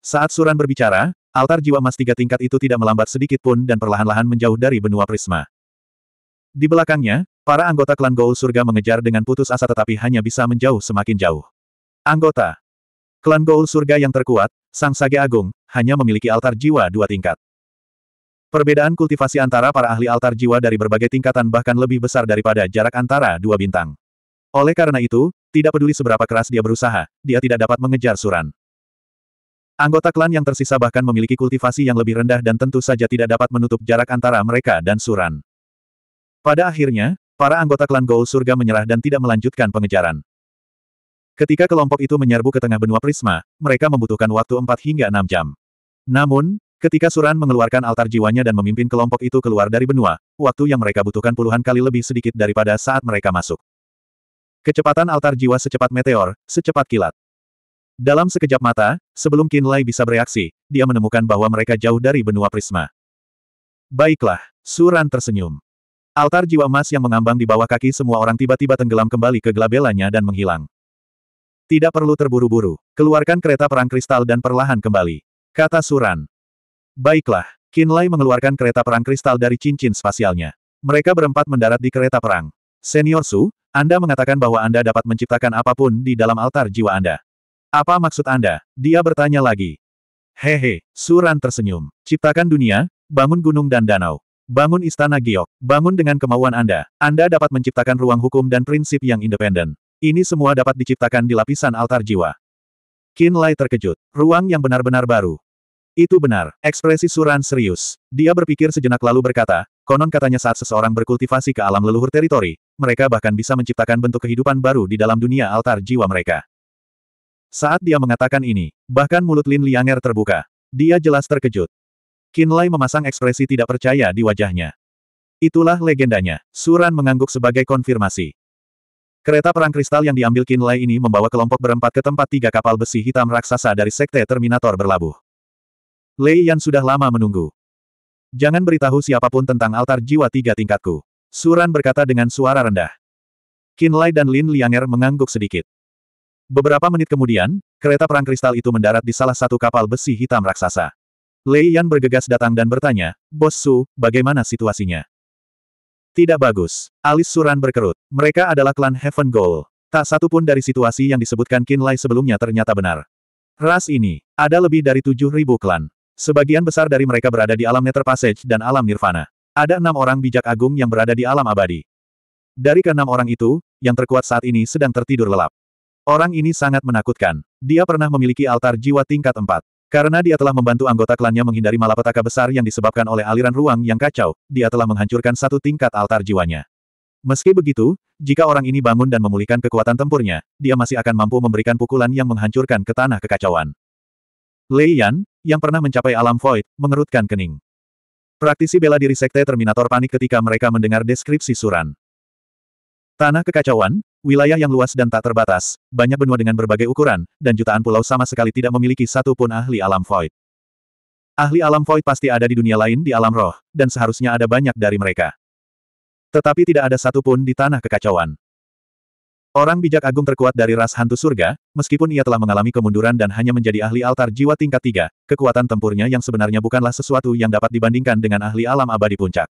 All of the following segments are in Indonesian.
Saat Suran berbicara, altar jiwa emas tiga tingkat itu tidak melambat sedikit pun dan perlahan-lahan menjauh dari benua prisma. Di belakangnya, para anggota klan Goul Surga mengejar dengan putus asa tetapi hanya bisa menjauh semakin jauh. Anggota Klan Goul Surga yang terkuat, Sang Sage Agung, hanya memiliki altar jiwa dua tingkat. Perbedaan kultivasi antara para ahli altar jiwa dari berbagai tingkatan bahkan lebih besar daripada jarak antara dua bintang. Oleh karena itu, tidak peduli seberapa keras dia berusaha, dia tidak dapat mengejar Suran. Anggota klan yang tersisa bahkan memiliki kultivasi yang lebih rendah dan tentu saja tidak dapat menutup jarak antara mereka dan Suran. Pada akhirnya, para anggota klan Goul Surga menyerah dan tidak melanjutkan pengejaran. Ketika kelompok itu menyerbu ke tengah benua Prisma, mereka membutuhkan waktu 4 hingga 6 jam. Namun, ketika Suran mengeluarkan altar jiwanya dan memimpin kelompok itu keluar dari benua, waktu yang mereka butuhkan puluhan kali lebih sedikit daripada saat mereka masuk. Kecepatan altar jiwa secepat meteor, secepat kilat. Dalam sekejap mata, sebelum Qin Lai bisa bereaksi, dia menemukan bahwa mereka jauh dari benua prisma. Baiklah, Suran tersenyum. Altar jiwa emas yang mengambang di bawah kaki semua orang tiba-tiba tenggelam kembali ke gelabelanya dan menghilang. Tidak perlu terburu-buru, keluarkan kereta perang kristal dan perlahan kembali. Kata Suran. Baiklah, Qin Lai mengeluarkan kereta perang kristal dari cincin spasialnya. Mereka berempat mendarat di kereta perang. Senior Su, Anda mengatakan bahwa Anda dapat menciptakan apapun di dalam altar jiwa Anda. Apa maksud Anda? Dia bertanya lagi. Hehe, Suran tersenyum. Ciptakan dunia, bangun gunung dan danau. Bangun istana giok. Bangun dengan kemauan Anda. Anda dapat menciptakan ruang hukum dan prinsip yang independen. Ini semua dapat diciptakan di lapisan altar jiwa. Qin Lai terkejut. Ruang yang benar-benar baru. Itu benar, ekspresi Suran serius. Dia berpikir sejenak lalu berkata, konon katanya saat seseorang berkultivasi ke alam leluhur teritori, mereka bahkan bisa menciptakan bentuk kehidupan baru di dalam dunia altar jiwa mereka. Saat dia mengatakan ini, bahkan mulut Lin Lianger terbuka. Dia jelas terkejut. Kinlay memasang ekspresi tidak percaya di wajahnya. Itulah legendanya. Suran mengangguk sebagai konfirmasi. Kereta perang kristal yang diambil Kinlay ini membawa kelompok berempat ke tempat tiga kapal besi hitam raksasa dari sekte Terminator berlabuh. Lei Yan sudah lama menunggu. Jangan beritahu siapapun tentang altar jiwa tiga tingkatku. Suran berkata dengan suara rendah. Kinlay dan Lin Lianger mengangguk sedikit. Beberapa menit kemudian, kereta perang kristal itu mendarat di salah satu kapal besi hitam raksasa. Lei Yan bergegas datang dan bertanya, Bos Su, bagaimana situasinya? Tidak bagus. Alis Suran berkerut. Mereka adalah klan Heaven Goal. Tak satu pun dari situasi yang disebutkan Qin Lai sebelumnya ternyata benar. Ras ini, ada lebih dari 7.000 klan. Sebagian besar dari mereka berada di alam Nether Passage dan alam Nirvana. Ada enam orang bijak agung yang berada di alam abadi. Dari keenam orang itu, yang terkuat saat ini sedang tertidur lelap. Orang ini sangat menakutkan. Dia pernah memiliki altar jiwa tingkat 4. Karena dia telah membantu anggota klannya menghindari malapetaka besar yang disebabkan oleh aliran ruang yang kacau, dia telah menghancurkan satu tingkat altar jiwanya. Meski begitu, jika orang ini bangun dan memulihkan kekuatan tempurnya, dia masih akan mampu memberikan pukulan yang menghancurkan ke tanah kekacauan. Lei Yan, yang pernah mencapai alam void, mengerutkan kening. Praktisi bela diri Sekte Terminator panik ketika mereka mendengar deskripsi Suran. Tanah kekacauan, Wilayah yang luas dan tak terbatas, banyak benua dengan berbagai ukuran, dan jutaan pulau sama sekali tidak memiliki satu pun ahli alam void. Ahli alam void pasti ada di dunia lain di alam roh, dan seharusnya ada banyak dari mereka. Tetapi tidak ada satu pun di tanah kekacauan. Orang bijak agung terkuat dari ras hantu surga, meskipun ia telah mengalami kemunduran dan hanya menjadi ahli altar jiwa tingkat tiga, kekuatan tempurnya yang sebenarnya bukanlah sesuatu yang dapat dibandingkan dengan ahli alam abadi puncak.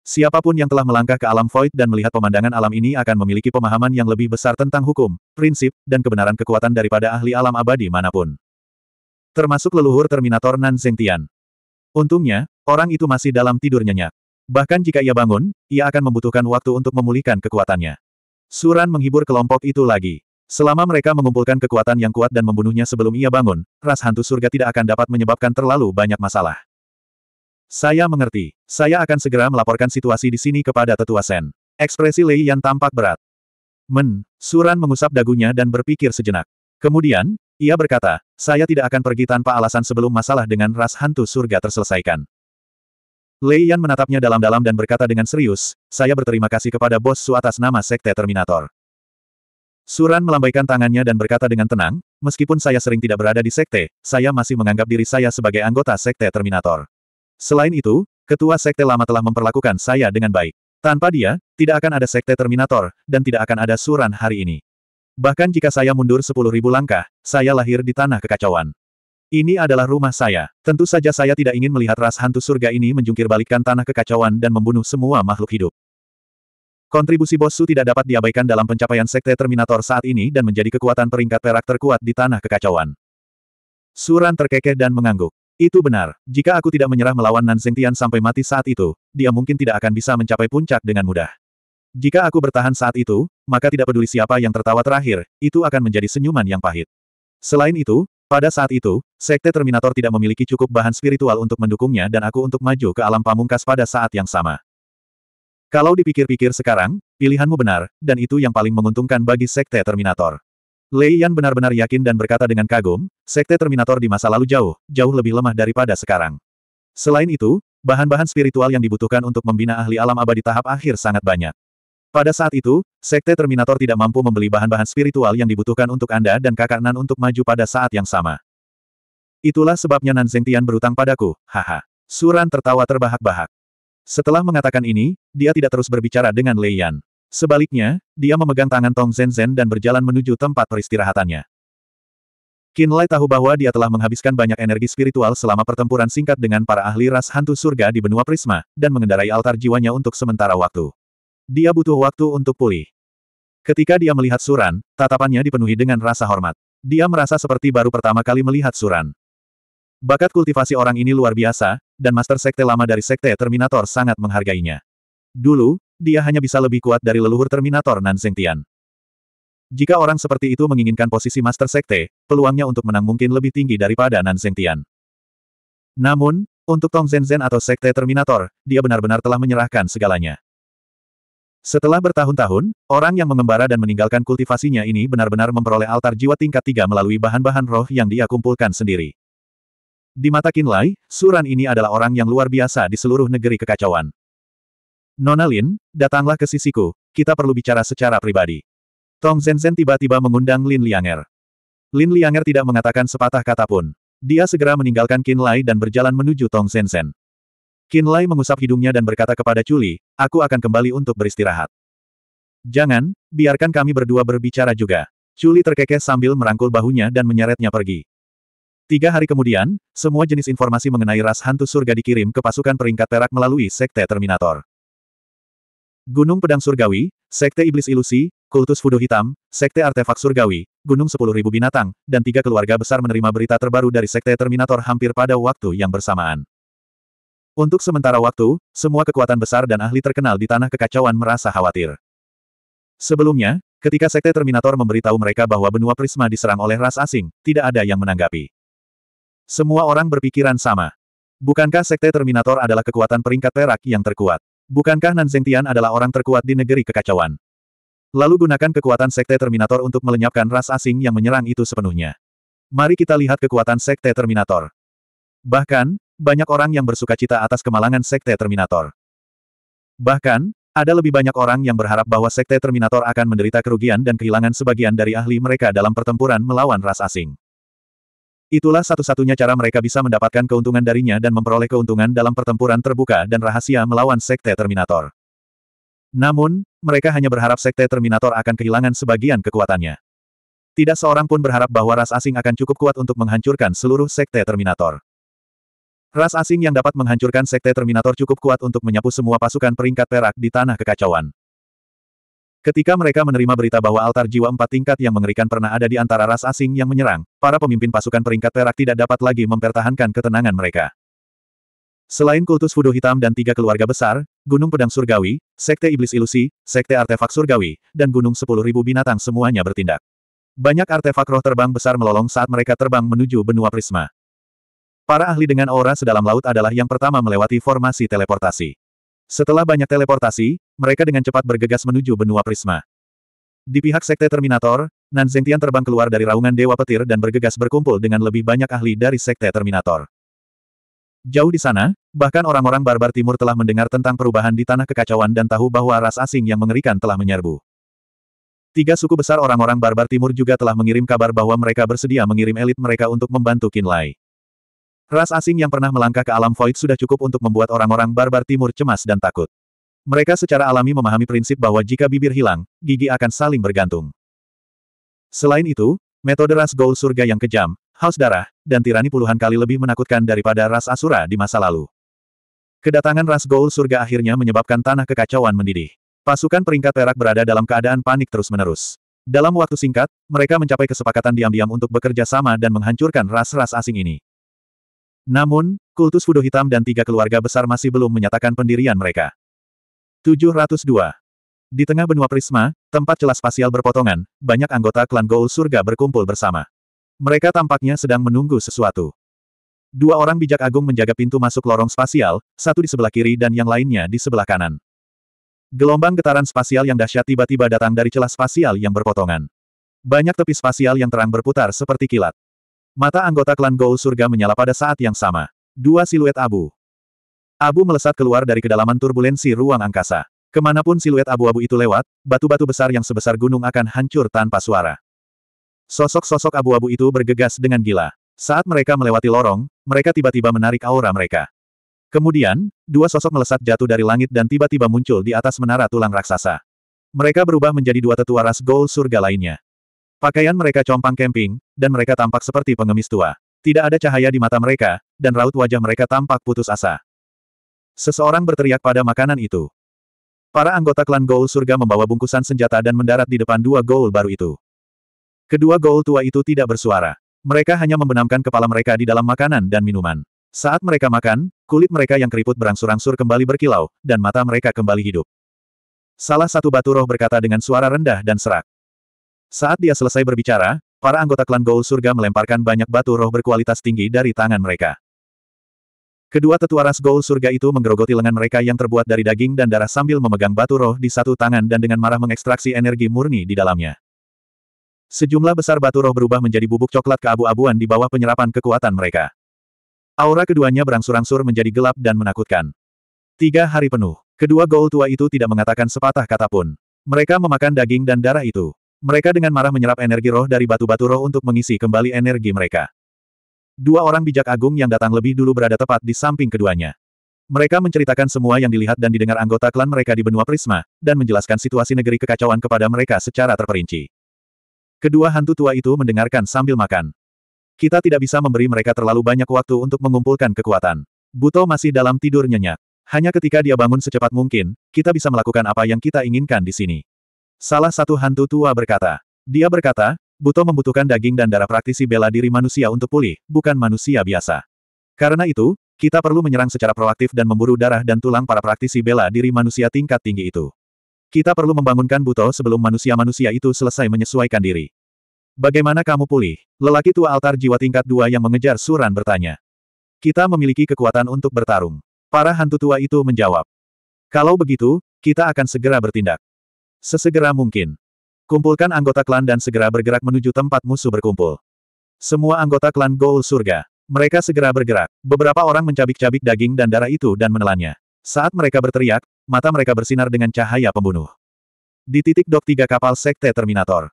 Siapapun yang telah melangkah ke alam void dan melihat pemandangan alam ini akan memiliki pemahaman yang lebih besar tentang hukum, prinsip, dan kebenaran kekuatan daripada ahli alam abadi manapun. Termasuk leluhur Terminator Nan Zengtian. Untungnya, orang itu masih dalam tidur nyenyak. Bahkan jika ia bangun, ia akan membutuhkan waktu untuk memulihkan kekuatannya. Suran menghibur kelompok itu lagi. Selama mereka mengumpulkan kekuatan yang kuat dan membunuhnya sebelum ia bangun, ras hantu surga tidak akan dapat menyebabkan terlalu banyak masalah. Saya mengerti. Saya akan segera melaporkan situasi di sini kepada Tetua Sen. Ekspresi Lei Yan tampak berat. Men, Suran mengusap dagunya dan berpikir sejenak. Kemudian, ia berkata, saya tidak akan pergi tanpa alasan sebelum masalah dengan ras hantu surga terselesaikan. Lei Yan menatapnya dalam-dalam dan berkata dengan serius, saya berterima kasih kepada bos Su atas nama Sekte Terminator. Suran melambaikan tangannya dan berkata dengan tenang, meskipun saya sering tidak berada di Sekte, saya masih menganggap diri saya sebagai anggota Sekte Terminator. Selain itu, ketua sekte lama telah memperlakukan saya dengan baik. Tanpa dia, tidak akan ada sekte Terminator, dan tidak akan ada Suran hari ini. Bahkan jika saya mundur sepuluh ribu langkah, saya lahir di tanah kekacauan. Ini adalah rumah saya. Tentu saja saya tidak ingin melihat ras hantu surga ini menjungkir balikkan tanah kekacauan dan membunuh semua makhluk hidup. Kontribusi Bosu tidak dapat diabaikan dalam pencapaian Sekte Terminator saat ini dan menjadi kekuatan peringkat perak terkuat di tanah kekacauan. Suran terkekeh dan mengangguk. Itu benar, jika aku tidak menyerah melawan Nan Tian sampai mati saat itu, dia mungkin tidak akan bisa mencapai puncak dengan mudah. Jika aku bertahan saat itu, maka tidak peduli siapa yang tertawa terakhir, itu akan menjadi senyuman yang pahit. Selain itu, pada saat itu, Sekte Terminator tidak memiliki cukup bahan spiritual untuk mendukungnya dan aku untuk maju ke alam pamungkas pada saat yang sama. Kalau dipikir-pikir sekarang, pilihanmu benar, dan itu yang paling menguntungkan bagi Sekte Terminator. Lei Yan benar-benar yakin dan berkata dengan kagum, sekte Terminator di masa lalu jauh, jauh lebih lemah daripada sekarang. Selain itu, bahan-bahan spiritual yang dibutuhkan untuk membina ahli alam abadi tahap akhir sangat banyak. Pada saat itu, sekte Terminator tidak mampu membeli bahan-bahan spiritual yang dibutuhkan untuk Anda dan kakak Nan untuk maju pada saat yang sama. Itulah sebabnya Nan Tian berutang padaku, haha. Suran tertawa terbahak-bahak. Setelah mengatakan ini, dia tidak terus berbicara dengan Lei Yan. Sebaliknya, dia memegang tangan Tong Zhen-Zhen dan berjalan menuju tempat peristirahatannya. Qin Lai tahu bahwa dia telah menghabiskan banyak energi spiritual selama pertempuran singkat dengan para ahli ras hantu surga di benua Prisma, dan mengendarai altar jiwanya untuk sementara waktu. Dia butuh waktu untuk pulih. Ketika dia melihat Suran, tatapannya dipenuhi dengan rasa hormat. Dia merasa seperti baru pertama kali melihat Suran. Bakat kultivasi orang ini luar biasa, dan Master Sekte lama dari Sekte Terminator sangat menghargainya. Dulu, dia hanya bisa lebih kuat dari leluhur Terminator Nan Zengtian. Jika orang seperti itu menginginkan posisi Master Sekte, peluangnya untuk menang mungkin lebih tinggi daripada Nan Zengtian. Namun, untuk Tong Zenzhen atau Sekte Terminator, dia benar-benar telah menyerahkan segalanya. Setelah bertahun-tahun, orang yang mengembara dan meninggalkan kultivasinya ini benar-benar memperoleh altar jiwa tingkat tiga melalui bahan-bahan roh yang dia kumpulkan sendiri. Di mata Kinlai, Suran ini adalah orang yang luar biasa di seluruh negeri kekacauan. Nona Lin, datanglah ke sisiku, kita perlu bicara secara pribadi. Tong Zhenzhen tiba-tiba mengundang Lin Lianger. Lin Lianger tidak mengatakan sepatah kata pun. Dia segera meninggalkan Qin Lai dan berjalan menuju Tong Zhenzhen. Qin Lai mengusap hidungnya dan berkata kepada Chuli, aku akan kembali untuk beristirahat. Jangan, biarkan kami berdua berbicara juga. Chuli terkekeh sambil merangkul bahunya dan menyeretnya pergi. Tiga hari kemudian, semua jenis informasi mengenai ras hantu surga dikirim ke pasukan peringkat perak melalui Sekte Terminator. Gunung Pedang Surgawi, Sekte Iblis Ilusi, Kultus Fudo Hitam, Sekte Artefak Surgawi, Gunung 10.000 Binatang, dan tiga keluarga besar menerima berita terbaru dari Sekte Terminator hampir pada waktu yang bersamaan. Untuk sementara waktu, semua kekuatan besar dan ahli terkenal di tanah kekacauan merasa khawatir. Sebelumnya, ketika Sekte Terminator memberitahu mereka bahwa benua Prisma diserang oleh ras asing, tidak ada yang menanggapi. Semua orang berpikiran sama. Bukankah Sekte Terminator adalah kekuatan peringkat perak yang terkuat? Bukankah Nan Tian adalah orang terkuat di negeri kekacauan? Lalu gunakan kekuatan Sekte Terminator untuk melenyapkan ras asing yang menyerang itu sepenuhnya. Mari kita lihat kekuatan Sekte Terminator. Bahkan, banyak orang yang bersuka cita atas kemalangan Sekte Terminator. Bahkan, ada lebih banyak orang yang berharap bahwa Sekte Terminator akan menderita kerugian dan kehilangan sebagian dari ahli mereka dalam pertempuran melawan ras asing. Itulah satu-satunya cara mereka bisa mendapatkan keuntungan darinya dan memperoleh keuntungan dalam pertempuran terbuka dan rahasia melawan Sekte Terminator. Namun, mereka hanya berharap Sekte Terminator akan kehilangan sebagian kekuatannya. Tidak seorang pun berharap bahwa ras asing akan cukup kuat untuk menghancurkan seluruh Sekte Terminator. Ras asing yang dapat menghancurkan Sekte Terminator cukup kuat untuk menyapu semua pasukan peringkat perak di tanah kekacauan. Ketika mereka menerima berita bahwa altar jiwa empat tingkat yang mengerikan pernah ada di antara ras asing yang menyerang, para pemimpin pasukan peringkat perak tidak dapat lagi mempertahankan ketenangan mereka. Selain kultus fudo hitam dan tiga keluarga besar, Gunung Pedang Surgawi, Sekte Iblis Ilusi, Sekte Artefak Surgawi, dan Gunung Sepuluh Ribu Binatang semuanya bertindak. Banyak artefak roh terbang besar melolong saat mereka terbang menuju benua prisma. Para ahli dengan aura sedalam laut adalah yang pertama melewati formasi teleportasi. Setelah banyak teleportasi, mereka dengan cepat bergegas menuju benua Prisma. Di pihak Sekte Terminator, Nan Tian terbang keluar dari raungan Dewa Petir dan bergegas berkumpul dengan lebih banyak ahli dari Sekte Terminator. Jauh di sana, bahkan orang-orang barbar timur telah mendengar tentang perubahan di tanah kekacauan dan tahu bahwa ras asing yang mengerikan telah menyerbu. Tiga suku besar orang-orang barbar timur juga telah mengirim kabar bahwa mereka bersedia mengirim elit mereka untuk membantu Kinlai. Ras asing yang pernah melangkah ke alam void sudah cukup untuk membuat orang-orang barbar timur cemas dan takut. Mereka secara alami memahami prinsip bahwa jika bibir hilang, gigi akan saling bergantung. Selain itu, metode ras gol surga yang kejam, haus darah, dan tirani puluhan kali lebih menakutkan daripada ras asura di masa lalu. Kedatangan ras gol surga akhirnya menyebabkan tanah kekacauan mendidih. Pasukan peringkat perak berada dalam keadaan panik terus-menerus. Dalam waktu singkat, mereka mencapai kesepakatan diam-diam untuk bekerja sama dan menghancurkan ras-ras asing ini. Namun, kultus Fudo Hitam dan tiga keluarga besar masih belum menyatakan pendirian mereka. 702. Di tengah benua Prisma, tempat celah spasial berpotongan, banyak anggota klan Goul Surga berkumpul bersama. Mereka tampaknya sedang menunggu sesuatu. Dua orang bijak agung menjaga pintu masuk lorong spasial, satu di sebelah kiri dan yang lainnya di sebelah kanan. Gelombang getaran spasial yang dahsyat tiba-tiba datang dari celah spasial yang berpotongan. Banyak tepi spasial yang terang berputar seperti kilat. Mata anggota klan Gou surga menyala pada saat yang sama. Dua siluet abu. Abu melesat keluar dari kedalaman turbulensi ruang angkasa. Kemanapun siluet abu-abu itu lewat, batu-batu besar yang sebesar gunung akan hancur tanpa suara. Sosok-sosok abu-abu itu bergegas dengan gila. Saat mereka melewati lorong, mereka tiba-tiba menarik aura mereka. Kemudian, dua sosok melesat jatuh dari langit dan tiba-tiba muncul di atas menara tulang raksasa. Mereka berubah menjadi dua tetua ras Gol surga lainnya. Pakaian mereka compang camping, dan mereka tampak seperti pengemis tua. Tidak ada cahaya di mata mereka, dan raut wajah mereka tampak putus asa. Seseorang berteriak pada makanan itu. Para anggota klan Goul surga membawa bungkusan senjata dan mendarat di depan dua Goul baru itu. Kedua Goul tua itu tidak bersuara. Mereka hanya membenamkan kepala mereka di dalam makanan dan minuman. Saat mereka makan, kulit mereka yang keriput berangsur-angsur kembali berkilau, dan mata mereka kembali hidup. Salah satu batu roh berkata dengan suara rendah dan serak. Saat dia selesai berbicara, para anggota klan Gou Surga melemparkan banyak batu roh berkualitas tinggi dari tangan mereka. Kedua tetua ras Gou Surga itu menggerogoti lengan mereka yang terbuat dari daging dan darah sambil memegang batu roh di satu tangan dan dengan marah mengekstraksi energi murni di dalamnya. Sejumlah besar batu roh berubah menjadi bubuk coklat keabu-abuan di bawah penyerapan kekuatan mereka. Aura keduanya berangsur-angsur menjadi gelap dan menakutkan. Tiga hari penuh, kedua Gou tua itu tidak mengatakan sepatah kata pun. Mereka memakan daging dan darah itu. Mereka dengan marah menyerap energi roh dari batu-batu roh untuk mengisi kembali energi mereka. Dua orang bijak agung yang datang lebih dulu berada tepat di samping keduanya. Mereka menceritakan semua yang dilihat dan didengar anggota klan mereka di benua Prisma, dan menjelaskan situasi negeri kekacauan kepada mereka secara terperinci. Kedua hantu tua itu mendengarkan sambil makan. Kita tidak bisa memberi mereka terlalu banyak waktu untuk mengumpulkan kekuatan. Buto masih dalam tidur nyenyak. Hanya ketika dia bangun secepat mungkin, kita bisa melakukan apa yang kita inginkan di sini. Salah satu hantu tua berkata. Dia berkata, Buto membutuhkan daging dan darah praktisi bela diri manusia untuk pulih, bukan manusia biasa. Karena itu, kita perlu menyerang secara proaktif dan memburu darah dan tulang para praktisi bela diri manusia tingkat tinggi itu. Kita perlu membangunkan Buto sebelum manusia-manusia itu selesai menyesuaikan diri. Bagaimana kamu pulih? Lelaki tua altar jiwa tingkat dua yang mengejar Suran bertanya. Kita memiliki kekuatan untuk bertarung. Para hantu tua itu menjawab. Kalau begitu, kita akan segera bertindak. Sesegera mungkin. Kumpulkan anggota klan dan segera bergerak menuju tempat musuh berkumpul. Semua anggota klan Goul Surga. Mereka segera bergerak. Beberapa orang mencabik-cabik daging dan darah itu dan menelannya. Saat mereka berteriak, mata mereka bersinar dengan cahaya pembunuh. Di titik dok tiga kapal Sekte Terminator.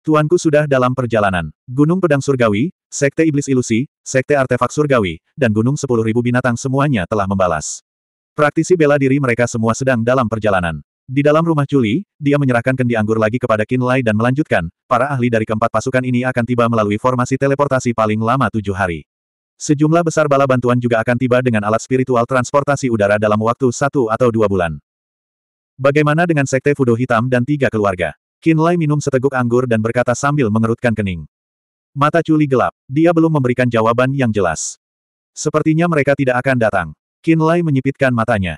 Tuanku sudah dalam perjalanan. Gunung Pedang Surgawi, Sekte Iblis Ilusi, Sekte Artefak Surgawi, dan Gunung Sepuluh Ribu Binatang semuanya telah membalas. Praktisi bela diri mereka semua sedang dalam perjalanan. Di dalam rumah Chuli, dia menyerahkan kendi anggur lagi kepada Kinlay dan melanjutkan, para ahli dari keempat pasukan ini akan tiba melalui formasi teleportasi paling lama tujuh hari. Sejumlah besar bala bantuan juga akan tiba dengan alat spiritual transportasi udara dalam waktu satu atau dua bulan. Bagaimana dengan Sekte Fudo Hitam dan tiga keluarga? Kinlay minum seteguk anggur dan berkata sambil mengerutkan kening. Mata Chuli gelap, dia belum memberikan jawaban yang jelas. Sepertinya mereka tidak akan datang. Kinlay menyipitkan matanya.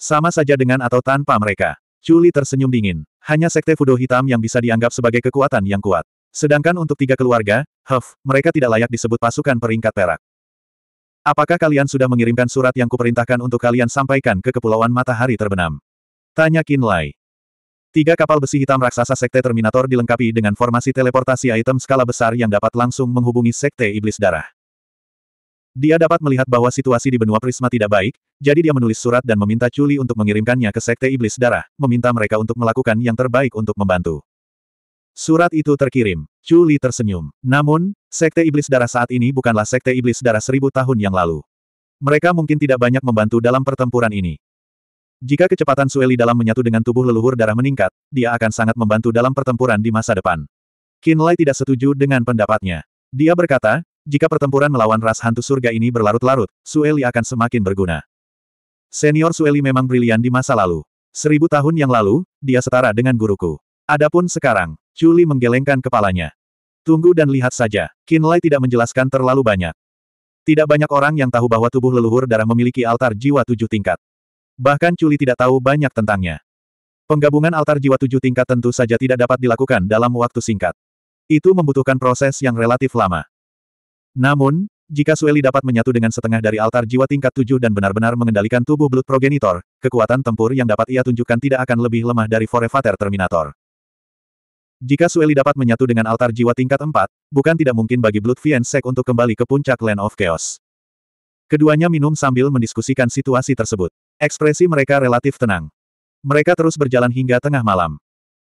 Sama saja dengan atau tanpa mereka. Chuli tersenyum dingin. Hanya sekte Fudo Hitam yang bisa dianggap sebagai kekuatan yang kuat. Sedangkan untuk tiga keluarga, Huff, mereka tidak layak disebut pasukan peringkat perak. Apakah kalian sudah mengirimkan surat yang kuperintahkan untuk kalian sampaikan ke Kepulauan Matahari Terbenam? Tanya Kinlay. Tiga kapal besi hitam raksasa Sekte Terminator dilengkapi dengan formasi teleportasi item skala besar yang dapat langsung menghubungi Sekte Iblis Darah. Dia dapat melihat bahwa situasi di benua Prisma tidak baik, jadi dia menulis surat dan meminta Chuli untuk mengirimkannya ke Sekte Iblis Darah, meminta mereka untuk melakukan yang terbaik untuk membantu. Surat itu terkirim. Chuli tersenyum. Namun, Sekte Iblis Darah saat ini bukanlah Sekte Iblis Darah seribu tahun yang lalu. Mereka mungkin tidak banyak membantu dalam pertempuran ini. Jika kecepatan Sueli dalam menyatu dengan tubuh leluhur darah meningkat, dia akan sangat membantu dalam pertempuran di masa depan. Kinlay tidak setuju dengan pendapatnya. Dia berkata, jika pertempuran melawan ras hantu surga ini berlarut-larut, Sueli akan semakin berguna. Senior Sueli memang brilian di masa lalu. Seribu tahun yang lalu, dia setara dengan guruku. Adapun sekarang, Chuli menggelengkan kepalanya. Tunggu dan lihat saja, Kinlay tidak menjelaskan terlalu banyak. Tidak banyak orang yang tahu bahwa tubuh leluhur darah memiliki altar jiwa tujuh tingkat. Bahkan Chuli tidak tahu banyak tentangnya. Penggabungan altar jiwa tujuh tingkat tentu saja tidak dapat dilakukan dalam waktu singkat. Itu membutuhkan proses yang relatif lama. Namun, jika Sueli dapat menyatu dengan setengah dari altar jiwa tingkat tujuh dan benar-benar mengendalikan tubuh Blood Progenitor, kekuatan tempur yang dapat ia tunjukkan tidak akan lebih lemah dari Forevater Terminator. Jika Sueli dapat menyatu dengan altar jiwa tingkat empat, bukan tidak mungkin bagi Blood Fiendsek untuk kembali ke puncak Land of Chaos. Keduanya minum sambil mendiskusikan situasi tersebut. Ekspresi mereka relatif tenang. Mereka terus berjalan hingga tengah malam.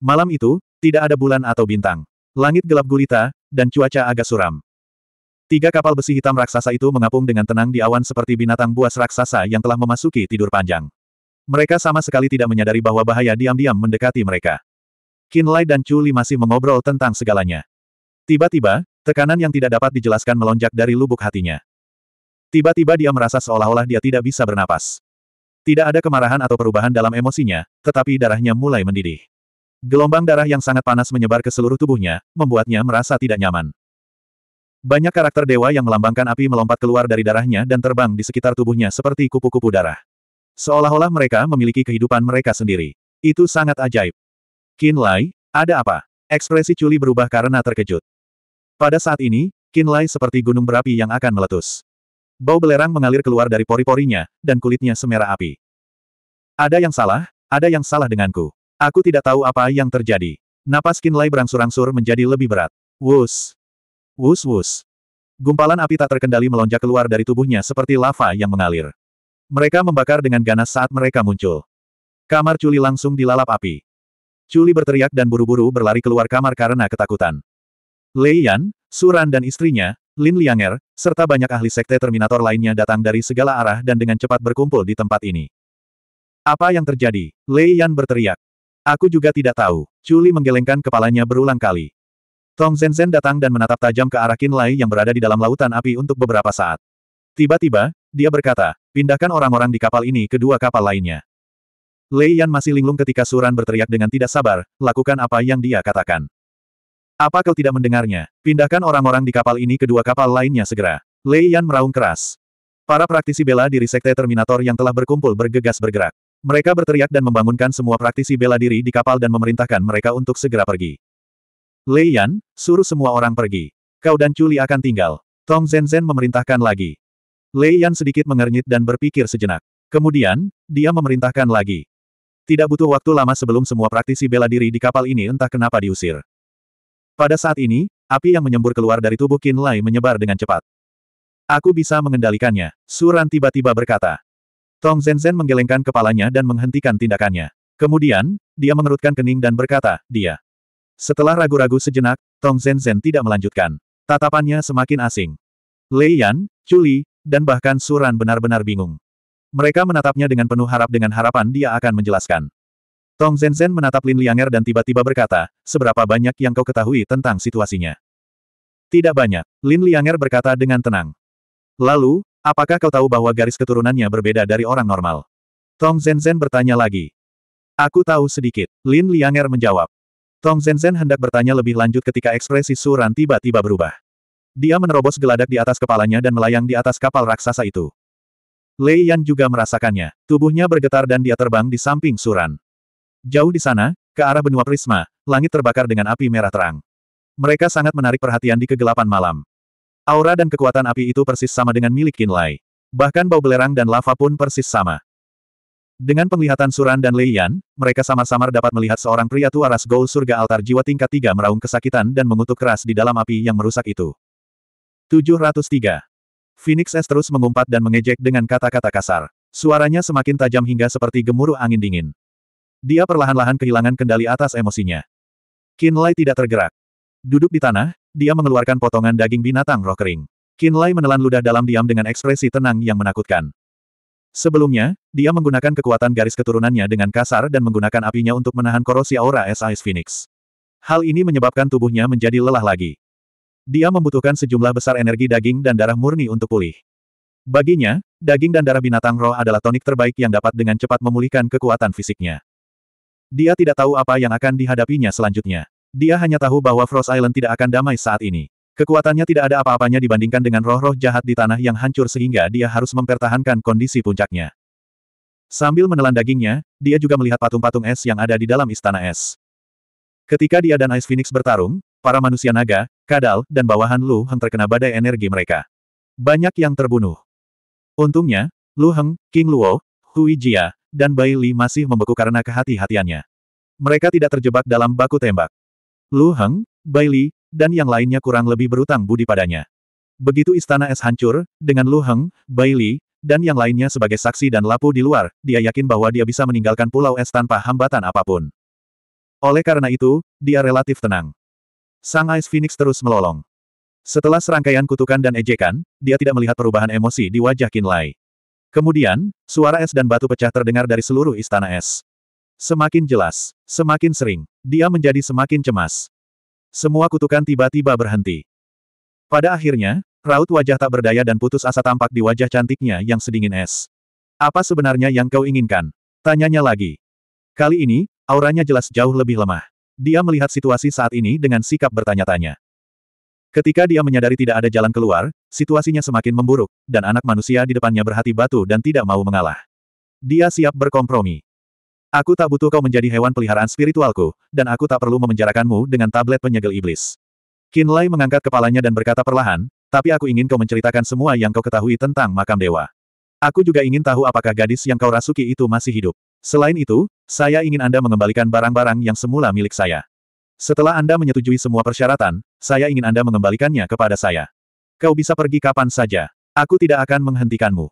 Malam itu, tidak ada bulan atau bintang. Langit gelap gulita, dan cuaca agak suram. Tiga kapal besi hitam raksasa itu mengapung dengan tenang di awan seperti binatang buas raksasa yang telah memasuki tidur panjang. Mereka sama sekali tidak menyadari bahwa bahaya diam-diam mendekati mereka. Lai dan Chu Li masih mengobrol tentang segalanya. Tiba-tiba, tekanan yang tidak dapat dijelaskan melonjak dari lubuk hatinya. Tiba-tiba dia merasa seolah-olah dia tidak bisa bernapas. Tidak ada kemarahan atau perubahan dalam emosinya, tetapi darahnya mulai mendidih. Gelombang darah yang sangat panas menyebar ke seluruh tubuhnya, membuatnya merasa tidak nyaman. Banyak karakter dewa yang melambangkan api melompat keluar dari darahnya dan terbang di sekitar tubuhnya seperti kupu-kupu darah. Seolah-olah mereka memiliki kehidupan mereka sendiri. Itu sangat ajaib. Qin Lai, ada apa? Ekspresi Chuli berubah karena terkejut. Pada saat ini, Qin Lai seperti gunung berapi yang akan meletus. Bau belerang mengalir keluar dari pori-porinya, dan kulitnya semerah api. Ada yang salah, ada yang salah denganku. Aku tidak tahu apa yang terjadi. Napas Qin Lai berangsur-angsur menjadi lebih berat. Wus! Wus-wus. Gumpalan api tak terkendali melonjak keluar dari tubuhnya seperti lava yang mengalir. Mereka membakar dengan ganas saat mereka muncul. Kamar Culi langsung dilalap api. Culi berteriak dan buru-buru berlari keluar kamar karena ketakutan. Lei Yan, Suran dan istrinya, Lin Lianger, serta banyak ahli sekte Terminator lainnya datang dari segala arah dan dengan cepat berkumpul di tempat ini. Apa yang terjadi? Lei Yan berteriak. Aku juga tidak tahu. Culi menggelengkan kepalanya berulang kali. Tong Zhenzhen datang dan menatap tajam ke arah Qin Lai yang berada di dalam lautan api untuk beberapa saat. Tiba-tiba, dia berkata, pindahkan orang-orang di kapal ini ke dua kapal lainnya. Lei Yan masih linglung ketika Suran berteriak dengan tidak sabar, lakukan apa yang dia katakan. Apa kau tidak mendengarnya? Pindahkan orang-orang di kapal ini ke dua kapal lainnya segera. Lei Yan meraung keras. Para praktisi bela diri Sekte Terminator yang telah berkumpul bergegas bergerak. Mereka berteriak dan membangunkan semua praktisi bela diri di kapal dan memerintahkan mereka untuk segera pergi. Lei Yan, suruh semua orang pergi. Kau dan Culi akan tinggal. Tong Zenzen memerintahkan lagi. Lei Yan sedikit mengernyit dan berpikir sejenak. Kemudian, dia memerintahkan lagi. Tidak butuh waktu lama sebelum semua praktisi bela diri di kapal ini entah kenapa diusir. Pada saat ini, api yang menyembur keluar dari tubuh Qin Lai menyebar dengan cepat. Aku bisa mengendalikannya, Suran tiba-tiba berkata. Tong Zenzen menggelengkan kepalanya dan menghentikan tindakannya. Kemudian, dia mengerutkan kening dan berkata, dia. Setelah ragu-ragu sejenak, Tong Zhen tidak melanjutkan. Tatapannya semakin asing. Lei Yan, Chuli, dan bahkan Suran benar-benar bingung. Mereka menatapnya dengan penuh harap dengan harapan dia akan menjelaskan. Tong Zhen menatap Lin Lianger dan tiba-tiba berkata, seberapa banyak yang kau ketahui tentang situasinya? Tidak banyak, Lin Lianger berkata dengan tenang. Lalu, apakah kau tahu bahwa garis keturunannya berbeda dari orang normal? Tong Zhen bertanya lagi. Aku tahu sedikit, Lin Lianger menjawab. Tong Zenzhen hendak bertanya lebih lanjut ketika ekspresi Suran tiba-tiba berubah. Dia menerobos geladak di atas kepalanya dan melayang di atas kapal raksasa itu. Lei Yan juga merasakannya. Tubuhnya bergetar dan dia terbang di samping Suran. Jauh di sana, ke arah benua Prisma, langit terbakar dengan api merah terang. Mereka sangat menarik perhatian di kegelapan malam. Aura dan kekuatan api itu persis sama dengan milik Qin Lai. Bahkan bau belerang dan lava pun persis sama. Dengan penglihatan Suran dan Lei mereka samar-samar dapat melihat seorang pria tua ras Gol surga altar jiwa tingkat tiga meraung kesakitan dan mengutuk keras di dalam api yang merusak itu. 703. Phoenix S terus mengumpat dan mengejek dengan kata-kata kasar. Suaranya semakin tajam hingga seperti gemuruh angin dingin. Dia perlahan-lahan kehilangan kendali atas emosinya. Kinlay tidak tergerak. Duduk di tanah, dia mengeluarkan potongan daging binatang roh kering. Kinlay menelan ludah dalam diam dengan ekspresi tenang yang menakutkan. Sebelumnya, dia menggunakan kekuatan garis keturunannya dengan kasar dan menggunakan apinya untuk menahan korosi aura es Ice Phoenix. Hal ini menyebabkan tubuhnya menjadi lelah lagi. Dia membutuhkan sejumlah besar energi daging dan darah murni untuk pulih. Baginya, daging dan darah binatang roh adalah tonik terbaik yang dapat dengan cepat memulihkan kekuatan fisiknya. Dia tidak tahu apa yang akan dihadapinya selanjutnya. Dia hanya tahu bahwa Frost Island tidak akan damai saat ini. Kekuatannya tidak ada apa-apanya dibandingkan dengan roh-roh jahat di tanah yang hancur sehingga dia harus mempertahankan kondisi puncaknya. Sambil menelan dagingnya, dia juga melihat patung-patung es yang ada di dalam istana es. Ketika dia dan Ice Phoenix bertarung, para manusia naga, kadal, dan bawahan Lu Heng terkena badai energi mereka. Banyak yang terbunuh. Untungnya, Lu Heng, King Luo, Hui Jia, dan Bai Li masih membeku karena kehati-hatiannya. Mereka tidak terjebak dalam baku tembak. Lu Heng, Bai Li, dan yang lainnya kurang lebih berutang budi padanya. Begitu istana es hancur, dengan Lu Heng, Bai Li, dan yang lainnya sebagai saksi dan lapu di luar, dia yakin bahwa dia bisa meninggalkan pulau es tanpa hambatan apapun. Oleh karena itu, dia relatif tenang. Sang Ice Phoenix terus melolong. Setelah serangkaian kutukan dan ejekan, dia tidak melihat perubahan emosi di wajah Kinlay. Kemudian, suara es dan batu pecah terdengar dari seluruh istana es. Semakin jelas, semakin sering, dia menjadi semakin cemas. Semua kutukan tiba-tiba berhenti. Pada akhirnya, raut wajah tak berdaya dan putus asa tampak di wajah cantiknya yang sedingin es. Apa sebenarnya yang kau inginkan? Tanyanya lagi. Kali ini, auranya jelas jauh lebih lemah. Dia melihat situasi saat ini dengan sikap bertanya-tanya. Ketika dia menyadari tidak ada jalan keluar, situasinya semakin memburuk, dan anak manusia di depannya berhati batu dan tidak mau mengalah. Dia siap berkompromi. Aku tak butuh kau menjadi hewan peliharaan spiritualku, dan aku tak perlu memenjarakanmu dengan tablet penyegel iblis. Lai mengangkat kepalanya dan berkata perlahan, tapi aku ingin kau menceritakan semua yang kau ketahui tentang makam dewa. Aku juga ingin tahu apakah gadis yang kau rasuki itu masih hidup. Selain itu, saya ingin Anda mengembalikan barang-barang yang semula milik saya. Setelah Anda menyetujui semua persyaratan, saya ingin Anda mengembalikannya kepada saya. Kau bisa pergi kapan saja. Aku tidak akan menghentikanmu.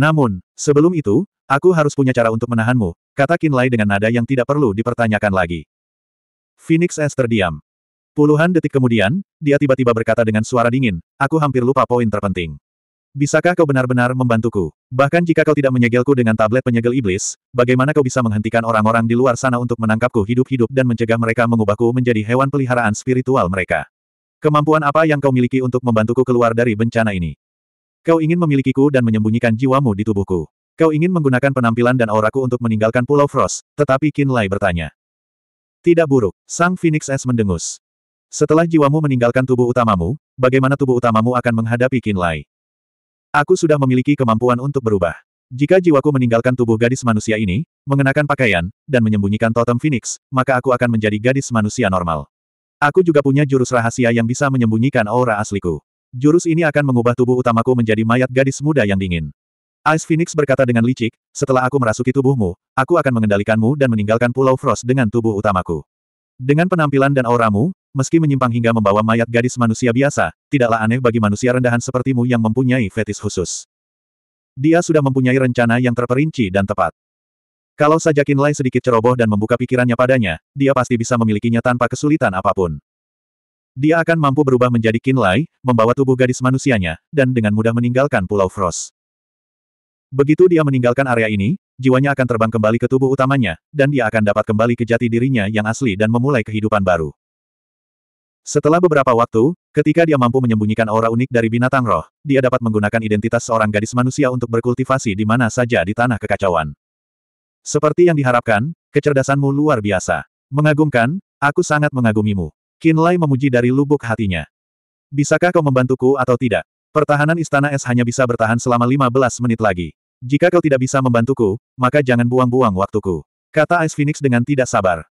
Namun, sebelum itu, Aku harus punya cara untuk menahanmu, kata Kinlay dengan nada yang tidak perlu dipertanyakan lagi. Phoenix S terdiam. Puluhan detik kemudian, dia tiba-tiba berkata dengan suara dingin, aku hampir lupa poin terpenting. Bisakah kau benar-benar membantuku? Bahkan jika kau tidak menyegelku dengan tablet penyegel iblis, bagaimana kau bisa menghentikan orang-orang di luar sana untuk menangkapku hidup-hidup dan mencegah mereka mengubahku menjadi hewan peliharaan spiritual mereka? Kemampuan apa yang kau miliki untuk membantuku keluar dari bencana ini? Kau ingin memilikiku dan menyembunyikan jiwamu di tubuhku. Kau ingin menggunakan penampilan dan auraku untuk meninggalkan Pulau Frost, tetapi Lai bertanya. Tidak buruk, Sang Phoenix S mendengus. Setelah jiwamu meninggalkan tubuh utamamu, bagaimana tubuh utamamu akan menghadapi Lai? Aku sudah memiliki kemampuan untuk berubah. Jika jiwaku meninggalkan tubuh gadis manusia ini, mengenakan pakaian, dan menyembunyikan totem Phoenix, maka aku akan menjadi gadis manusia normal. Aku juga punya jurus rahasia yang bisa menyembunyikan aura asliku. Jurus ini akan mengubah tubuh utamaku menjadi mayat gadis muda yang dingin. Ice Phoenix berkata dengan licik, setelah aku merasuki tubuhmu, aku akan mengendalikanmu dan meninggalkan Pulau Frost dengan tubuh utamaku. Dengan penampilan dan auramu, meski menyimpang hingga membawa mayat gadis manusia biasa, tidaklah aneh bagi manusia rendahan sepertimu yang mempunyai fetis khusus. Dia sudah mempunyai rencana yang terperinci dan tepat. Kalau saja Kinlay sedikit ceroboh dan membuka pikirannya padanya, dia pasti bisa memilikinya tanpa kesulitan apapun. Dia akan mampu berubah menjadi Kinlay, membawa tubuh gadis manusianya, dan dengan mudah meninggalkan Pulau Frost. Begitu dia meninggalkan area ini, jiwanya akan terbang kembali ke tubuh utamanya, dan dia akan dapat kembali ke jati dirinya yang asli dan memulai kehidupan baru. Setelah beberapa waktu, ketika dia mampu menyembunyikan aura unik dari binatang roh, dia dapat menggunakan identitas seorang gadis manusia untuk berkultivasi di mana saja di tanah kekacauan. Seperti yang diharapkan, kecerdasanmu luar biasa. Mengagumkan, aku sangat mengagumimu. Kinlay memuji dari lubuk hatinya. Bisakah kau membantuku atau tidak? Pertahanan Istana Es hanya bisa bertahan selama 15 menit lagi. Jika kau tidak bisa membantuku, maka jangan buang-buang waktuku. Kata Ice Phoenix dengan tidak sabar.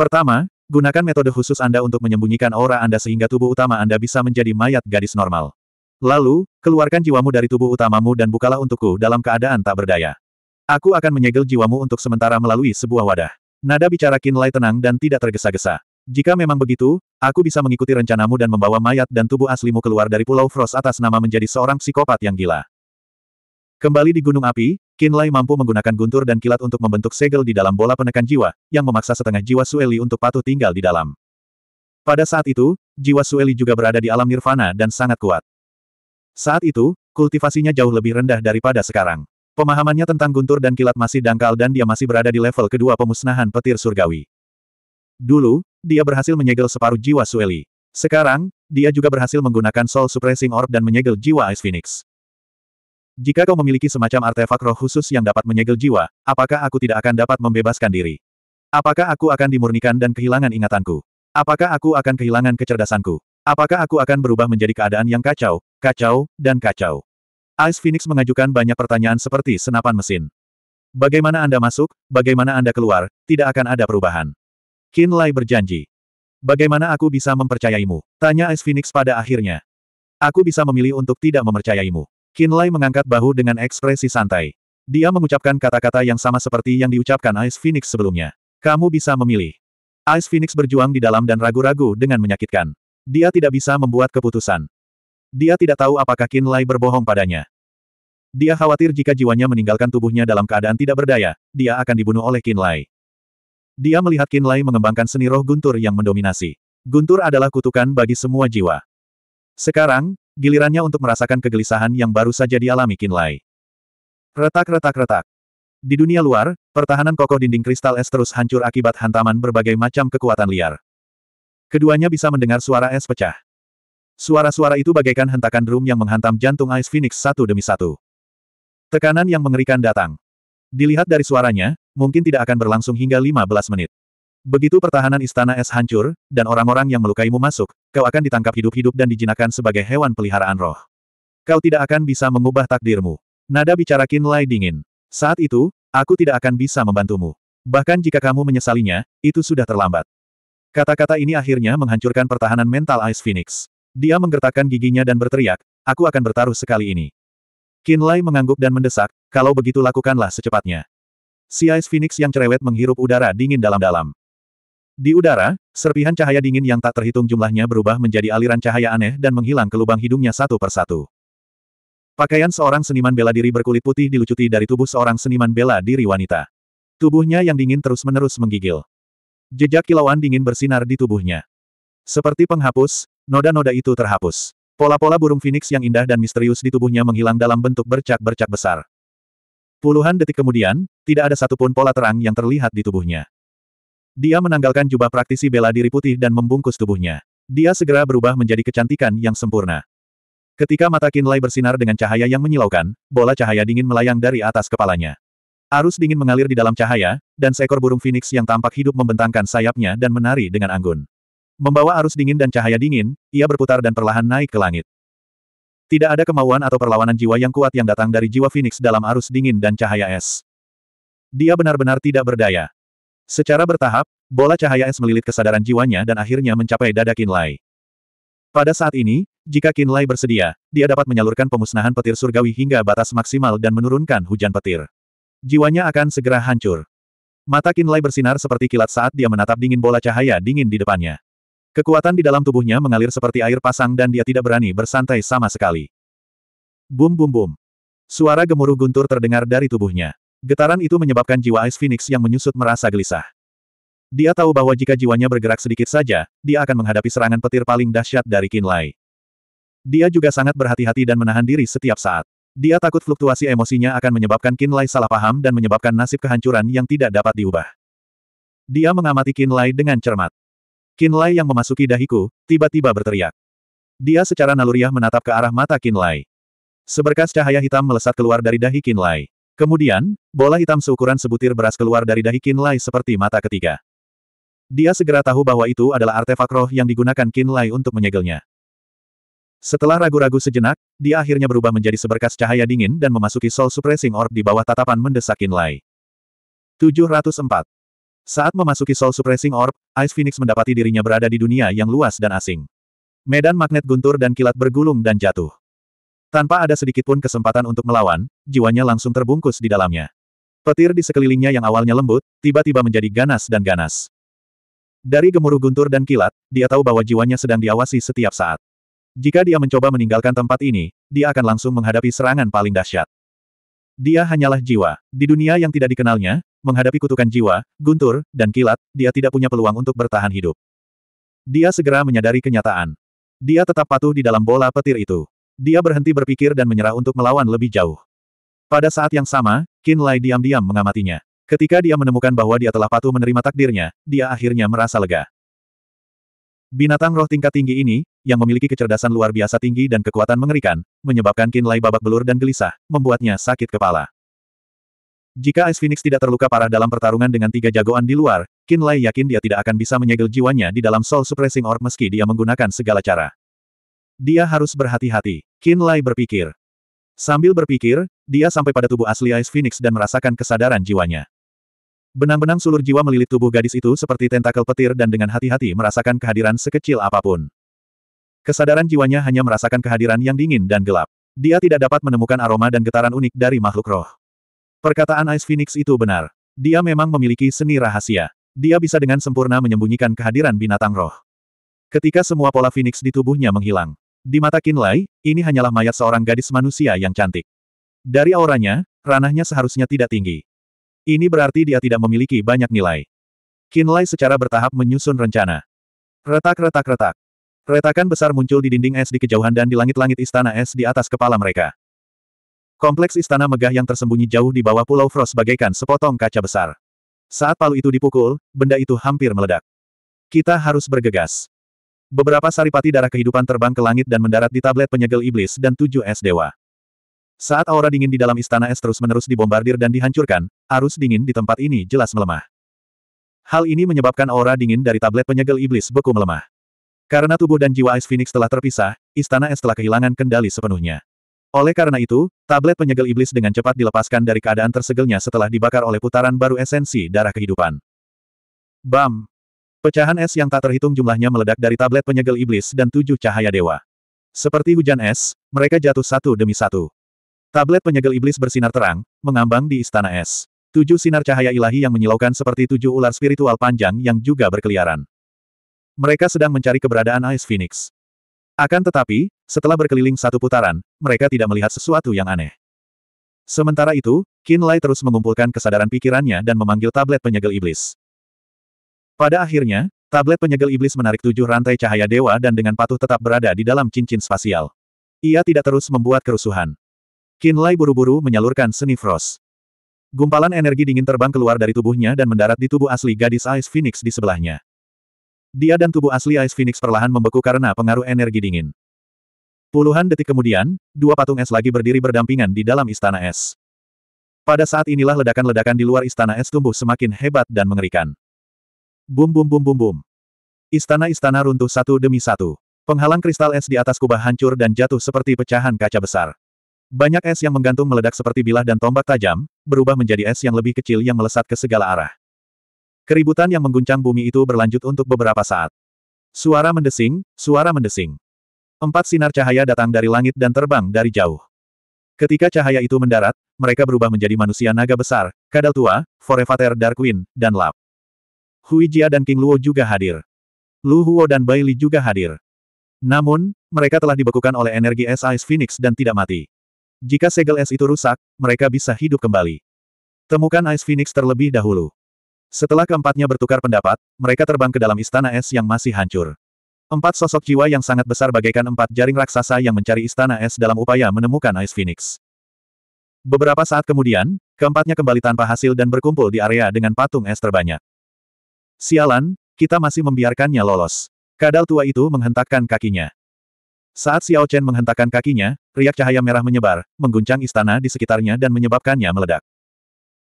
Pertama, gunakan metode khusus Anda untuk menyembunyikan aura Anda sehingga tubuh utama Anda bisa menjadi mayat gadis normal. Lalu, keluarkan jiwamu dari tubuh utamamu dan bukalah untukku dalam keadaan tak berdaya. Aku akan menyegel jiwamu untuk sementara melalui sebuah wadah. Nada bicara Kinlay tenang dan tidak tergesa-gesa. Jika memang begitu, aku bisa mengikuti rencanamu dan membawa mayat dan tubuh aslimu keluar dari Pulau Frost atas nama menjadi seorang psikopat yang gila. Kembali di Gunung Api, Kinlay mampu menggunakan guntur dan kilat untuk membentuk segel di dalam bola penekan jiwa, yang memaksa setengah jiwa Sueli untuk patuh tinggal di dalam. Pada saat itu, jiwa Sueli juga berada di alam nirvana dan sangat kuat. Saat itu, kultivasinya jauh lebih rendah daripada sekarang. Pemahamannya tentang guntur dan kilat masih dangkal dan dia masih berada di level kedua pemusnahan petir surgawi. Dulu, dia berhasil menyegel separuh jiwa Sueli. Sekarang, dia juga berhasil menggunakan Soul Suppressing Orb dan menyegel jiwa Ice Phoenix. Jika kau memiliki semacam artefak roh khusus yang dapat menyegel jiwa, apakah aku tidak akan dapat membebaskan diri? Apakah aku akan dimurnikan dan kehilangan ingatanku? Apakah aku akan kehilangan kecerdasanku? Apakah aku akan berubah menjadi keadaan yang kacau, kacau, dan kacau? Ice Phoenix mengajukan banyak pertanyaan seperti senapan mesin. Bagaimana Anda masuk, bagaimana Anda keluar, tidak akan ada perubahan. Qin Lai berjanji. Bagaimana aku bisa mempercayaimu? Tanya Ice Phoenix pada akhirnya. Aku bisa memilih untuk tidak mempercayaimu. Qin Lai mengangkat bahu dengan ekspresi santai. Dia mengucapkan kata-kata yang sama seperti yang diucapkan Ice Phoenix sebelumnya. Kamu bisa memilih. Ice Phoenix berjuang di dalam dan ragu-ragu dengan menyakitkan. Dia tidak bisa membuat keputusan. Dia tidak tahu apakah Qin Lai berbohong padanya. Dia khawatir jika jiwanya meninggalkan tubuhnya dalam keadaan tidak berdaya, dia akan dibunuh oleh Qin Lai. Dia melihat Lai mengembangkan seni roh guntur yang mendominasi. Guntur adalah kutukan bagi semua jiwa. Sekarang, gilirannya untuk merasakan kegelisahan yang baru saja dialami Lai. Retak-retak-retak. Di dunia luar, pertahanan kokoh dinding kristal es terus hancur akibat hantaman berbagai macam kekuatan liar. Keduanya bisa mendengar suara es pecah. Suara-suara itu bagaikan hentakan drum yang menghantam jantung Ice Phoenix satu demi satu. Tekanan yang mengerikan datang. Dilihat dari suaranya, mungkin tidak akan berlangsung hingga 15 menit. Begitu pertahanan istana es hancur, dan orang-orang yang melukaimu masuk, kau akan ditangkap hidup-hidup dan dijinakan sebagai hewan peliharaan roh. Kau tidak akan bisa mengubah takdirmu. Nada bicara Qin Lai dingin. Saat itu, aku tidak akan bisa membantumu. Bahkan jika kamu menyesalinya, itu sudah terlambat. Kata-kata ini akhirnya menghancurkan pertahanan mental Ice Phoenix. Dia menggertakkan giginya dan berteriak, aku akan bertaruh sekali ini. Qin Lai mengangguk dan mendesak, kalau begitu lakukanlah secepatnya. Si Ice Phoenix yang cerewet menghirup udara dingin dalam-dalam. Di udara, serpihan cahaya dingin yang tak terhitung jumlahnya berubah menjadi aliran cahaya aneh dan menghilang ke lubang hidungnya satu persatu. Pakaian seorang seniman bela diri berkulit putih dilucuti dari tubuh seorang seniman bela diri wanita. Tubuhnya yang dingin terus-menerus menggigil. Jejak kilauan dingin bersinar di tubuhnya. Seperti penghapus, noda-noda itu terhapus. Pola-pola burung phoenix yang indah dan misterius di tubuhnya menghilang dalam bentuk bercak-bercak besar. Puluhan detik kemudian, tidak ada satupun pola terang yang terlihat di tubuhnya. Dia menanggalkan jubah praktisi bela diri putih dan membungkus tubuhnya. Dia segera berubah menjadi kecantikan yang sempurna. Ketika mata kinlay bersinar dengan cahaya yang menyilaukan, bola cahaya dingin melayang dari atas kepalanya. Arus dingin mengalir di dalam cahaya, dan seekor burung phoenix yang tampak hidup membentangkan sayapnya dan menari dengan anggun. Membawa arus dingin dan cahaya dingin, ia berputar dan perlahan naik ke langit. Tidak ada kemauan atau perlawanan jiwa yang kuat yang datang dari jiwa Phoenix dalam arus dingin dan cahaya es. Dia benar-benar tidak berdaya. Secara bertahap, bola cahaya es melilit kesadaran jiwanya dan akhirnya mencapai dada Kinlay. Pada saat ini, jika Kinlay bersedia, dia dapat menyalurkan pemusnahan petir surgawi hingga batas maksimal dan menurunkan hujan petir. Jiwanya akan segera hancur. Mata Kinlay bersinar seperti kilat saat dia menatap dingin bola cahaya dingin di depannya. Kekuatan di dalam tubuhnya mengalir seperti air pasang dan dia tidak berani bersantai sama sekali. Bum bum bum. Suara gemuruh guntur terdengar dari tubuhnya. Getaran itu menyebabkan jiwa Ice Phoenix yang menyusut merasa gelisah. Dia tahu bahwa jika jiwanya bergerak sedikit saja, dia akan menghadapi serangan petir paling dahsyat dari Kinlay. Dia juga sangat berhati-hati dan menahan diri setiap saat. Dia takut fluktuasi emosinya akan menyebabkan Kinlay salah paham dan menyebabkan nasib kehancuran yang tidak dapat diubah. Dia mengamati Kinlay dengan cermat. Kinlay yang memasuki dahiku, tiba-tiba berteriak. Dia secara naluriah menatap ke arah mata Kinlay. Seberkas cahaya hitam melesat keluar dari dahi Kinlay. Kemudian, bola hitam seukuran sebutir beras keluar dari dahi Kinlay seperti mata ketiga. Dia segera tahu bahwa itu adalah artefak roh yang digunakan Kinlay untuk menyegelnya. Setelah ragu-ragu sejenak, dia akhirnya berubah menjadi seberkas cahaya dingin dan memasuki Soul Suppressing Orb di bawah tatapan mendesak Kinlay. 704. Saat memasuki Soul Suppressing Orb, Ice Phoenix mendapati dirinya berada di dunia yang luas dan asing. Medan magnet guntur dan kilat bergulung dan jatuh. Tanpa ada sedikitpun kesempatan untuk melawan, jiwanya langsung terbungkus di dalamnya. Petir di sekelilingnya yang awalnya lembut, tiba-tiba menjadi ganas dan ganas. Dari gemuruh guntur dan kilat, dia tahu bahwa jiwanya sedang diawasi setiap saat. Jika dia mencoba meninggalkan tempat ini, dia akan langsung menghadapi serangan paling dahsyat. Dia hanyalah jiwa. Di dunia yang tidak dikenalnya, menghadapi kutukan jiwa, guntur, dan kilat, dia tidak punya peluang untuk bertahan hidup. Dia segera menyadari kenyataan. Dia tetap patuh di dalam bola petir itu. Dia berhenti berpikir dan menyerah untuk melawan lebih jauh. Pada saat yang sama, Qin Lai diam-diam mengamatinya. Ketika dia menemukan bahwa dia telah patuh menerima takdirnya, dia akhirnya merasa lega. Binatang roh tingkat tinggi ini, yang memiliki kecerdasan luar biasa tinggi dan kekuatan mengerikan, menyebabkan Lai babak belur dan gelisah, membuatnya sakit kepala. Jika Ice Phoenix tidak terluka parah dalam pertarungan dengan tiga jagoan di luar, Lai yakin dia tidak akan bisa menyegel jiwanya di dalam Soul Suppressing Orb meski dia menggunakan segala cara. Dia harus berhati-hati, Lai berpikir. Sambil berpikir, dia sampai pada tubuh asli Ice Phoenix dan merasakan kesadaran jiwanya. Benang-benang sulur jiwa melilit tubuh gadis itu seperti tentakel petir dan dengan hati-hati merasakan kehadiran sekecil apapun. Kesadaran jiwanya hanya merasakan kehadiran yang dingin dan gelap. Dia tidak dapat menemukan aroma dan getaran unik dari makhluk roh. Perkataan Ice Phoenix itu benar. Dia memang memiliki seni rahasia. Dia bisa dengan sempurna menyembunyikan kehadiran binatang roh. Ketika semua pola Phoenix di tubuhnya menghilang. Di mata Kinlay, ini hanyalah mayat seorang gadis manusia yang cantik. Dari auranya, ranahnya seharusnya tidak tinggi. Ini berarti dia tidak memiliki banyak nilai. Kinlay secara bertahap menyusun rencana. Retak-retak-retak. Retakan besar muncul di dinding es di kejauhan dan di langit-langit istana es di atas kepala mereka. Kompleks istana megah yang tersembunyi jauh di bawah Pulau Frost bagaikan sepotong kaca besar. Saat palu itu dipukul, benda itu hampir meledak. Kita harus bergegas. Beberapa saripati darah kehidupan terbang ke langit dan mendarat di tablet penyegel iblis dan tujuh es dewa. Saat aura dingin di dalam istana es terus-menerus dibombardir dan dihancurkan, arus dingin di tempat ini jelas melemah. Hal ini menyebabkan aura dingin dari tablet penyegel iblis beku melemah. Karena tubuh dan jiwa Ice Phoenix telah terpisah, istana es telah kehilangan kendali sepenuhnya. Oleh karena itu, tablet penyegel iblis dengan cepat dilepaskan dari keadaan tersegelnya setelah dibakar oleh putaran baru esensi darah kehidupan. Bam! Pecahan es yang tak terhitung jumlahnya meledak dari tablet penyegel iblis dan tujuh cahaya dewa. Seperti hujan es, mereka jatuh satu demi satu. Tablet penyegel iblis bersinar terang, mengambang di istana es. Tujuh sinar cahaya ilahi yang menyilaukan seperti tujuh ular spiritual panjang yang juga berkeliaran. Mereka sedang mencari keberadaan Ice Phoenix. Akan tetapi, setelah berkeliling satu putaran, mereka tidak melihat sesuatu yang aneh. Sementara itu, Qin Lai terus mengumpulkan kesadaran pikirannya dan memanggil tablet penyegel iblis. Pada akhirnya, tablet penyegel iblis menarik tujuh rantai cahaya dewa dan dengan patuh tetap berada di dalam cincin spasial. Ia tidak terus membuat kerusuhan. Kinlay buru-buru menyalurkan seni frost. Gumpalan energi dingin terbang keluar dari tubuhnya dan mendarat di tubuh asli gadis Ice Phoenix di sebelahnya. Dia dan tubuh asli Ice Phoenix perlahan membeku karena pengaruh energi dingin. Puluhan detik kemudian, dua patung es lagi berdiri berdampingan di dalam istana es. Pada saat inilah ledakan-ledakan di luar istana es tumbuh semakin hebat dan mengerikan. Bum bum bum bum bum. Istana-istana runtuh satu demi satu. Penghalang kristal es di atas kubah hancur dan jatuh seperti pecahan kaca besar. Banyak es yang menggantung meledak seperti bilah dan tombak tajam, berubah menjadi es yang lebih kecil yang melesat ke segala arah. Keributan yang mengguncang bumi itu berlanjut untuk beberapa saat. Suara mendesing, suara mendesing. Empat sinar cahaya datang dari langit dan terbang dari jauh. Ketika cahaya itu mendarat, mereka berubah menjadi manusia naga besar, kadal tua, Forevater queen, dan Lap. Hui Jia dan King Luo juga hadir. Lu Huo dan Bai Li juga hadir. Namun, mereka telah dibekukan oleh energi es Ice Phoenix dan tidak mati. Jika segel es itu rusak, mereka bisa hidup kembali. Temukan Ice Phoenix terlebih dahulu. Setelah keempatnya bertukar pendapat, mereka terbang ke dalam istana es yang masih hancur. Empat sosok jiwa yang sangat besar bagaikan empat jaring raksasa yang mencari istana es dalam upaya menemukan Ice Phoenix. Beberapa saat kemudian, keempatnya kembali tanpa hasil dan berkumpul di area dengan patung es terbanyak. Sialan, kita masih membiarkannya lolos. Kadal tua itu menghentakkan kakinya. Saat Xiao Chen menghentakkan kakinya, riak cahaya merah menyebar, mengguncang istana di sekitarnya dan menyebabkannya meledak.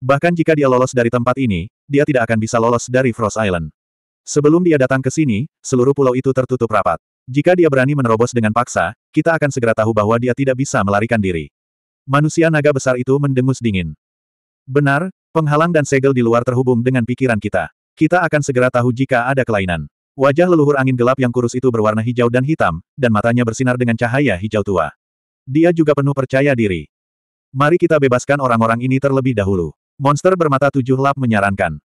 Bahkan jika dia lolos dari tempat ini, dia tidak akan bisa lolos dari Frost Island. Sebelum dia datang ke sini, seluruh pulau itu tertutup rapat. Jika dia berani menerobos dengan paksa, kita akan segera tahu bahwa dia tidak bisa melarikan diri. Manusia naga besar itu mendengus dingin. Benar, penghalang dan segel di luar terhubung dengan pikiran kita. Kita akan segera tahu jika ada kelainan. Wajah leluhur angin gelap yang kurus itu berwarna hijau dan hitam, dan matanya bersinar dengan cahaya hijau tua. Dia juga penuh percaya diri. Mari kita bebaskan orang-orang ini terlebih dahulu. Monster bermata tujuh lap menyarankan.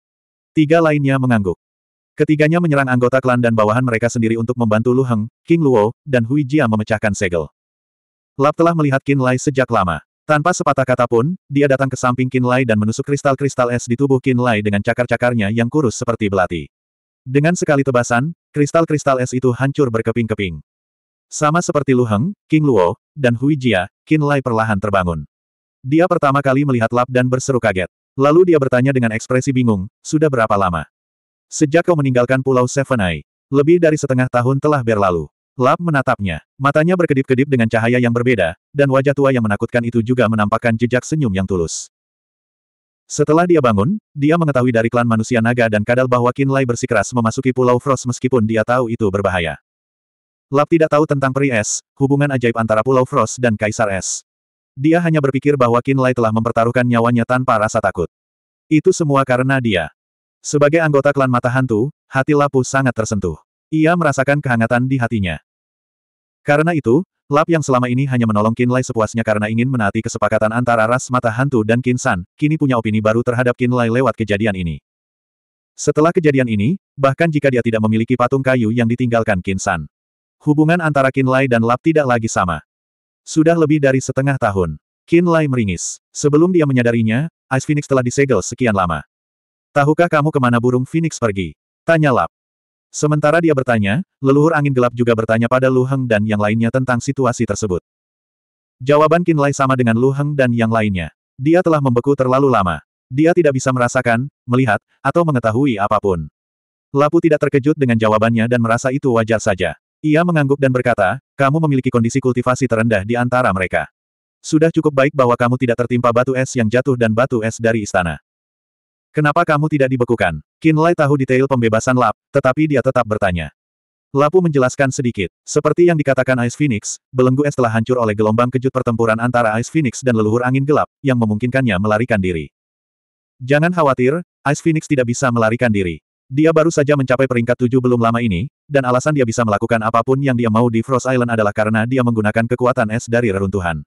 Tiga lainnya mengangguk. Ketiganya menyerang anggota klan dan bawahan mereka sendiri untuk membantu Lu Heng, King Luo, dan Hui Jia memecahkan segel. Lap telah melihat Qin Lai sejak lama. Tanpa sepatah kata pun, dia datang ke samping Qin Lai dan menusuk kristal-kristal es di tubuh Qin Lai dengan cakar-cakarnya yang kurus seperti belati. Dengan sekali tebasan, kristal-kristal es itu hancur berkeping-keping. Sama seperti Lu Heng, King Luo, dan Hui Jia, Qin Lai perlahan terbangun. Dia pertama kali melihat Lap dan berseru kaget. Lalu dia bertanya dengan ekspresi bingung, sudah berapa lama? Sejak kau meninggalkan Pulau Seven Eye, lebih dari setengah tahun telah berlalu. Lap menatapnya, matanya berkedip-kedip dengan cahaya yang berbeda, dan wajah tua yang menakutkan itu juga menampakkan jejak senyum yang tulus. Setelah dia bangun, dia mengetahui dari klan manusia naga dan kadal bahwa Kinlay bersikeras memasuki Pulau Frost meskipun dia tahu itu berbahaya. Lap tidak tahu tentang peri es, hubungan ajaib antara Pulau Frost dan Kaisar Es. Dia hanya berpikir bahwa Kinlay telah mempertaruhkan nyawanya tanpa rasa takut. Itu semua karena dia. Sebagai anggota klan mata hantu, hati Lapu sangat tersentuh. Ia merasakan kehangatan di hatinya. Karena itu, Lap yang selama ini hanya menolong Qin Lai sepuasnya karena ingin menaati kesepakatan antara ras mata hantu dan Qin San, kini punya opini baru terhadap Qin Lai lewat kejadian ini. Setelah kejadian ini, bahkan jika dia tidak memiliki patung kayu yang ditinggalkan Qin San, hubungan antara Qin Lai dan Lap tidak lagi sama. Sudah lebih dari setengah tahun. Qin Lai meringis. Sebelum dia menyadarinya, Ice Phoenix telah disegel sekian lama. Tahukah kamu kemana burung Phoenix pergi? Tanya Lap. Sementara dia bertanya, leluhur angin gelap juga bertanya pada Lu Heng dan yang lainnya tentang situasi tersebut. Jawaban Qin Lai sama dengan Lu Heng dan yang lainnya. Dia telah membeku terlalu lama. Dia tidak bisa merasakan, melihat, atau mengetahui apapun. Lapu tidak terkejut dengan jawabannya dan merasa itu wajar saja. Ia mengangguk dan berkata, kamu memiliki kondisi kultivasi terendah di antara mereka. Sudah cukup baik bahwa kamu tidak tertimpa batu es yang jatuh dan batu es dari istana. Kenapa kamu tidak dibekukan? Kinlay tahu detail pembebasan Lap, tetapi dia tetap bertanya. Lapu menjelaskan sedikit. Seperti yang dikatakan Ice Phoenix, belenggu es telah hancur oleh gelombang kejut pertempuran antara Ice Phoenix dan leluhur angin gelap, yang memungkinkannya melarikan diri. Jangan khawatir, Ice Phoenix tidak bisa melarikan diri. Dia baru saja mencapai peringkat tujuh belum lama ini, dan alasan dia bisa melakukan apapun yang dia mau di Frost Island adalah karena dia menggunakan kekuatan es dari reruntuhan.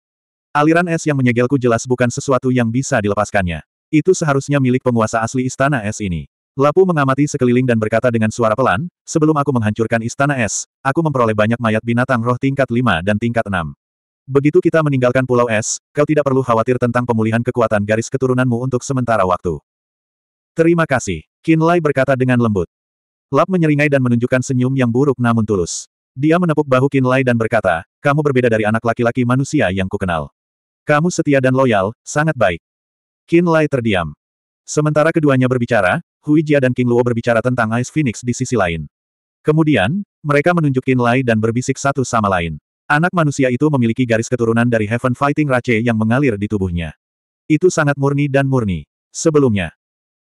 Aliran es yang menyegelku jelas bukan sesuatu yang bisa dilepaskannya. Itu seharusnya milik penguasa asli istana es ini. Lapu mengamati sekeliling dan berkata dengan suara pelan, sebelum aku menghancurkan istana es, aku memperoleh banyak mayat binatang roh tingkat 5 dan tingkat 6. Begitu kita meninggalkan pulau es, kau tidak perlu khawatir tentang pemulihan kekuatan garis keturunanmu untuk sementara waktu. Terima kasih, Kinlay berkata dengan lembut. Lap menyeringai dan menunjukkan senyum yang buruk namun tulus. Dia menepuk bahu Kinlay dan berkata, kamu berbeda dari anak laki-laki manusia yang kukenal. Kamu setia dan loyal, sangat baik. Qin Lai terdiam. Sementara keduanya berbicara, Hui Jia dan King Luo berbicara tentang Ice Phoenix di sisi lain. Kemudian, mereka menunjuk Qin Lai dan berbisik satu sama lain. Anak manusia itu memiliki garis keturunan dari Heaven Fighting Rache yang mengalir di tubuhnya. Itu sangat murni dan murni. Sebelumnya,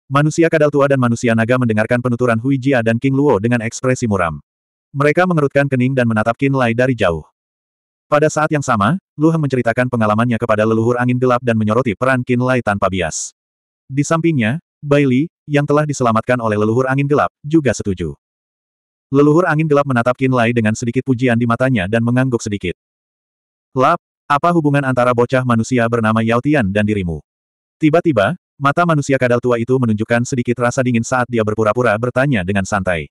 manusia kadal tua dan manusia naga mendengarkan penuturan Hui Jia dan King Luo dengan ekspresi muram. Mereka mengerutkan kening dan menatap Qin Lai dari jauh. Pada saat yang sama, Lu Heng menceritakan pengalamannya kepada leluhur angin gelap dan menyoroti peran Qin Lai tanpa bias. Di sampingnya, Bai Li, yang telah diselamatkan oleh leluhur angin gelap, juga setuju. Leluhur angin gelap menatap Qin Lai dengan sedikit pujian di matanya dan mengangguk sedikit. Lap, apa hubungan antara bocah manusia bernama Yao Tian dan dirimu? Tiba-tiba, mata manusia kadal tua itu menunjukkan sedikit rasa dingin saat dia berpura-pura bertanya dengan santai.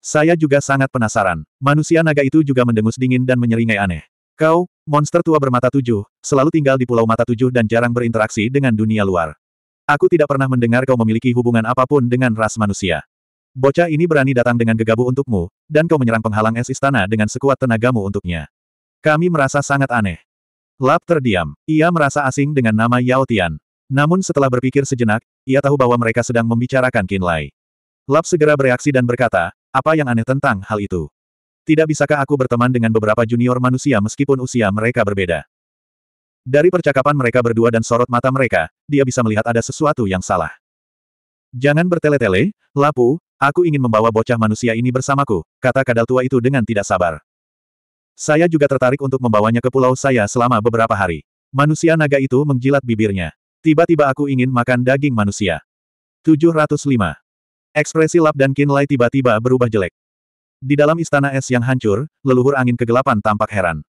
Saya juga sangat penasaran. Manusia naga itu juga mendengus dingin dan menyeringai aneh. Kau, monster tua bermata tujuh, selalu tinggal di Pulau Mata Tujuh dan jarang berinteraksi dengan dunia luar. Aku tidak pernah mendengar kau memiliki hubungan apapun dengan ras manusia. Bocah ini berani datang dengan gegabah untukmu, dan kau menyerang penghalang es istana dengan sekuat tenagamu untuknya. Kami merasa sangat aneh. Lap terdiam. Ia merasa asing dengan nama Yao Tian. Namun setelah berpikir sejenak, ia tahu bahwa mereka sedang membicarakan Kinlay. Lap segera bereaksi dan berkata, apa yang aneh tentang hal itu? Tidak bisakah aku berteman dengan beberapa junior manusia meskipun usia mereka berbeda? Dari percakapan mereka berdua dan sorot mata mereka, dia bisa melihat ada sesuatu yang salah. Jangan bertele-tele, Lapu, aku ingin membawa bocah manusia ini bersamaku, kata kadal tua itu dengan tidak sabar. Saya juga tertarik untuk membawanya ke pulau saya selama beberapa hari. Manusia naga itu menjilat bibirnya. Tiba-tiba aku ingin makan daging manusia. 705. Ekspresi Lap dan Kinlay tiba-tiba berubah jelek. Di dalam istana es yang hancur, leluhur angin kegelapan tampak heran.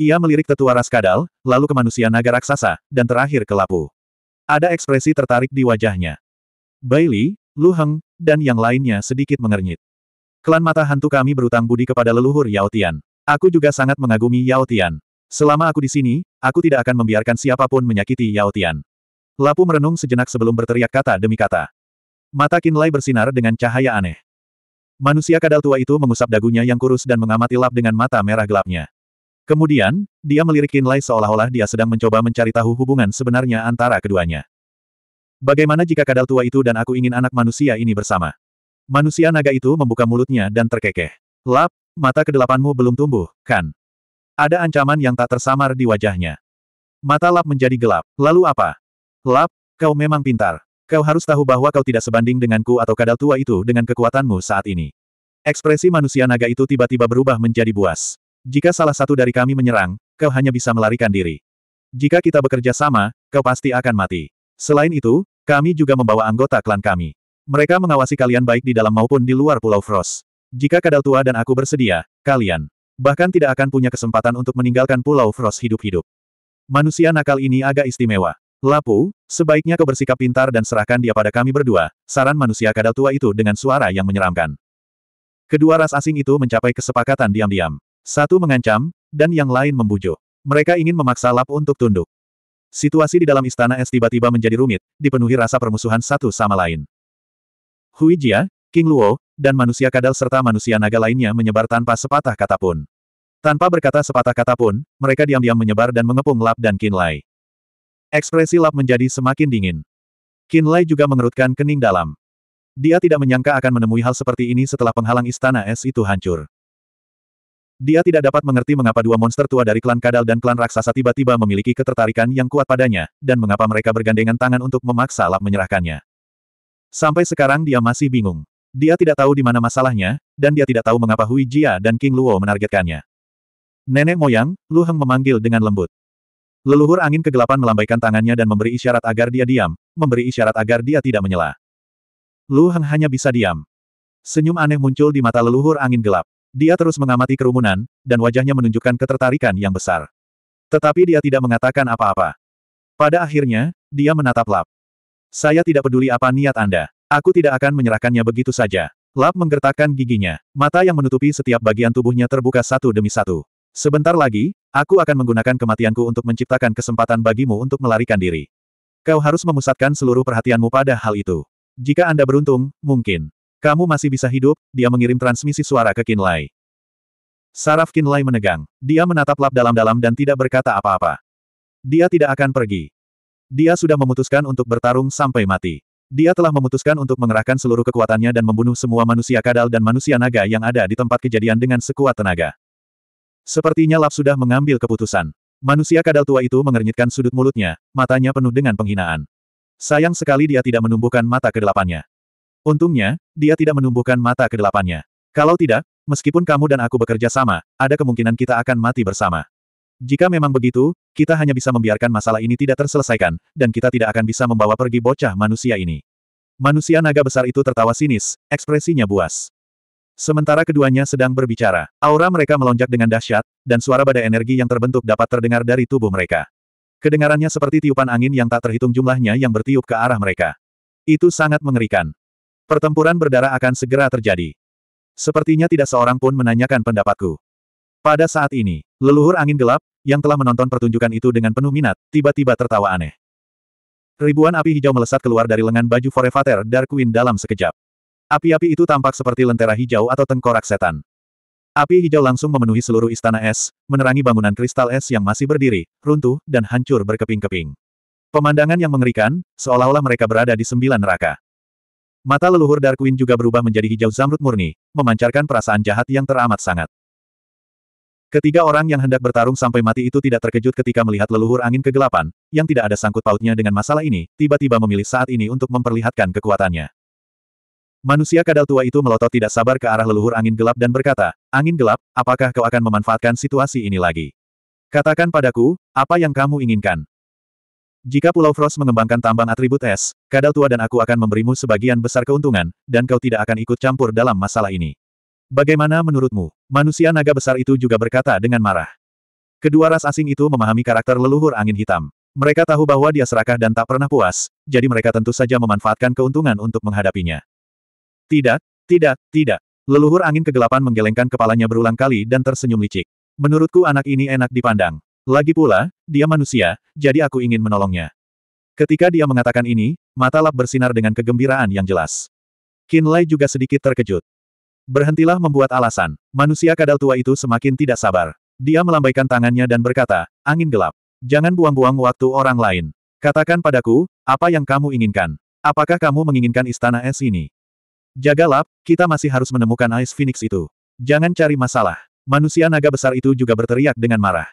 Ia melirik tetua Raskadal, lalu ke manusia naga raksasa, dan terakhir ke Lapu. Ada ekspresi tertarik di wajahnya. Bailey, Lu Heng, dan yang lainnya sedikit mengernyit. Klan mata hantu kami berutang budi kepada leluhur Yao Tian. Aku juga sangat mengagumi Yao Tian. Selama aku di sini, aku tidak akan membiarkan siapapun menyakiti Yao Tian. Lapu merenung sejenak sebelum berteriak kata demi kata. Mata Kinlay bersinar dengan cahaya aneh. Manusia kadal tua itu mengusap dagunya yang kurus dan mengamati lap dengan mata merah gelapnya. Kemudian, dia melirik Kinlay seolah-olah dia sedang mencoba mencari tahu hubungan sebenarnya antara keduanya. Bagaimana jika kadal tua itu dan aku ingin anak manusia ini bersama? Manusia naga itu membuka mulutnya dan terkekeh. Lap, mata kedelapanmu belum tumbuh, kan? Ada ancaman yang tak tersamar di wajahnya. Mata Lap menjadi gelap. Lalu apa? Lap, kau memang pintar. Kau harus tahu bahwa kau tidak sebanding denganku atau kadal tua itu dengan kekuatanmu saat ini. Ekspresi manusia naga itu tiba-tiba berubah menjadi buas. Jika salah satu dari kami menyerang, kau hanya bisa melarikan diri. Jika kita bekerja sama, kau pasti akan mati. Selain itu, kami juga membawa anggota klan kami. Mereka mengawasi kalian baik di dalam maupun di luar Pulau Frost. Jika kadal tua dan aku bersedia, kalian bahkan tidak akan punya kesempatan untuk meninggalkan Pulau Frost hidup-hidup. Manusia nakal ini agak istimewa. Lapu, sebaiknya kau bersikap pintar dan serahkan dia pada kami berdua, saran manusia kadal tua itu dengan suara yang menyeramkan. Kedua ras asing itu mencapai kesepakatan diam-diam. Satu mengancam, dan yang lain membujuk. Mereka ingin memaksa Lapu untuk tunduk. Situasi di dalam istana es tiba-tiba menjadi rumit, dipenuhi rasa permusuhan satu sama lain. Hui Jia, King Luo, dan manusia kadal serta manusia naga lainnya menyebar tanpa sepatah kata pun. Tanpa berkata sepatah kata pun, mereka diam-diam menyebar dan mengepung Lap dan Qin Lai. Ekspresi Lap menjadi semakin dingin. Qin Lai juga mengerutkan kening dalam. Dia tidak menyangka akan menemui hal seperti ini setelah penghalang istana es itu hancur. Dia tidak dapat mengerti mengapa dua monster tua dari klan Kadal dan klan Raksasa tiba-tiba memiliki ketertarikan yang kuat padanya, dan mengapa mereka bergandengan tangan untuk memaksa Lap menyerahkannya. Sampai sekarang dia masih bingung. Dia tidak tahu di mana masalahnya, dan dia tidak tahu mengapa Hui Jia dan King Luo menargetkannya. Nenek moyang, Lu Heng memanggil dengan lembut. Leluhur angin kegelapan melambaikan tangannya dan memberi isyarat agar dia diam, memberi isyarat agar dia tidak menyela. Lu Heng hanya bisa diam. Senyum aneh muncul di mata leluhur angin gelap. Dia terus mengamati kerumunan, dan wajahnya menunjukkan ketertarikan yang besar. Tetapi dia tidak mengatakan apa-apa. Pada akhirnya, dia menatap Lap. Saya tidak peduli apa niat Anda. Aku tidak akan menyerahkannya begitu saja. Lap menggertakkan giginya. Mata yang menutupi setiap bagian tubuhnya terbuka satu demi satu. Sebentar lagi, Aku akan menggunakan kematianku untuk menciptakan kesempatan bagimu untuk melarikan diri. Kau harus memusatkan seluruh perhatianmu pada hal itu. Jika Anda beruntung, mungkin. Kamu masih bisa hidup, dia mengirim transmisi suara ke Kinlay. Saraf Kinlay menegang. Dia menatap lap dalam-dalam dan tidak berkata apa-apa. Dia tidak akan pergi. Dia sudah memutuskan untuk bertarung sampai mati. Dia telah memutuskan untuk mengerahkan seluruh kekuatannya dan membunuh semua manusia kadal dan manusia naga yang ada di tempat kejadian dengan sekuat tenaga. Sepertinya Lap sudah mengambil keputusan. Manusia kadal tua itu mengernyitkan sudut mulutnya, matanya penuh dengan penghinaan. Sayang sekali dia tidak menumbuhkan mata kedelapannya. Untungnya, dia tidak menumbuhkan mata kedelapannya. Kalau tidak, meskipun kamu dan aku bekerja sama, ada kemungkinan kita akan mati bersama. Jika memang begitu, kita hanya bisa membiarkan masalah ini tidak terselesaikan, dan kita tidak akan bisa membawa pergi bocah manusia ini. Manusia naga besar itu tertawa sinis, ekspresinya buas. Sementara keduanya sedang berbicara, aura mereka melonjak dengan dahsyat, dan suara badai energi yang terbentuk dapat terdengar dari tubuh mereka. Kedengarannya seperti tiupan angin yang tak terhitung jumlahnya yang bertiup ke arah mereka. Itu sangat mengerikan. Pertempuran berdarah akan segera terjadi. Sepertinya tidak seorang pun menanyakan pendapatku. Pada saat ini, leluhur angin gelap, yang telah menonton pertunjukan itu dengan penuh minat, tiba-tiba tertawa aneh. Ribuan api hijau melesat keluar dari lengan baju Forevater Dark Queen dalam sekejap. Api-api itu tampak seperti lentera hijau atau tengkorak setan. Api hijau langsung memenuhi seluruh istana es, menerangi bangunan kristal es yang masih berdiri, runtuh, dan hancur berkeping-keping. Pemandangan yang mengerikan, seolah-olah mereka berada di sembilan neraka. Mata leluhur Dark juga berubah menjadi hijau zamrud murni, memancarkan perasaan jahat yang teramat sangat. Ketiga orang yang hendak bertarung sampai mati itu tidak terkejut ketika melihat leluhur angin kegelapan, yang tidak ada sangkut pautnya dengan masalah ini, tiba-tiba memilih saat ini untuk memperlihatkan kekuatannya. Manusia kadal tua itu melotot tidak sabar ke arah leluhur angin gelap dan berkata, Angin gelap, apakah kau akan memanfaatkan situasi ini lagi? Katakan padaku, apa yang kamu inginkan? Jika Pulau Frost mengembangkan tambang atribut es, kadal tua dan aku akan memberimu sebagian besar keuntungan, dan kau tidak akan ikut campur dalam masalah ini. Bagaimana menurutmu? Manusia naga besar itu juga berkata dengan marah. Kedua ras asing itu memahami karakter leluhur angin hitam. Mereka tahu bahwa dia serakah dan tak pernah puas, jadi mereka tentu saja memanfaatkan keuntungan untuk menghadapinya. Tidak, tidak, tidak. Leluhur angin kegelapan menggelengkan kepalanya berulang kali dan tersenyum licik. Menurutku anak ini enak dipandang. Lagi pula, dia manusia, jadi aku ingin menolongnya. Ketika dia mengatakan ini, mata lap bersinar dengan kegembiraan yang jelas. Kinlay juga sedikit terkejut. Berhentilah membuat alasan. Manusia kadal tua itu semakin tidak sabar. Dia melambaikan tangannya dan berkata, angin gelap. Jangan buang-buang waktu orang lain. Katakan padaku, apa yang kamu inginkan? Apakah kamu menginginkan istana es ini? Jaga lap, kita masih harus menemukan Ice Phoenix itu. Jangan cari masalah. Manusia naga besar itu juga berteriak dengan marah.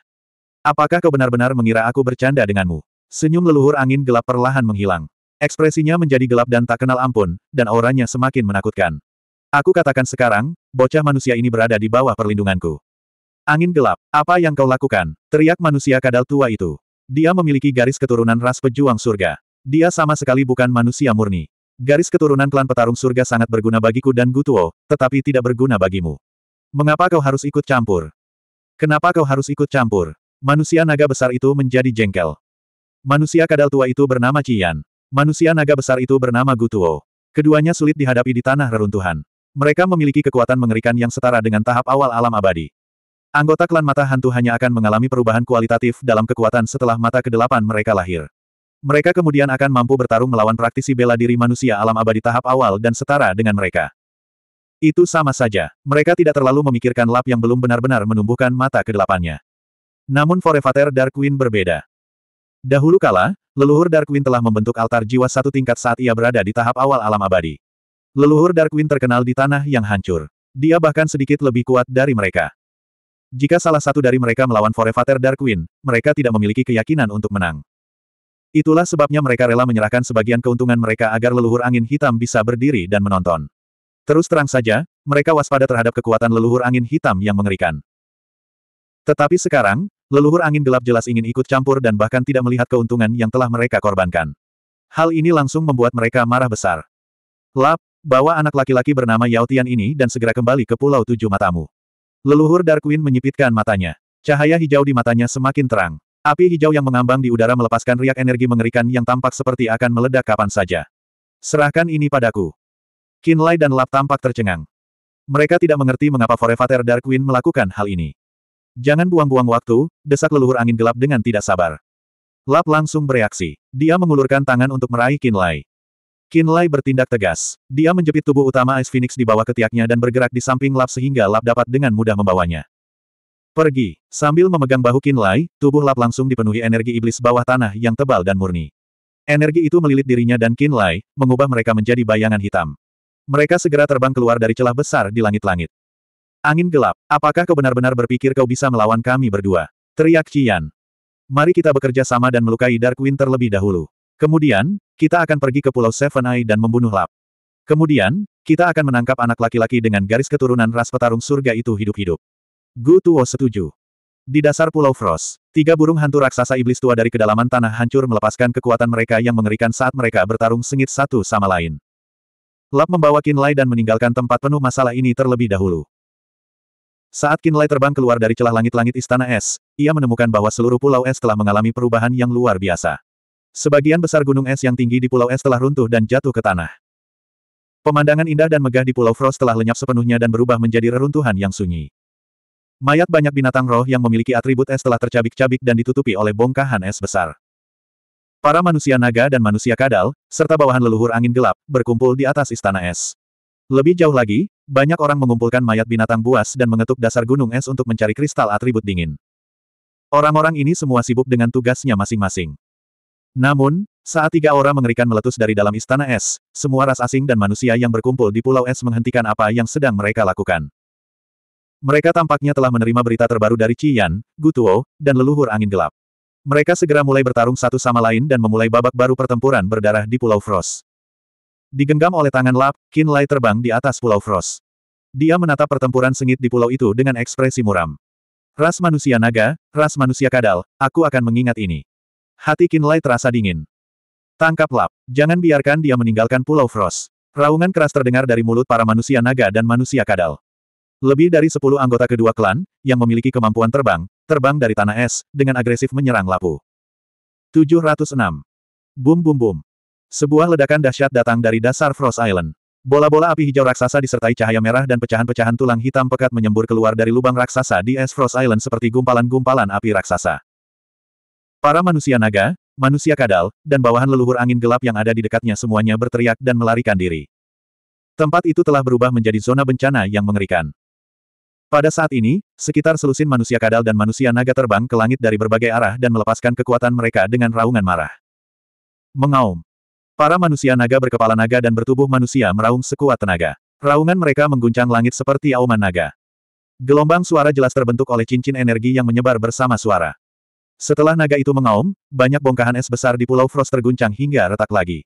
Apakah kau benar-benar mengira aku bercanda denganmu? Senyum leluhur angin gelap perlahan menghilang. Ekspresinya menjadi gelap dan tak kenal ampun, dan auranya semakin menakutkan. Aku katakan sekarang, bocah manusia ini berada di bawah perlindunganku. Angin gelap, apa yang kau lakukan? Teriak manusia kadal tua itu. Dia memiliki garis keturunan ras pejuang surga. Dia sama sekali bukan manusia murni. Garis keturunan klan petarung surga sangat berguna bagiku dan Gutuo, tetapi tidak berguna bagimu. Mengapa kau harus ikut campur? Kenapa kau harus ikut campur? Manusia naga besar itu menjadi jengkel. Manusia kadal tua itu bernama Cian. Manusia naga besar itu bernama Gutuo. Keduanya sulit dihadapi di tanah reruntuhan. Mereka memiliki kekuatan mengerikan yang setara dengan tahap awal alam abadi. Anggota klan mata hantu hanya akan mengalami perubahan kualitatif dalam kekuatan setelah mata kedelapan mereka lahir. Mereka kemudian akan mampu bertarung melawan praktisi bela diri manusia alam abadi tahap awal dan setara dengan mereka. Itu sama saja, mereka tidak terlalu memikirkan lap yang belum benar-benar menumbuhkan mata kedelapannya. Namun Forevater Dark Queen berbeda. Dahulu kala, leluhur Dark telah membentuk altar jiwa satu tingkat saat ia berada di tahap awal alam abadi. Leluhur Dark terkenal di tanah yang hancur. Dia bahkan sedikit lebih kuat dari mereka. Jika salah satu dari mereka melawan Forevater Dark Queen, mereka tidak memiliki keyakinan untuk menang. Itulah sebabnya mereka rela menyerahkan sebagian keuntungan mereka agar leluhur angin hitam bisa berdiri dan menonton. Terus terang saja, mereka waspada terhadap kekuatan leluhur angin hitam yang mengerikan. Tetapi sekarang, leluhur angin gelap jelas ingin ikut campur dan bahkan tidak melihat keuntungan yang telah mereka korbankan. Hal ini langsung membuat mereka marah besar. Lap, bawa anak laki-laki bernama Yao Tian ini dan segera kembali ke Pulau Tujuh Matamu. Leluhur Darkwin menyipitkan matanya. Cahaya hijau di matanya semakin terang. Api hijau yang mengambang di udara melepaskan riak energi mengerikan yang tampak seperti akan meledak kapan saja. Serahkan ini padaku. Kinlay dan Lap tampak tercengang. Mereka tidak mengerti mengapa Forevater Dark Wind melakukan hal ini. Jangan buang-buang waktu, desak leluhur angin gelap dengan tidak sabar. Lap langsung bereaksi. Dia mengulurkan tangan untuk meraih Kinlay. Kinlay bertindak tegas. Dia menjepit tubuh utama Ice Phoenix di bawah ketiaknya dan bergerak di samping Lap sehingga Lap dapat dengan mudah membawanya. Pergi. Sambil memegang bahu Kinlai, tubuh Lap langsung dipenuhi energi iblis bawah tanah yang tebal dan murni. Energi itu melilit dirinya dan Kinlai, mengubah mereka menjadi bayangan hitam. Mereka segera terbang keluar dari celah besar di langit-langit. Angin gelap, apakah kau benar-benar berpikir kau bisa melawan kami berdua? Teriak Cian. Mari kita bekerja sama dan melukai Dark Wind terlebih dahulu. Kemudian, kita akan pergi ke Pulau Seven Eye dan membunuh Lap. Kemudian, kita akan menangkap anak laki-laki dengan garis keturunan ras petarung surga itu hidup-hidup. Gu Tuo setuju. Di dasar Pulau Frost, tiga burung hantu raksasa iblis tua dari kedalaman tanah hancur melepaskan kekuatan mereka yang mengerikan saat mereka bertarung sengit satu sama lain. Lap membawa Kinlay dan meninggalkan tempat penuh masalah ini terlebih dahulu. Saat Kinlay terbang keluar dari celah langit-langit istana es, ia menemukan bahwa seluruh pulau es telah mengalami perubahan yang luar biasa. Sebagian besar gunung es yang tinggi di pulau es telah runtuh dan jatuh ke tanah. Pemandangan indah dan megah di Pulau Frost telah lenyap sepenuhnya dan berubah menjadi reruntuhan yang sunyi. Mayat banyak binatang roh yang memiliki atribut es telah tercabik-cabik dan ditutupi oleh bongkahan es besar. Para manusia naga dan manusia kadal, serta bawahan leluhur angin gelap, berkumpul di atas istana es. Lebih jauh lagi, banyak orang mengumpulkan mayat binatang buas dan mengetuk dasar gunung es untuk mencari kristal atribut dingin. Orang-orang ini semua sibuk dengan tugasnya masing-masing. Namun, saat tiga aura mengerikan meletus dari dalam istana es, semua ras asing dan manusia yang berkumpul di pulau es menghentikan apa yang sedang mereka lakukan. Mereka tampaknya telah menerima berita terbaru dari Qian, Gutuo, dan leluhur angin gelap. Mereka segera mulai bertarung satu sama lain dan memulai babak baru pertempuran berdarah di Pulau Frost. Digenggam oleh tangan Lap, Qin Lai terbang di atas Pulau Frost. Dia menatap pertempuran sengit di pulau itu dengan ekspresi muram. Ras manusia naga, ras manusia kadal, aku akan mengingat ini. Hati Qin Lai terasa dingin. Tangkap Lap, jangan biarkan dia meninggalkan Pulau Frost. Raungan keras terdengar dari mulut para manusia naga dan manusia kadal. Lebih dari sepuluh anggota kedua klan, yang memiliki kemampuan terbang, terbang dari tanah es, dengan agresif menyerang Lapu. 706. Bum bum bum. Sebuah ledakan dahsyat datang dari dasar Frost Island. Bola-bola api hijau raksasa disertai cahaya merah dan pecahan-pecahan tulang hitam pekat menyembur keluar dari lubang raksasa di es Frost Island seperti gumpalan-gumpalan api raksasa. Para manusia naga, manusia kadal, dan bawahan leluhur angin gelap yang ada di dekatnya semuanya berteriak dan melarikan diri. Tempat itu telah berubah menjadi zona bencana yang mengerikan. Pada saat ini, sekitar selusin manusia kadal dan manusia naga terbang ke langit dari berbagai arah dan melepaskan kekuatan mereka dengan raungan marah. Mengaum. Para manusia naga berkepala naga dan bertubuh manusia meraung sekuat tenaga. Raungan mereka mengguncang langit seperti auman naga. Gelombang suara jelas terbentuk oleh cincin energi yang menyebar bersama suara. Setelah naga itu mengaum, banyak bongkahan es besar di Pulau Frost terguncang hingga retak lagi.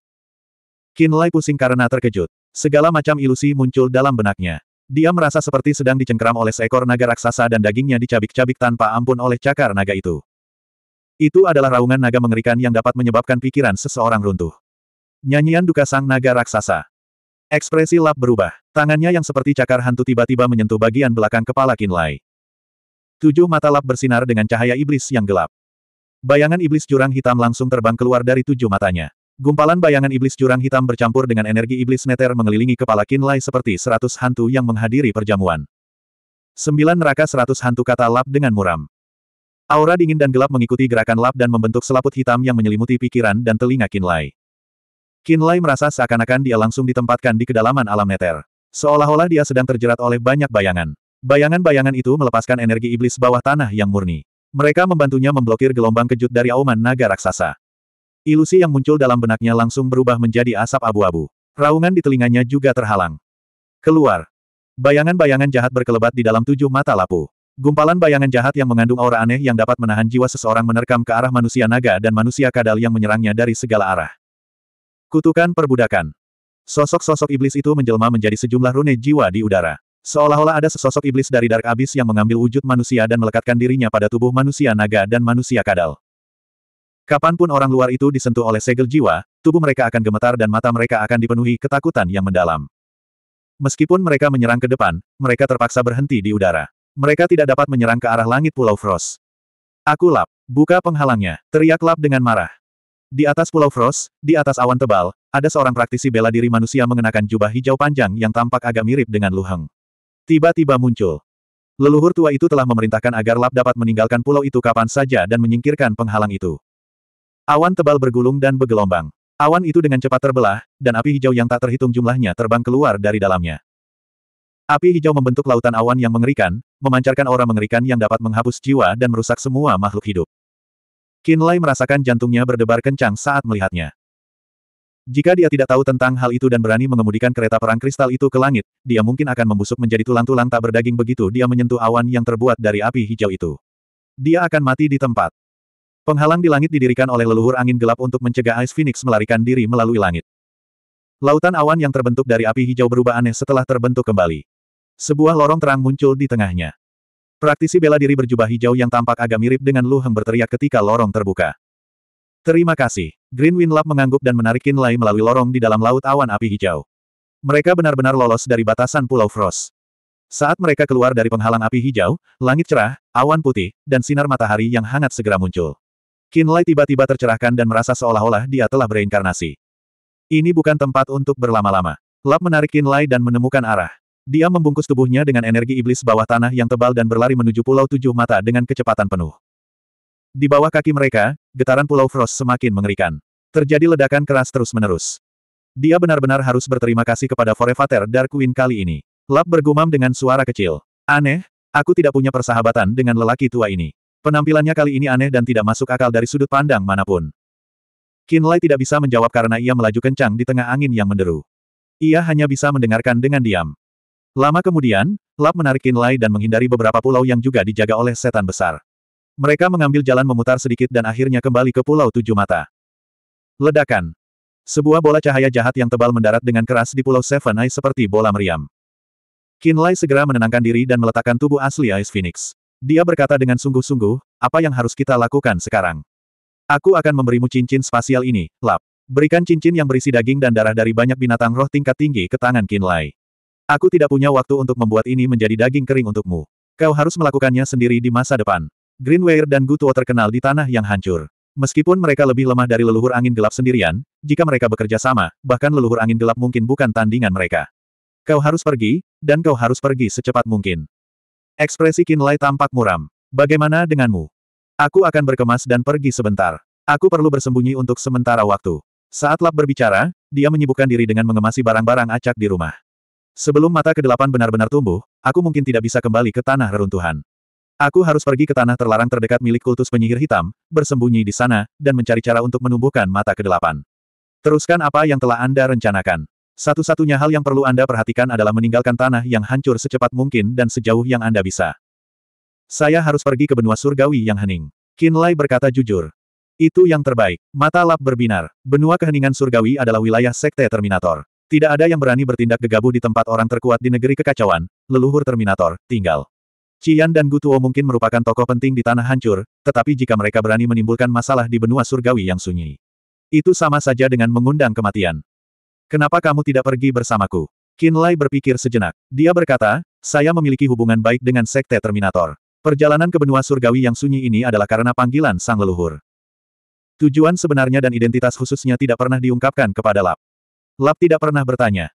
Kinlay pusing karena terkejut. Segala macam ilusi muncul dalam benaknya. Dia merasa seperti sedang dicengkeram oleh seekor naga raksasa dan dagingnya dicabik-cabik tanpa ampun oleh cakar naga itu. Itu adalah raungan naga mengerikan yang dapat menyebabkan pikiran seseorang runtuh. Nyanyian duka sang naga raksasa. Ekspresi lap berubah. Tangannya yang seperti cakar hantu tiba-tiba menyentuh bagian belakang kepala Kinlay. Tujuh mata lap bersinar dengan cahaya iblis yang gelap. Bayangan iblis jurang hitam langsung terbang keluar dari tujuh matanya. Gumpalan bayangan iblis jurang hitam bercampur dengan energi iblis neter mengelilingi kepala Kinlay seperti seratus hantu yang menghadiri perjamuan. Sembilan neraka seratus hantu kata lap dengan muram. Aura dingin dan gelap mengikuti gerakan lap dan membentuk selaput hitam yang menyelimuti pikiran dan telinga Kinlay. Kinlay merasa seakan-akan dia langsung ditempatkan di kedalaman alam neter. Seolah-olah dia sedang terjerat oleh banyak bayangan. Bayangan-bayangan itu melepaskan energi iblis bawah tanah yang murni. Mereka membantunya memblokir gelombang kejut dari auman naga raksasa. Ilusi yang muncul dalam benaknya langsung berubah menjadi asap abu-abu. Raungan di telinganya juga terhalang. Keluar. Bayangan-bayangan jahat berkelebat di dalam tujuh mata lapu. Gumpalan bayangan jahat yang mengandung aura aneh yang dapat menahan jiwa seseorang menerkam ke arah manusia naga dan manusia kadal yang menyerangnya dari segala arah. Kutukan perbudakan. Sosok-sosok iblis itu menjelma menjadi sejumlah rune jiwa di udara. Seolah-olah ada sesosok iblis dari Dark Abyss yang mengambil wujud manusia dan melekatkan dirinya pada tubuh manusia naga dan manusia kadal. Kapanpun orang luar itu disentuh oleh segel jiwa, tubuh mereka akan gemetar dan mata mereka akan dipenuhi ketakutan yang mendalam. Meskipun mereka menyerang ke depan, mereka terpaksa berhenti di udara. Mereka tidak dapat menyerang ke arah langit Pulau Frost. Aku lap, buka penghalangnya, teriak lap dengan marah. Di atas Pulau Frost, di atas awan tebal, ada seorang praktisi bela diri manusia mengenakan jubah hijau panjang yang tampak agak mirip dengan Luheng. Tiba-tiba muncul. Leluhur tua itu telah memerintahkan agar Lap dapat meninggalkan pulau itu kapan saja dan menyingkirkan penghalang itu. Awan tebal bergulung dan bergelombang. Awan itu dengan cepat terbelah, dan api hijau yang tak terhitung jumlahnya terbang keluar dari dalamnya. Api hijau membentuk lautan awan yang mengerikan, memancarkan aura mengerikan yang dapat menghapus jiwa dan merusak semua makhluk hidup. Kinlay merasakan jantungnya berdebar kencang saat melihatnya. Jika dia tidak tahu tentang hal itu dan berani mengemudikan kereta perang kristal itu ke langit, dia mungkin akan membusuk menjadi tulang-tulang tak berdaging begitu dia menyentuh awan yang terbuat dari api hijau itu. Dia akan mati di tempat. Penghalang di langit didirikan oleh leluhur angin gelap untuk mencegah Ice Phoenix melarikan diri melalui langit. Lautan awan yang terbentuk dari api hijau berubah aneh setelah terbentuk kembali. Sebuah lorong terang muncul di tengahnya. Praktisi bela diri berjubah hijau yang tampak agak mirip dengan Lu Heng berteriak ketika lorong terbuka. Terima kasih. Green Wind Lab mengangguk dan menarikin Lai melalui lorong di dalam laut awan api hijau. Mereka benar-benar lolos dari batasan Pulau Frost. Saat mereka keluar dari penghalang api hijau, langit cerah, awan putih, dan sinar matahari yang hangat segera muncul. Kinlay tiba-tiba tercerahkan dan merasa seolah-olah dia telah bereinkarnasi. Ini bukan tempat untuk berlama-lama. Lap menarik Kinlay dan menemukan arah. Dia membungkus tubuhnya dengan energi iblis bawah tanah yang tebal dan berlari menuju Pulau Tujuh Mata dengan kecepatan penuh. Di bawah kaki mereka, getaran Pulau Frost semakin mengerikan. Terjadi ledakan keras terus-menerus. Dia benar-benar harus berterima kasih kepada Forevater Dark Queen kali ini. Lap bergumam dengan suara kecil. Aneh, aku tidak punya persahabatan dengan lelaki tua ini. Penampilannya kali ini aneh dan tidak masuk akal dari sudut pandang manapun. Lai tidak bisa menjawab karena ia melaju kencang di tengah angin yang menderu. Ia hanya bisa mendengarkan dengan diam. Lama kemudian, Lap menarik Lai dan menghindari beberapa pulau yang juga dijaga oleh setan besar. Mereka mengambil jalan memutar sedikit dan akhirnya kembali ke Pulau Tujuh Mata. Ledakan. Sebuah bola cahaya jahat yang tebal mendarat dengan keras di Pulau Seven Eye seperti bola meriam. Lai segera menenangkan diri dan meletakkan tubuh asli Ice Phoenix. Dia berkata dengan sungguh-sungguh, apa yang harus kita lakukan sekarang? Aku akan memberimu cincin spasial ini, lap. Berikan cincin yang berisi daging dan darah dari banyak binatang roh tingkat tinggi ke tangan Kinlay. Aku tidak punya waktu untuk membuat ini menjadi daging kering untukmu. Kau harus melakukannya sendiri di masa depan. Greenware dan Gutuo terkenal di tanah yang hancur. Meskipun mereka lebih lemah dari leluhur angin gelap sendirian, jika mereka bekerja sama, bahkan leluhur angin gelap mungkin bukan tandingan mereka. Kau harus pergi, dan kau harus pergi secepat mungkin. Ekspresi Kinlay tampak muram. Bagaimana denganmu? Aku akan berkemas dan pergi sebentar. Aku perlu bersembunyi untuk sementara waktu. Saat Lap berbicara, dia menyibukkan diri dengan mengemasi barang-barang acak di rumah. Sebelum mata kedelapan benar-benar tumbuh, aku mungkin tidak bisa kembali ke tanah reruntuhan. Aku harus pergi ke tanah terlarang terdekat milik kultus penyihir hitam, bersembunyi di sana, dan mencari cara untuk menumbuhkan mata kedelapan. Teruskan apa yang telah Anda rencanakan. Satu-satunya hal yang perlu Anda perhatikan adalah meninggalkan tanah yang hancur secepat mungkin dan sejauh yang Anda bisa. Saya harus pergi ke benua surgawi yang hening. Lai berkata jujur. Itu yang terbaik. Mata lap berbinar. Benua keheningan surgawi adalah wilayah sekte Terminator. Tidak ada yang berani bertindak gegabah di tempat orang terkuat di negeri kekacauan, leluhur Terminator, tinggal. Cian dan Gutuo mungkin merupakan tokoh penting di tanah hancur, tetapi jika mereka berani menimbulkan masalah di benua surgawi yang sunyi. Itu sama saja dengan mengundang kematian. Kenapa kamu tidak pergi bersamaku? Lai berpikir sejenak. Dia berkata, saya memiliki hubungan baik dengan Sekte Terminator. Perjalanan ke benua surgawi yang sunyi ini adalah karena panggilan sang leluhur. Tujuan sebenarnya dan identitas khususnya tidak pernah diungkapkan kepada Lap. Lap tidak pernah bertanya.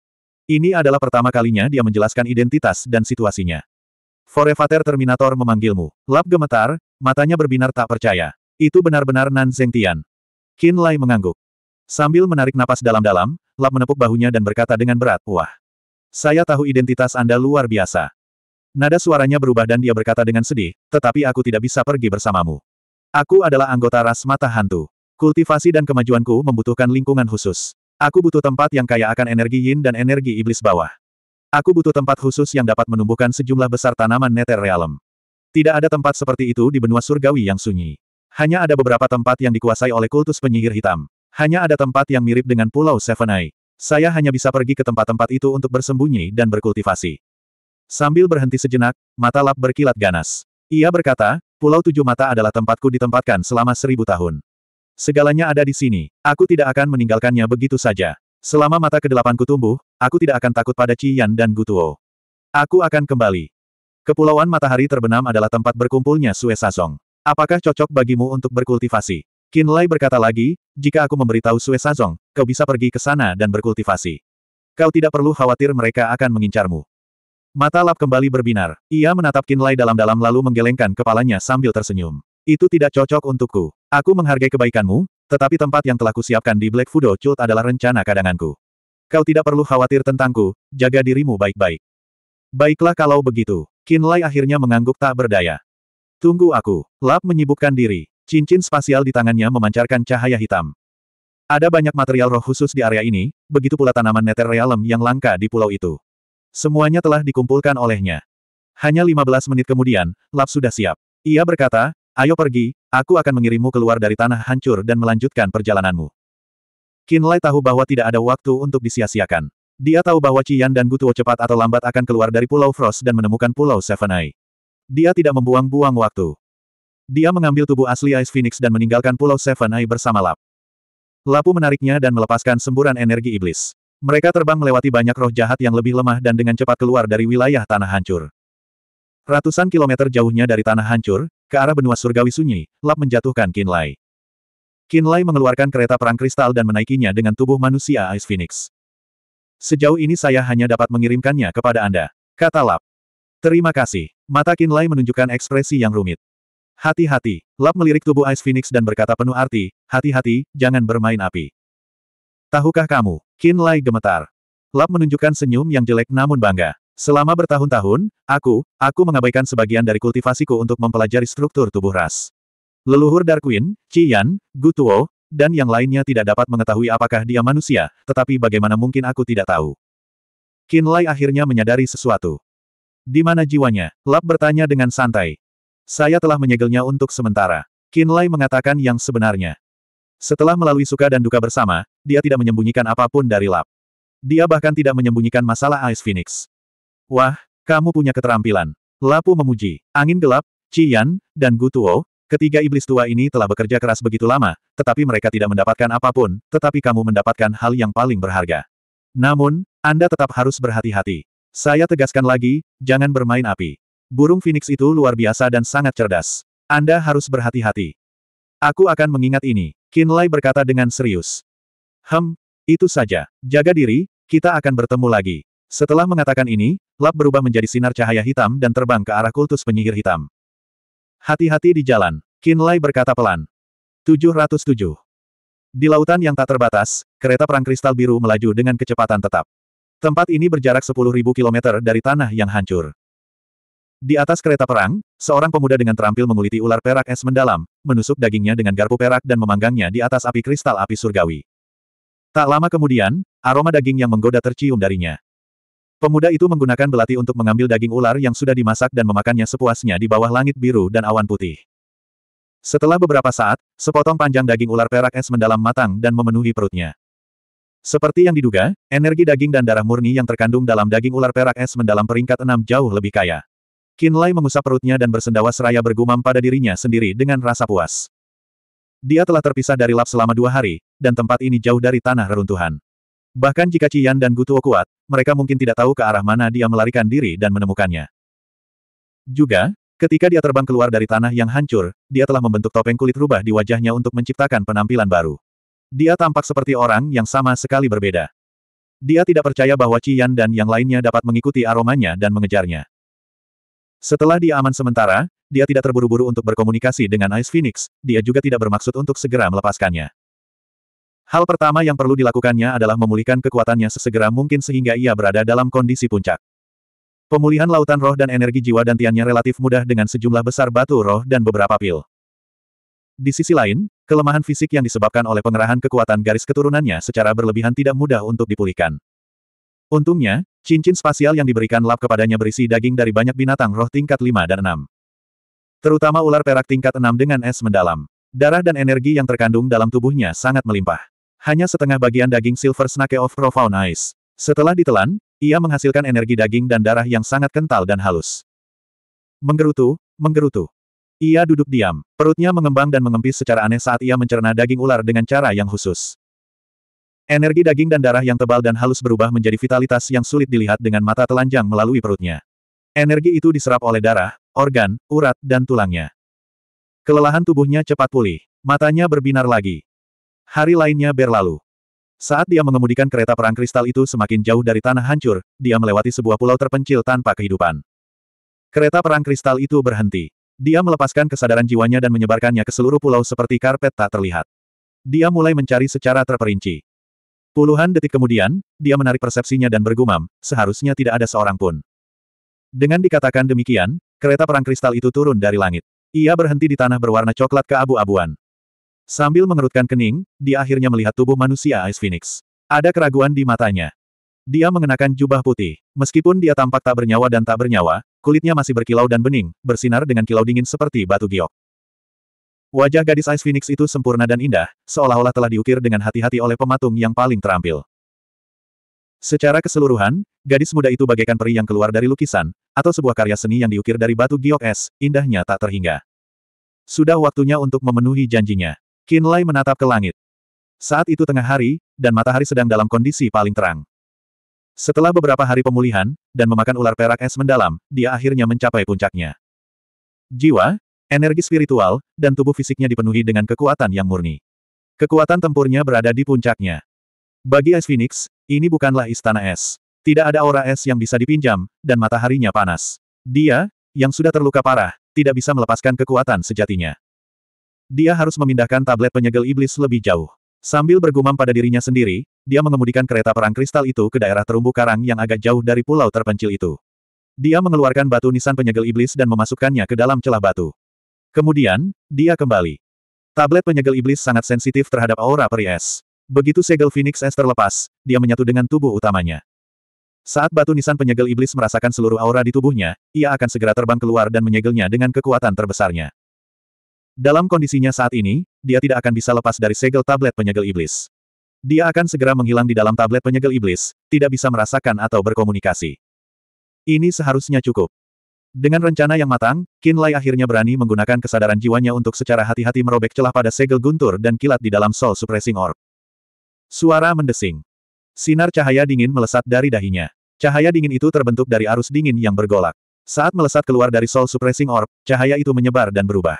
Ini adalah pertama kalinya dia menjelaskan identitas dan situasinya. Forevater Terminator memanggilmu. Lap gemetar, matanya berbinar tak percaya. Itu benar-benar Nan Zengtian. Qin Lai mengangguk. Sambil menarik napas dalam-dalam, Lap menepuk bahunya dan berkata dengan berat, Wah! Saya tahu identitas Anda luar biasa. Nada suaranya berubah dan dia berkata dengan sedih, tetapi aku tidak bisa pergi bersamamu. Aku adalah anggota ras mata hantu. Kultivasi dan kemajuanku membutuhkan lingkungan khusus. Aku butuh tempat yang kaya akan energi yin dan energi iblis bawah. Aku butuh tempat khusus yang dapat menumbuhkan sejumlah besar tanaman nether realm. Tidak ada tempat seperti itu di benua surgawi yang sunyi. Hanya ada beberapa tempat yang dikuasai oleh kultus penyihir hitam. Hanya ada tempat yang mirip dengan Pulau Seven Eye. Saya hanya bisa pergi ke tempat-tempat itu untuk bersembunyi dan berkultivasi. Sambil berhenti sejenak, mata lap berkilat ganas. Ia berkata, Pulau Tujuh Mata adalah tempatku ditempatkan selama seribu tahun. Segalanya ada di sini, aku tidak akan meninggalkannya begitu saja. Selama mata kedelapanku tumbuh, aku tidak akan takut pada Cian dan Gutuo. Aku akan kembali. Kepulauan matahari terbenam adalah tempat berkumpulnya Sue Sasong. Apakah cocok bagimu untuk berkultivasi? Qin Lai berkata lagi, jika aku memberitahu Sue Sazong, kau bisa pergi ke sana dan berkultivasi. Kau tidak perlu khawatir mereka akan mengincarmu. Mata Lap kembali berbinar. Ia menatap Qin Lai dalam-dalam lalu menggelengkan kepalanya sambil tersenyum. Itu tidak cocok untukku. Aku menghargai kebaikanmu, tetapi tempat yang telah kusiapkan di Black Fudo Cult adalah rencana kadanganku. Kau tidak perlu khawatir tentangku, jaga dirimu baik-baik. Baiklah kalau begitu. Qin akhirnya mengangguk tak berdaya. Tunggu aku. Lap menyibukkan diri. Cincin spasial di tangannya memancarkan cahaya hitam. Ada banyak material roh khusus di area ini, begitu pula tanaman nether realm yang langka di pulau itu. Semuanya telah dikumpulkan olehnya. Hanya 15 menit kemudian, Lap sudah siap. Ia berkata, ayo pergi, aku akan mengirimmu keluar dari tanah hancur dan melanjutkan perjalananmu. Kinlay tahu bahwa tidak ada waktu untuk disia-siakan. Dia tahu bahwa Cian dan Gutuo cepat atau lambat akan keluar dari Pulau Frost dan menemukan Pulau Seven Eye. Dia tidak membuang-buang waktu. Dia mengambil tubuh asli Ice Phoenix dan meninggalkan Pulau Seven Eye bersama Lap. Lapu menariknya dan melepaskan semburan energi iblis. Mereka terbang melewati banyak roh jahat yang lebih lemah dan dengan cepat keluar dari wilayah tanah hancur. Ratusan kilometer jauhnya dari tanah hancur, ke arah benua surgawi sunyi, Lap menjatuhkan Kinlay. Kinlay mengeluarkan kereta perang kristal dan menaikinya dengan tubuh manusia Ice Phoenix. Sejauh ini saya hanya dapat mengirimkannya kepada Anda, kata Lap. Terima kasih. Mata Kinlay menunjukkan ekspresi yang rumit. Hati-hati, Lap melirik tubuh Ice Phoenix dan berkata penuh arti, hati-hati, jangan bermain api. Tahukah kamu? Qin Lai gemetar. Lap menunjukkan senyum yang jelek namun bangga. Selama bertahun-tahun, aku, aku mengabaikan sebagian dari kultivasiku untuk mempelajari struktur tubuh ras. Leluhur Darkwin, Qian, Tuo, dan yang lainnya tidak dapat mengetahui apakah dia manusia, tetapi bagaimana mungkin aku tidak tahu. Qin Lai akhirnya menyadari sesuatu. Di mana jiwanya? Lap bertanya dengan santai. Saya telah menyegelnya untuk sementara. Kinlay mengatakan yang sebenarnya. Setelah melalui suka dan duka bersama, dia tidak menyembunyikan apapun dari Lap. Dia bahkan tidak menyembunyikan masalah Ice Phoenix. Wah, kamu punya keterampilan. Lapu memuji. Angin gelap, Cian, dan Gutuo, ketiga iblis tua ini telah bekerja keras begitu lama, tetapi mereka tidak mendapatkan apapun, tetapi kamu mendapatkan hal yang paling berharga. Namun, Anda tetap harus berhati-hati. Saya tegaskan lagi, jangan bermain api. Burung Phoenix itu luar biasa dan sangat cerdas. Anda harus berhati-hati. Aku akan mengingat ini, Kinlay berkata dengan serius. Hem, itu saja. Jaga diri, kita akan bertemu lagi. Setelah mengatakan ini, lap berubah menjadi sinar cahaya hitam dan terbang ke arah kultus penyihir hitam. Hati-hati di jalan, Kinlay berkata pelan. 707. Di lautan yang tak terbatas, kereta perang kristal biru melaju dengan kecepatan tetap. Tempat ini berjarak 10.000 km dari tanah yang hancur. Di atas kereta perang, seorang pemuda dengan terampil menguliti ular perak es mendalam, menusuk dagingnya dengan garpu perak dan memanggangnya di atas api kristal api surgawi. Tak lama kemudian, aroma daging yang menggoda tercium darinya. Pemuda itu menggunakan belati untuk mengambil daging ular yang sudah dimasak dan memakannya sepuasnya di bawah langit biru dan awan putih. Setelah beberapa saat, sepotong panjang daging ular perak es mendalam matang dan memenuhi perutnya. Seperti yang diduga, energi daging dan darah murni yang terkandung dalam daging ular perak es mendalam peringkat enam jauh lebih kaya. Kinlay mengusap perutnya dan bersendawa seraya bergumam pada dirinya sendiri dengan rasa puas. Dia telah terpisah dari lap selama dua hari, dan tempat ini jauh dari tanah reruntuhan. Bahkan jika Cian dan Gutuo kuat, mereka mungkin tidak tahu ke arah mana dia melarikan diri dan menemukannya. Juga, ketika dia terbang keluar dari tanah yang hancur, dia telah membentuk topeng kulit rubah di wajahnya untuk menciptakan penampilan baru. Dia tampak seperti orang yang sama sekali berbeda. Dia tidak percaya bahwa Cian dan yang lainnya dapat mengikuti aromanya dan mengejarnya. Setelah dia aman sementara, dia tidak terburu-buru untuk berkomunikasi dengan Ice Phoenix, dia juga tidak bermaksud untuk segera melepaskannya. Hal pertama yang perlu dilakukannya adalah memulihkan kekuatannya sesegera mungkin sehingga ia berada dalam kondisi puncak. Pemulihan lautan roh dan energi jiwa dan tiannya relatif mudah dengan sejumlah besar batu roh dan beberapa pil. Di sisi lain, kelemahan fisik yang disebabkan oleh pengerahan kekuatan garis keturunannya secara berlebihan tidak mudah untuk dipulihkan. Untungnya, Cincin spasial yang diberikan lap kepadanya berisi daging dari banyak binatang roh tingkat 5 dan 6. Terutama ular perak tingkat 6 dengan es mendalam. Darah dan energi yang terkandung dalam tubuhnya sangat melimpah. Hanya setengah bagian daging Silver Snake of Profound Ice. Setelah ditelan, ia menghasilkan energi daging dan darah yang sangat kental dan halus. Menggerutu, menggerutu. Ia duduk diam, perutnya mengembang dan mengempis secara aneh saat ia mencerna daging ular dengan cara yang khusus. Energi daging dan darah yang tebal dan halus berubah menjadi vitalitas yang sulit dilihat dengan mata telanjang melalui perutnya. Energi itu diserap oleh darah, organ, urat, dan tulangnya. Kelelahan tubuhnya cepat pulih. Matanya berbinar lagi. Hari lainnya berlalu. Saat dia mengemudikan kereta perang kristal itu semakin jauh dari tanah hancur, dia melewati sebuah pulau terpencil tanpa kehidupan. Kereta perang kristal itu berhenti. Dia melepaskan kesadaran jiwanya dan menyebarkannya ke seluruh pulau seperti karpet tak terlihat. Dia mulai mencari secara terperinci. Puluhan detik kemudian, dia menarik persepsinya dan bergumam, seharusnya tidak ada seorang pun. Dengan dikatakan demikian, kereta perang kristal itu turun dari langit. Ia berhenti di tanah berwarna coklat keabu-abuan. Sambil mengerutkan kening, dia akhirnya melihat tubuh manusia Ice Phoenix. Ada keraguan di matanya. Dia mengenakan jubah putih. Meskipun dia tampak tak bernyawa dan tak bernyawa, kulitnya masih berkilau dan bening, bersinar dengan kilau dingin seperti batu giok. Wajah gadis Ice Phoenix itu sempurna dan indah, seolah-olah telah diukir dengan hati-hati oleh pematung yang paling terampil. Secara keseluruhan, gadis muda itu bagaikan peri yang keluar dari lukisan, atau sebuah karya seni yang diukir dari batu giok es, indahnya tak terhingga. Sudah waktunya untuk memenuhi janjinya. Kinlay menatap ke langit. Saat itu tengah hari, dan matahari sedang dalam kondisi paling terang. Setelah beberapa hari pemulihan, dan memakan ular perak es mendalam, dia akhirnya mencapai puncaknya. Jiwa, energi spiritual, dan tubuh fisiknya dipenuhi dengan kekuatan yang murni. Kekuatan tempurnya berada di puncaknya. Bagi Es Phoenix, ini bukanlah istana es. Tidak ada aura es yang bisa dipinjam, dan mataharinya panas. Dia, yang sudah terluka parah, tidak bisa melepaskan kekuatan sejatinya. Dia harus memindahkan tablet penyegel iblis lebih jauh. Sambil bergumam pada dirinya sendiri, dia mengemudikan kereta perang kristal itu ke daerah terumbu karang yang agak jauh dari pulau terpencil itu. Dia mengeluarkan batu nisan penyegel iblis dan memasukkannya ke dalam celah batu. Kemudian, dia kembali. Tablet penyegel iblis sangat sensitif terhadap aura peri es. Begitu segel Phoenix es terlepas, dia menyatu dengan tubuh utamanya. Saat batu nisan penyegel iblis merasakan seluruh aura di tubuhnya, ia akan segera terbang keluar dan menyegelnya dengan kekuatan terbesarnya. Dalam kondisinya saat ini, dia tidak akan bisa lepas dari segel tablet penyegel iblis. Dia akan segera menghilang di dalam tablet penyegel iblis, tidak bisa merasakan atau berkomunikasi. Ini seharusnya cukup. Dengan rencana yang matang, Qin Lai akhirnya berani menggunakan kesadaran jiwanya untuk secara hati-hati merobek celah pada segel guntur dan kilat di dalam Soul Suppressing Orb. Suara mendesing. Sinar cahaya dingin melesat dari dahinya. Cahaya dingin itu terbentuk dari arus dingin yang bergolak. Saat melesat keluar dari Soul Suppressing Orb, cahaya itu menyebar dan berubah.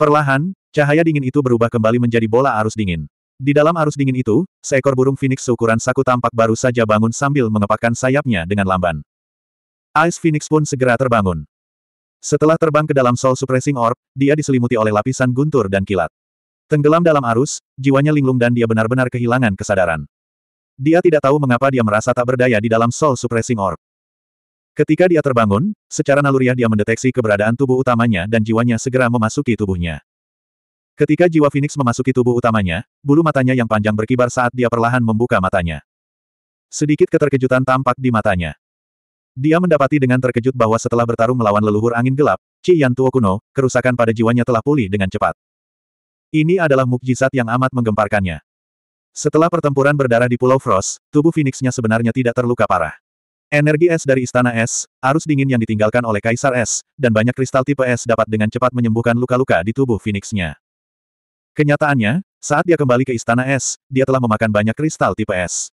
Perlahan, cahaya dingin itu berubah kembali menjadi bola arus dingin. Di dalam arus dingin itu, seekor burung phoenix seukuran saku tampak baru saja bangun sambil mengepakkan sayapnya dengan lamban. Ice Phoenix pun segera terbangun. Setelah terbang ke dalam Soul Suppressing Orb, dia diselimuti oleh lapisan guntur dan kilat. Tenggelam dalam arus, jiwanya linglung dan dia benar-benar kehilangan kesadaran. Dia tidak tahu mengapa dia merasa tak berdaya di dalam Soul Suppressing Orb. Ketika dia terbangun, secara naluriah dia mendeteksi keberadaan tubuh utamanya dan jiwanya segera memasuki tubuhnya. Ketika jiwa Phoenix memasuki tubuh utamanya, bulu matanya yang panjang berkibar saat dia perlahan membuka matanya. Sedikit keterkejutan tampak di matanya. Dia mendapati dengan terkejut bahwa setelah bertarung melawan leluhur angin gelap, Ci Yan Tuo kuno, kerusakan pada jiwanya telah pulih dengan cepat. Ini adalah mukjizat yang amat menggemparkannya. Setelah pertempuran berdarah di Pulau Frost, tubuh Phoenixnya sebenarnya tidak terluka parah. Energi es dari Istana Es, arus dingin yang ditinggalkan oleh Kaisar Es, dan banyak kristal tipe es dapat dengan cepat menyembuhkan luka-luka di tubuh Phoenixnya. Kenyataannya, saat dia kembali ke Istana Es, dia telah memakan banyak kristal tipe es.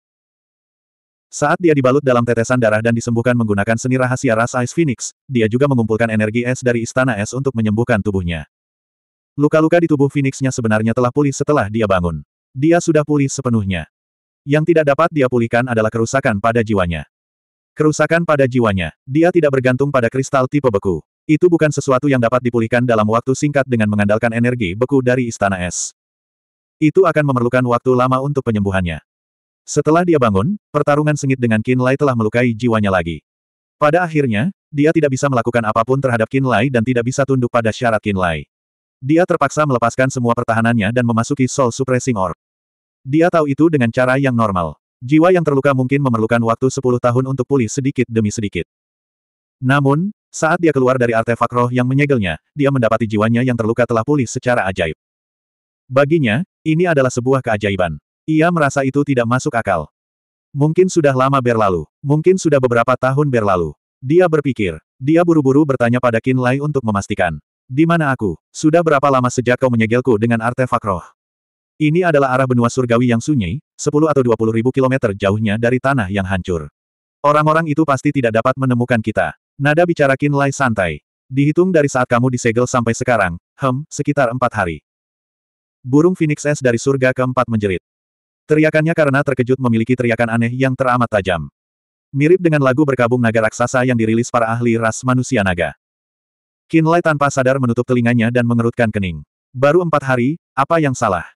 Saat dia dibalut dalam tetesan darah dan disembuhkan menggunakan seni rahasia ras Ice Phoenix, dia juga mengumpulkan energi es dari istana es untuk menyembuhkan tubuhnya. Luka-luka di tubuh Phoenix-nya sebenarnya telah pulih setelah dia bangun. Dia sudah pulih sepenuhnya. Yang tidak dapat dia pulihkan adalah kerusakan pada jiwanya. Kerusakan pada jiwanya, dia tidak bergantung pada kristal tipe beku. Itu bukan sesuatu yang dapat dipulihkan dalam waktu singkat dengan mengandalkan energi beku dari istana es. Itu akan memerlukan waktu lama untuk penyembuhannya. Setelah dia bangun, pertarungan sengit dengan Qin Lai telah melukai jiwanya lagi. Pada akhirnya, dia tidak bisa melakukan apapun terhadap Qin Lai dan tidak bisa tunduk pada syarat Qin Lai. Dia terpaksa melepaskan semua pertahanannya dan memasuki Soul Suppressing Orb. Dia tahu itu dengan cara yang normal. Jiwa yang terluka mungkin memerlukan waktu 10 tahun untuk pulih sedikit demi sedikit. Namun, saat dia keluar dari artefak roh yang menyegelnya, dia mendapati jiwanya yang terluka telah pulih secara ajaib. Baginya, ini adalah sebuah keajaiban. Ia merasa itu tidak masuk akal. Mungkin sudah lama berlalu, mungkin sudah beberapa tahun berlalu. Dia berpikir, dia buru-buru bertanya pada Qin Lai untuk memastikan. Di mana aku? Sudah berapa lama sejak kau menyegelku dengan artefak roh? Ini adalah arah benua surgawi yang sunyi, 10 atau 20 ribu kilometer jauhnya dari tanah yang hancur. Orang-orang itu pasti tidak dapat menemukan kita. Nada bicara Qin Lai santai. Dihitung dari saat kamu disegel sampai sekarang, hem, sekitar empat hari. Burung Phoenix es dari surga keempat menjerit. Teriakannya karena terkejut memiliki teriakan aneh yang teramat tajam. Mirip dengan lagu berkabung naga raksasa yang dirilis para ahli ras manusia naga. Kinlay tanpa sadar menutup telinganya dan mengerutkan kening. Baru empat hari, apa yang salah?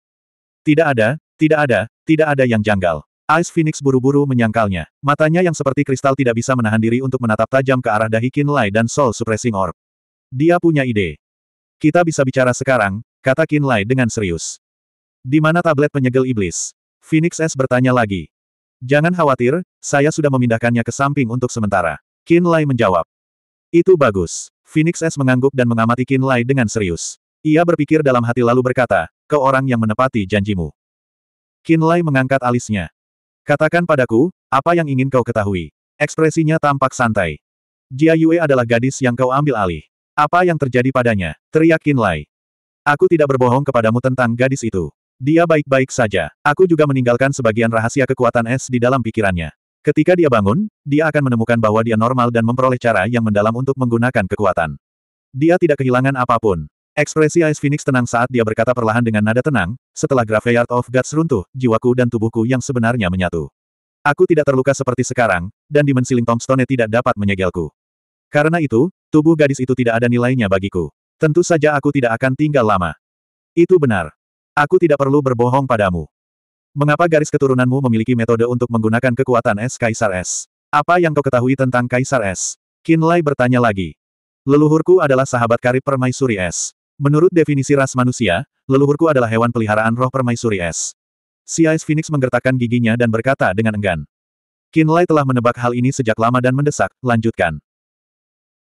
Tidak ada, tidak ada, tidak ada yang janggal. Ice Phoenix buru-buru menyangkalnya. Matanya yang seperti kristal tidak bisa menahan diri untuk menatap tajam ke arah dahi Kinlay dan Soul Suppressing Orb. Dia punya ide. Kita bisa bicara sekarang, kata Kinlay dengan serius. Di mana tablet penyegel iblis? Phoenix S bertanya lagi. Jangan khawatir, saya sudah memindahkannya ke samping untuk sementara. Qin Lai menjawab. Itu bagus. Phoenix S mengangguk dan mengamati Qin Lai dengan serius. Ia berpikir dalam hati lalu berkata, kau orang yang menepati janjimu. Qin Lai mengangkat alisnya. Katakan padaku, apa yang ingin kau ketahui? Ekspresinya tampak santai. Jia Yue adalah gadis yang kau ambil alih. Apa yang terjadi padanya? Teriak Qin Lai. Aku tidak berbohong kepadamu tentang gadis itu. Dia baik-baik saja. Aku juga meninggalkan sebagian rahasia kekuatan es di dalam pikirannya. Ketika dia bangun, dia akan menemukan bahwa dia normal dan memperoleh cara yang mendalam untuk menggunakan kekuatan. Dia tidak kehilangan apapun. Ekspresi Ice Phoenix tenang saat dia berkata perlahan dengan nada tenang, setelah Graveyard of Gods runtuh, jiwaku dan tubuhku yang sebenarnya menyatu. Aku tidak terluka seperti sekarang, dan dimensi Ling Tombstone tidak dapat menyegelku. Karena itu, tubuh gadis itu tidak ada nilainya bagiku. Tentu saja aku tidak akan tinggal lama. Itu benar. Aku tidak perlu berbohong padamu. Mengapa garis keturunanmu memiliki metode untuk menggunakan kekuatan es Kaisar Es? Apa yang kau ketahui tentang Kaisar Es? Kinlay bertanya lagi. Leluhurku adalah sahabat karib permaisuri es. Menurut definisi ras manusia, leluhurku adalah hewan peliharaan roh permaisuri es. Si Ice Phoenix menggertakkan giginya dan berkata dengan enggan. Kinlay telah menebak hal ini sejak lama dan mendesak, lanjutkan.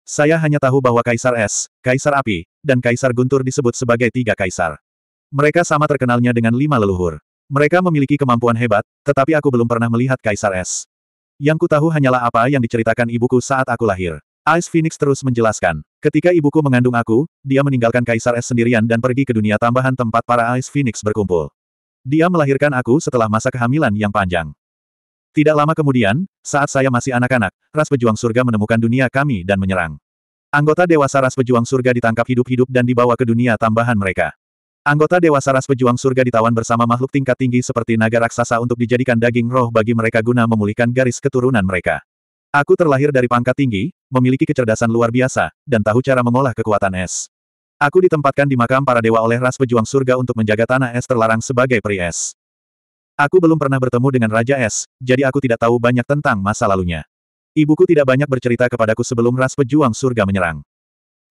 Saya hanya tahu bahwa Kaisar Es, Kaisar Api, dan Kaisar Guntur disebut sebagai tiga kaisar. Mereka sama terkenalnya dengan lima leluhur. Mereka memiliki kemampuan hebat, tetapi aku belum pernah melihat Kaisar S. Yang ku tahu hanyalah apa yang diceritakan ibuku saat aku lahir. Ice Phoenix terus menjelaskan. Ketika ibuku mengandung aku, dia meninggalkan Kaisar S sendirian dan pergi ke dunia tambahan tempat para Ice Phoenix berkumpul. Dia melahirkan aku setelah masa kehamilan yang panjang. Tidak lama kemudian, saat saya masih anak-anak, ras pejuang surga menemukan dunia kami dan menyerang. Anggota dewasa ras pejuang surga ditangkap hidup-hidup dan dibawa ke dunia tambahan mereka. Anggota Dewa ras Pejuang Surga ditawan bersama makhluk tingkat tinggi seperti naga raksasa untuk dijadikan daging roh bagi mereka guna memulihkan garis keturunan mereka. Aku terlahir dari pangkat tinggi, memiliki kecerdasan luar biasa, dan tahu cara mengolah kekuatan es. Aku ditempatkan di makam para dewa oleh ras pejuang surga untuk menjaga tanah es terlarang sebagai peri es. Aku belum pernah bertemu dengan Raja Es, jadi aku tidak tahu banyak tentang masa lalunya. Ibuku tidak banyak bercerita kepadaku sebelum ras pejuang surga menyerang.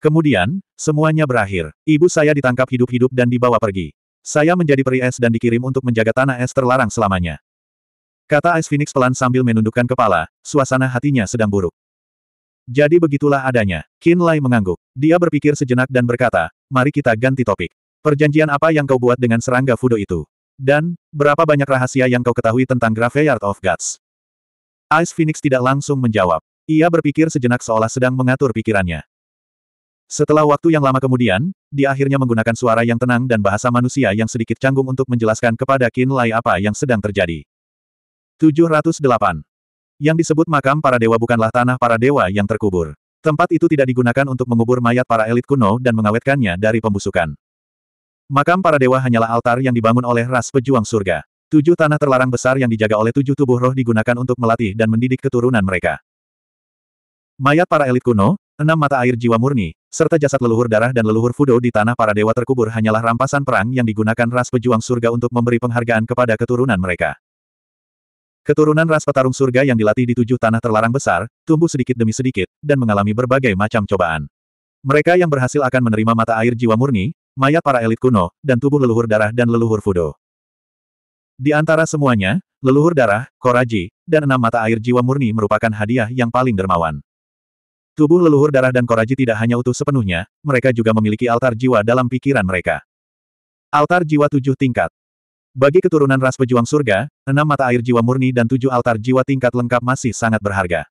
Kemudian, semuanya berakhir. Ibu saya ditangkap hidup-hidup dan dibawa pergi. Saya menjadi peri es dan dikirim untuk menjaga tanah es terlarang selamanya. Kata Ice Phoenix pelan sambil menundukkan kepala, suasana hatinya sedang buruk. Jadi begitulah adanya. Qin Lai mengangguk. Dia berpikir sejenak dan berkata, mari kita ganti topik. Perjanjian apa yang kau buat dengan serangga Fudo itu? Dan, berapa banyak rahasia yang kau ketahui tentang Graveyard of Gods? Ice Phoenix tidak langsung menjawab. Ia berpikir sejenak seolah sedang mengatur pikirannya. Setelah waktu yang lama kemudian, dia akhirnya menggunakan suara yang tenang dan bahasa manusia yang sedikit canggung untuk menjelaskan kepada Qin Lai apa yang sedang terjadi. 708. Yang disebut makam para dewa bukanlah tanah para dewa yang terkubur. Tempat itu tidak digunakan untuk mengubur mayat para elit kuno dan mengawetkannya dari pembusukan. Makam para dewa hanyalah altar yang dibangun oleh ras pejuang surga. Tujuh tanah terlarang besar yang dijaga oleh tujuh tubuh roh digunakan untuk melatih dan mendidik keturunan mereka. Mayat para elit kuno, enam mata air jiwa murni, serta jasad leluhur darah dan leluhur Fudo di tanah para dewa terkubur hanyalah rampasan perang yang digunakan ras pejuang surga untuk memberi penghargaan kepada keturunan mereka. Keturunan ras petarung surga yang dilatih di tujuh tanah terlarang besar, tumbuh sedikit demi sedikit, dan mengalami berbagai macam cobaan. Mereka yang berhasil akan menerima mata air jiwa murni, mayat para elit kuno, dan tubuh leluhur darah dan leluhur Fudo. Di antara semuanya, leluhur darah, koraji, dan enam mata air jiwa murni merupakan hadiah yang paling dermawan. Tubuh leluhur darah dan Koraji tidak hanya utuh sepenuhnya, mereka juga memiliki altar jiwa dalam pikiran mereka. Altar jiwa tujuh tingkat. Bagi keturunan ras pejuang surga, enam mata air jiwa murni dan tujuh altar jiwa tingkat lengkap masih sangat berharga.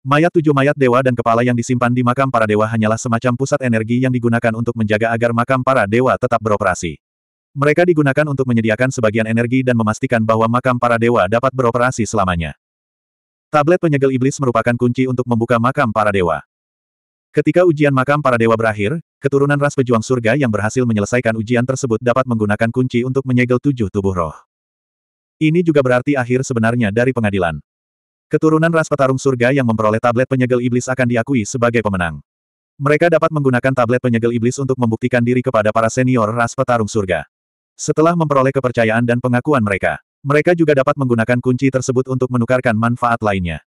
Mayat tujuh mayat dewa dan kepala yang disimpan di makam para dewa hanyalah semacam pusat energi yang digunakan untuk menjaga agar makam para dewa tetap beroperasi. Mereka digunakan untuk menyediakan sebagian energi dan memastikan bahwa makam para dewa dapat beroperasi selamanya. Tablet penyegel iblis merupakan kunci untuk membuka makam para dewa. Ketika ujian makam para dewa berakhir, keturunan ras pejuang surga yang berhasil menyelesaikan ujian tersebut dapat menggunakan kunci untuk menyegel tujuh tubuh roh. Ini juga berarti akhir sebenarnya dari pengadilan. Keturunan ras petarung surga yang memperoleh tablet penyegel iblis akan diakui sebagai pemenang. Mereka dapat menggunakan tablet penyegel iblis untuk membuktikan diri kepada para senior ras petarung surga. Setelah memperoleh kepercayaan dan pengakuan mereka, mereka juga dapat menggunakan kunci tersebut untuk menukarkan manfaat lainnya.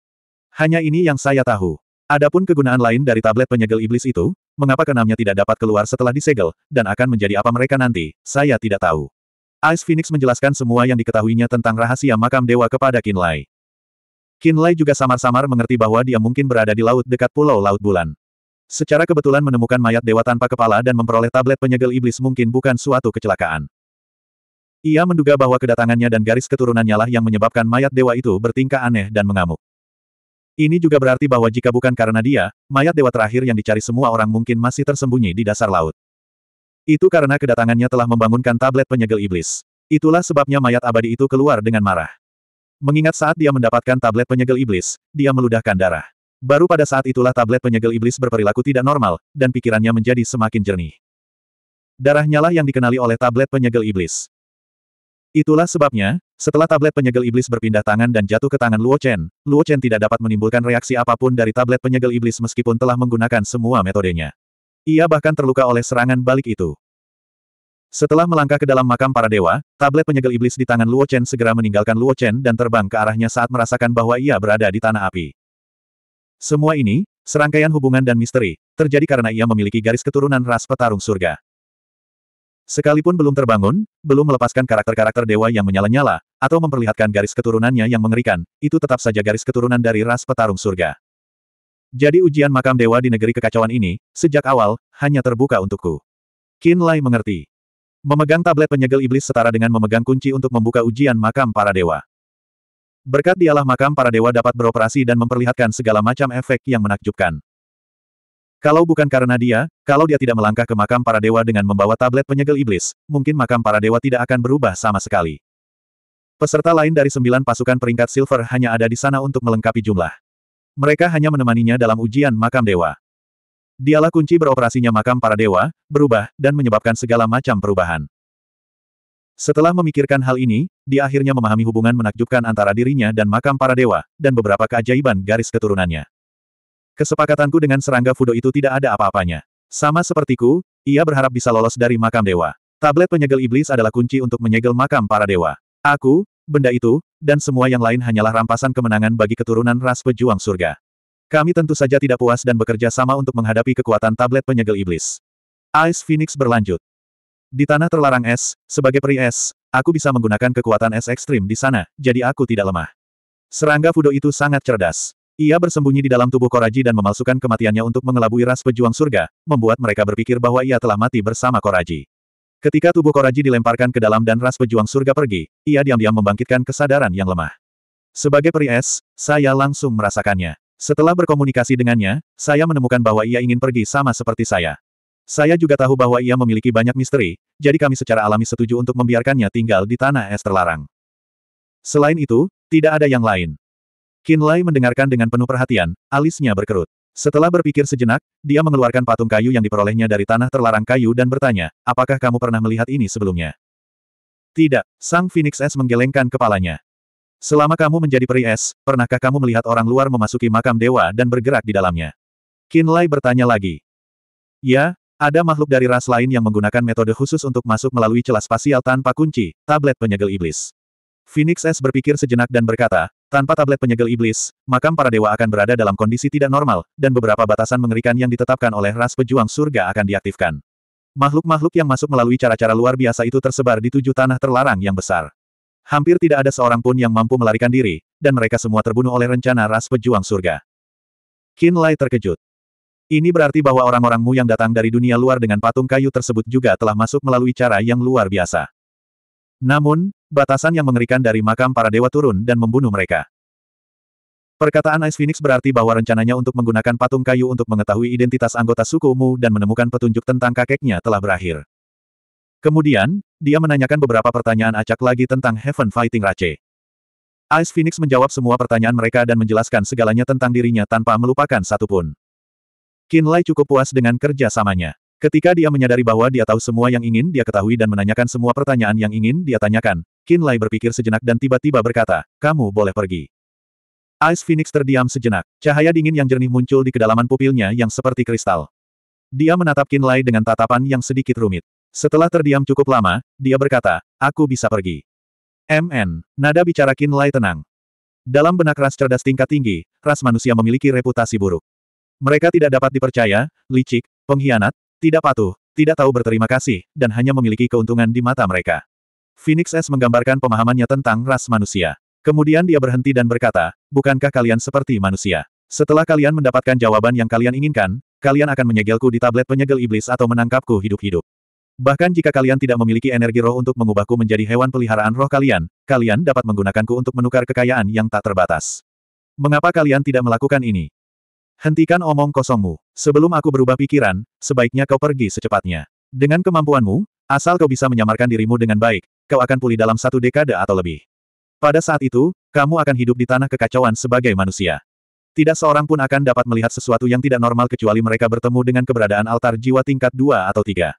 Hanya ini yang saya tahu. Adapun kegunaan lain dari tablet penyegel iblis itu, mengapa keenamnya tidak dapat keluar setelah disegel, dan akan menjadi apa mereka nanti, saya tidak tahu. Ice Phoenix menjelaskan semua yang diketahuinya tentang rahasia makam dewa kepada Kinlay. Kinlay juga samar-samar mengerti bahwa dia mungkin berada di laut dekat pulau Laut Bulan. Secara kebetulan menemukan mayat dewa tanpa kepala dan memperoleh tablet penyegel iblis mungkin bukan suatu kecelakaan. Ia menduga bahwa kedatangannya dan garis keturunannya lah yang menyebabkan mayat dewa itu bertingkah aneh dan mengamuk. Ini juga berarti bahwa jika bukan karena dia, mayat dewa terakhir yang dicari semua orang mungkin masih tersembunyi di dasar laut. Itu karena kedatangannya telah membangunkan tablet penyegel iblis. Itulah sebabnya mayat abadi itu keluar dengan marah. Mengingat saat dia mendapatkan tablet penyegel iblis, dia meludahkan darah. Baru pada saat itulah tablet penyegel iblis berperilaku tidak normal, dan pikirannya menjadi semakin jernih. Darahnya lah yang dikenali oleh tablet penyegel iblis. Itulah sebabnya, setelah tablet penyegel iblis berpindah tangan dan jatuh ke tangan Luo Chen, Luo Chen tidak dapat menimbulkan reaksi apapun dari tablet penyegel iblis meskipun telah menggunakan semua metodenya. Ia bahkan terluka oleh serangan balik itu. Setelah melangkah ke dalam makam para dewa, tablet penyegel iblis di tangan Luo Chen segera meninggalkan Luo Chen dan terbang ke arahnya saat merasakan bahwa ia berada di tanah api. Semua ini, serangkaian hubungan dan misteri, terjadi karena ia memiliki garis keturunan ras petarung surga. Sekalipun belum terbangun, belum melepaskan karakter-karakter dewa yang menyala-nyala, atau memperlihatkan garis keturunannya yang mengerikan, itu tetap saja garis keturunan dari ras petarung surga. Jadi ujian makam dewa di negeri kekacauan ini, sejak awal, hanya terbuka untukku. Qin Lai mengerti. Memegang tablet penyegel iblis setara dengan memegang kunci untuk membuka ujian makam para dewa. Berkat dialah makam para dewa dapat beroperasi dan memperlihatkan segala macam efek yang menakjubkan. Kalau bukan karena dia, kalau dia tidak melangkah ke makam para dewa dengan membawa tablet penyegel iblis, mungkin makam para dewa tidak akan berubah sama sekali. Peserta lain dari sembilan pasukan peringkat silver hanya ada di sana untuk melengkapi jumlah. Mereka hanya menemaninya dalam ujian makam dewa. Dialah kunci beroperasinya makam para dewa, berubah, dan menyebabkan segala macam perubahan. Setelah memikirkan hal ini, dia akhirnya memahami hubungan menakjubkan antara dirinya dan makam para dewa, dan beberapa keajaiban garis keturunannya. Kesepakatanku dengan serangga Fudo itu tidak ada apa-apanya. Sama sepertiku, ia berharap bisa lolos dari makam dewa. Tablet penyegel iblis adalah kunci untuk menyegel makam para dewa. Aku, benda itu, dan semua yang lain hanyalah rampasan kemenangan bagi keturunan ras pejuang surga. Kami tentu saja tidak puas dan bekerja sama untuk menghadapi kekuatan tablet penyegel iblis. Ice Phoenix berlanjut. Di tanah terlarang es, sebagai peri es, aku bisa menggunakan kekuatan es ekstrim di sana, jadi aku tidak lemah. Serangga Fudo itu sangat cerdas. Ia bersembunyi di dalam tubuh Koraji dan memalsukan kematiannya untuk mengelabui ras pejuang surga, membuat mereka berpikir bahwa ia telah mati bersama Koraji. Ketika tubuh Koraji dilemparkan ke dalam dan ras pejuang surga pergi, ia diam-diam membangkitkan kesadaran yang lemah. Sebagai peri es, saya langsung merasakannya. Setelah berkomunikasi dengannya, saya menemukan bahwa ia ingin pergi sama seperti saya. Saya juga tahu bahwa ia memiliki banyak misteri, jadi kami secara alami setuju untuk membiarkannya tinggal di tanah es terlarang. Selain itu, tidak ada yang lain. Kinlai mendengarkan dengan penuh perhatian, alisnya berkerut. Setelah berpikir sejenak, dia mengeluarkan patung kayu yang diperolehnya dari tanah terlarang kayu dan bertanya, apakah kamu pernah melihat ini sebelumnya? Tidak, Sang Phoenix S menggelengkan kepalanya. Selama kamu menjadi peri es, pernahkah kamu melihat orang luar memasuki makam dewa dan bergerak di dalamnya? Kinlai bertanya lagi. Ya, ada makhluk dari ras lain yang menggunakan metode khusus untuk masuk melalui celah spasial tanpa kunci, tablet penyegel iblis. Phoenix S berpikir sejenak dan berkata, tanpa tablet penyegel iblis, makam para dewa akan berada dalam kondisi tidak normal, dan beberapa batasan mengerikan yang ditetapkan oleh ras pejuang surga akan diaktifkan. Makhluk-makhluk yang masuk melalui cara-cara luar biasa itu tersebar di tujuh tanah terlarang yang besar. Hampir tidak ada seorang pun yang mampu melarikan diri, dan mereka semua terbunuh oleh rencana ras pejuang surga. Qin Lai terkejut. Ini berarti bahwa orang-orangmu yang datang dari dunia luar dengan patung kayu tersebut juga telah masuk melalui cara yang luar biasa. Namun, batasan yang mengerikan dari makam para dewa turun dan membunuh mereka. Perkataan Ice Phoenix berarti bahwa rencananya untuk menggunakan patung kayu untuk mengetahui identitas anggota suku Mu dan menemukan petunjuk tentang kakeknya telah berakhir. Kemudian, dia menanyakan beberapa pertanyaan acak lagi tentang Heaven Fighting Rache. Ice Phoenix menjawab semua pertanyaan mereka dan menjelaskan segalanya tentang dirinya tanpa melupakan satupun. Lai cukup puas dengan kerja samanya. Ketika dia menyadari bahwa dia tahu semua yang ingin dia ketahui dan menanyakan semua pertanyaan yang ingin dia tanyakan, Qin Lai berpikir sejenak dan tiba-tiba berkata, kamu boleh pergi. Ice Phoenix terdiam sejenak, cahaya dingin yang jernih muncul di kedalaman pupilnya yang seperti kristal. Dia menatap Qin Lai dengan tatapan yang sedikit rumit. Setelah terdiam cukup lama, dia berkata, aku bisa pergi. MN, nada bicara Qin Lai tenang. Dalam benak ras cerdas tingkat tinggi, ras manusia memiliki reputasi buruk. Mereka tidak dapat dipercaya, licik, pengkhianat, tidak patuh, tidak tahu berterima kasih, dan hanya memiliki keuntungan di mata mereka. Phoenix S menggambarkan pemahamannya tentang ras manusia. Kemudian dia berhenti dan berkata, bukankah kalian seperti manusia? Setelah kalian mendapatkan jawaban yang kalian inginkan, kalian akan menyegelku di tablet penyegel iblis atau menangkapku hidup-hidup. Bahkan jika kalian tidak memiliki energi roh untuk mengubahku menjadi hewan peliharaan roh kalian, kalian dapat menggunakanku untuk menukar kekayaan yang tak terbatas. Mengapa kalian tidak melakukan ini? Hentikan omong kosongmu. Sebelum aku berubah pikiran, sebaiknya kau pergi secepatnya. Dengan kemampuanmu, asal kau bisa menyamarkan dirimu dengan baik, kau akan pulih dalam satu dekade atau lebih. Pada saat itu, kamu akan hidup di tanah kekacauan sebagai manusia. Tidak seorang pun akan dapat melihat sesuatu yang tidak normal kecuali mereka bertemu dengan keberadaan altar jiwa tingkat dua atau tiga.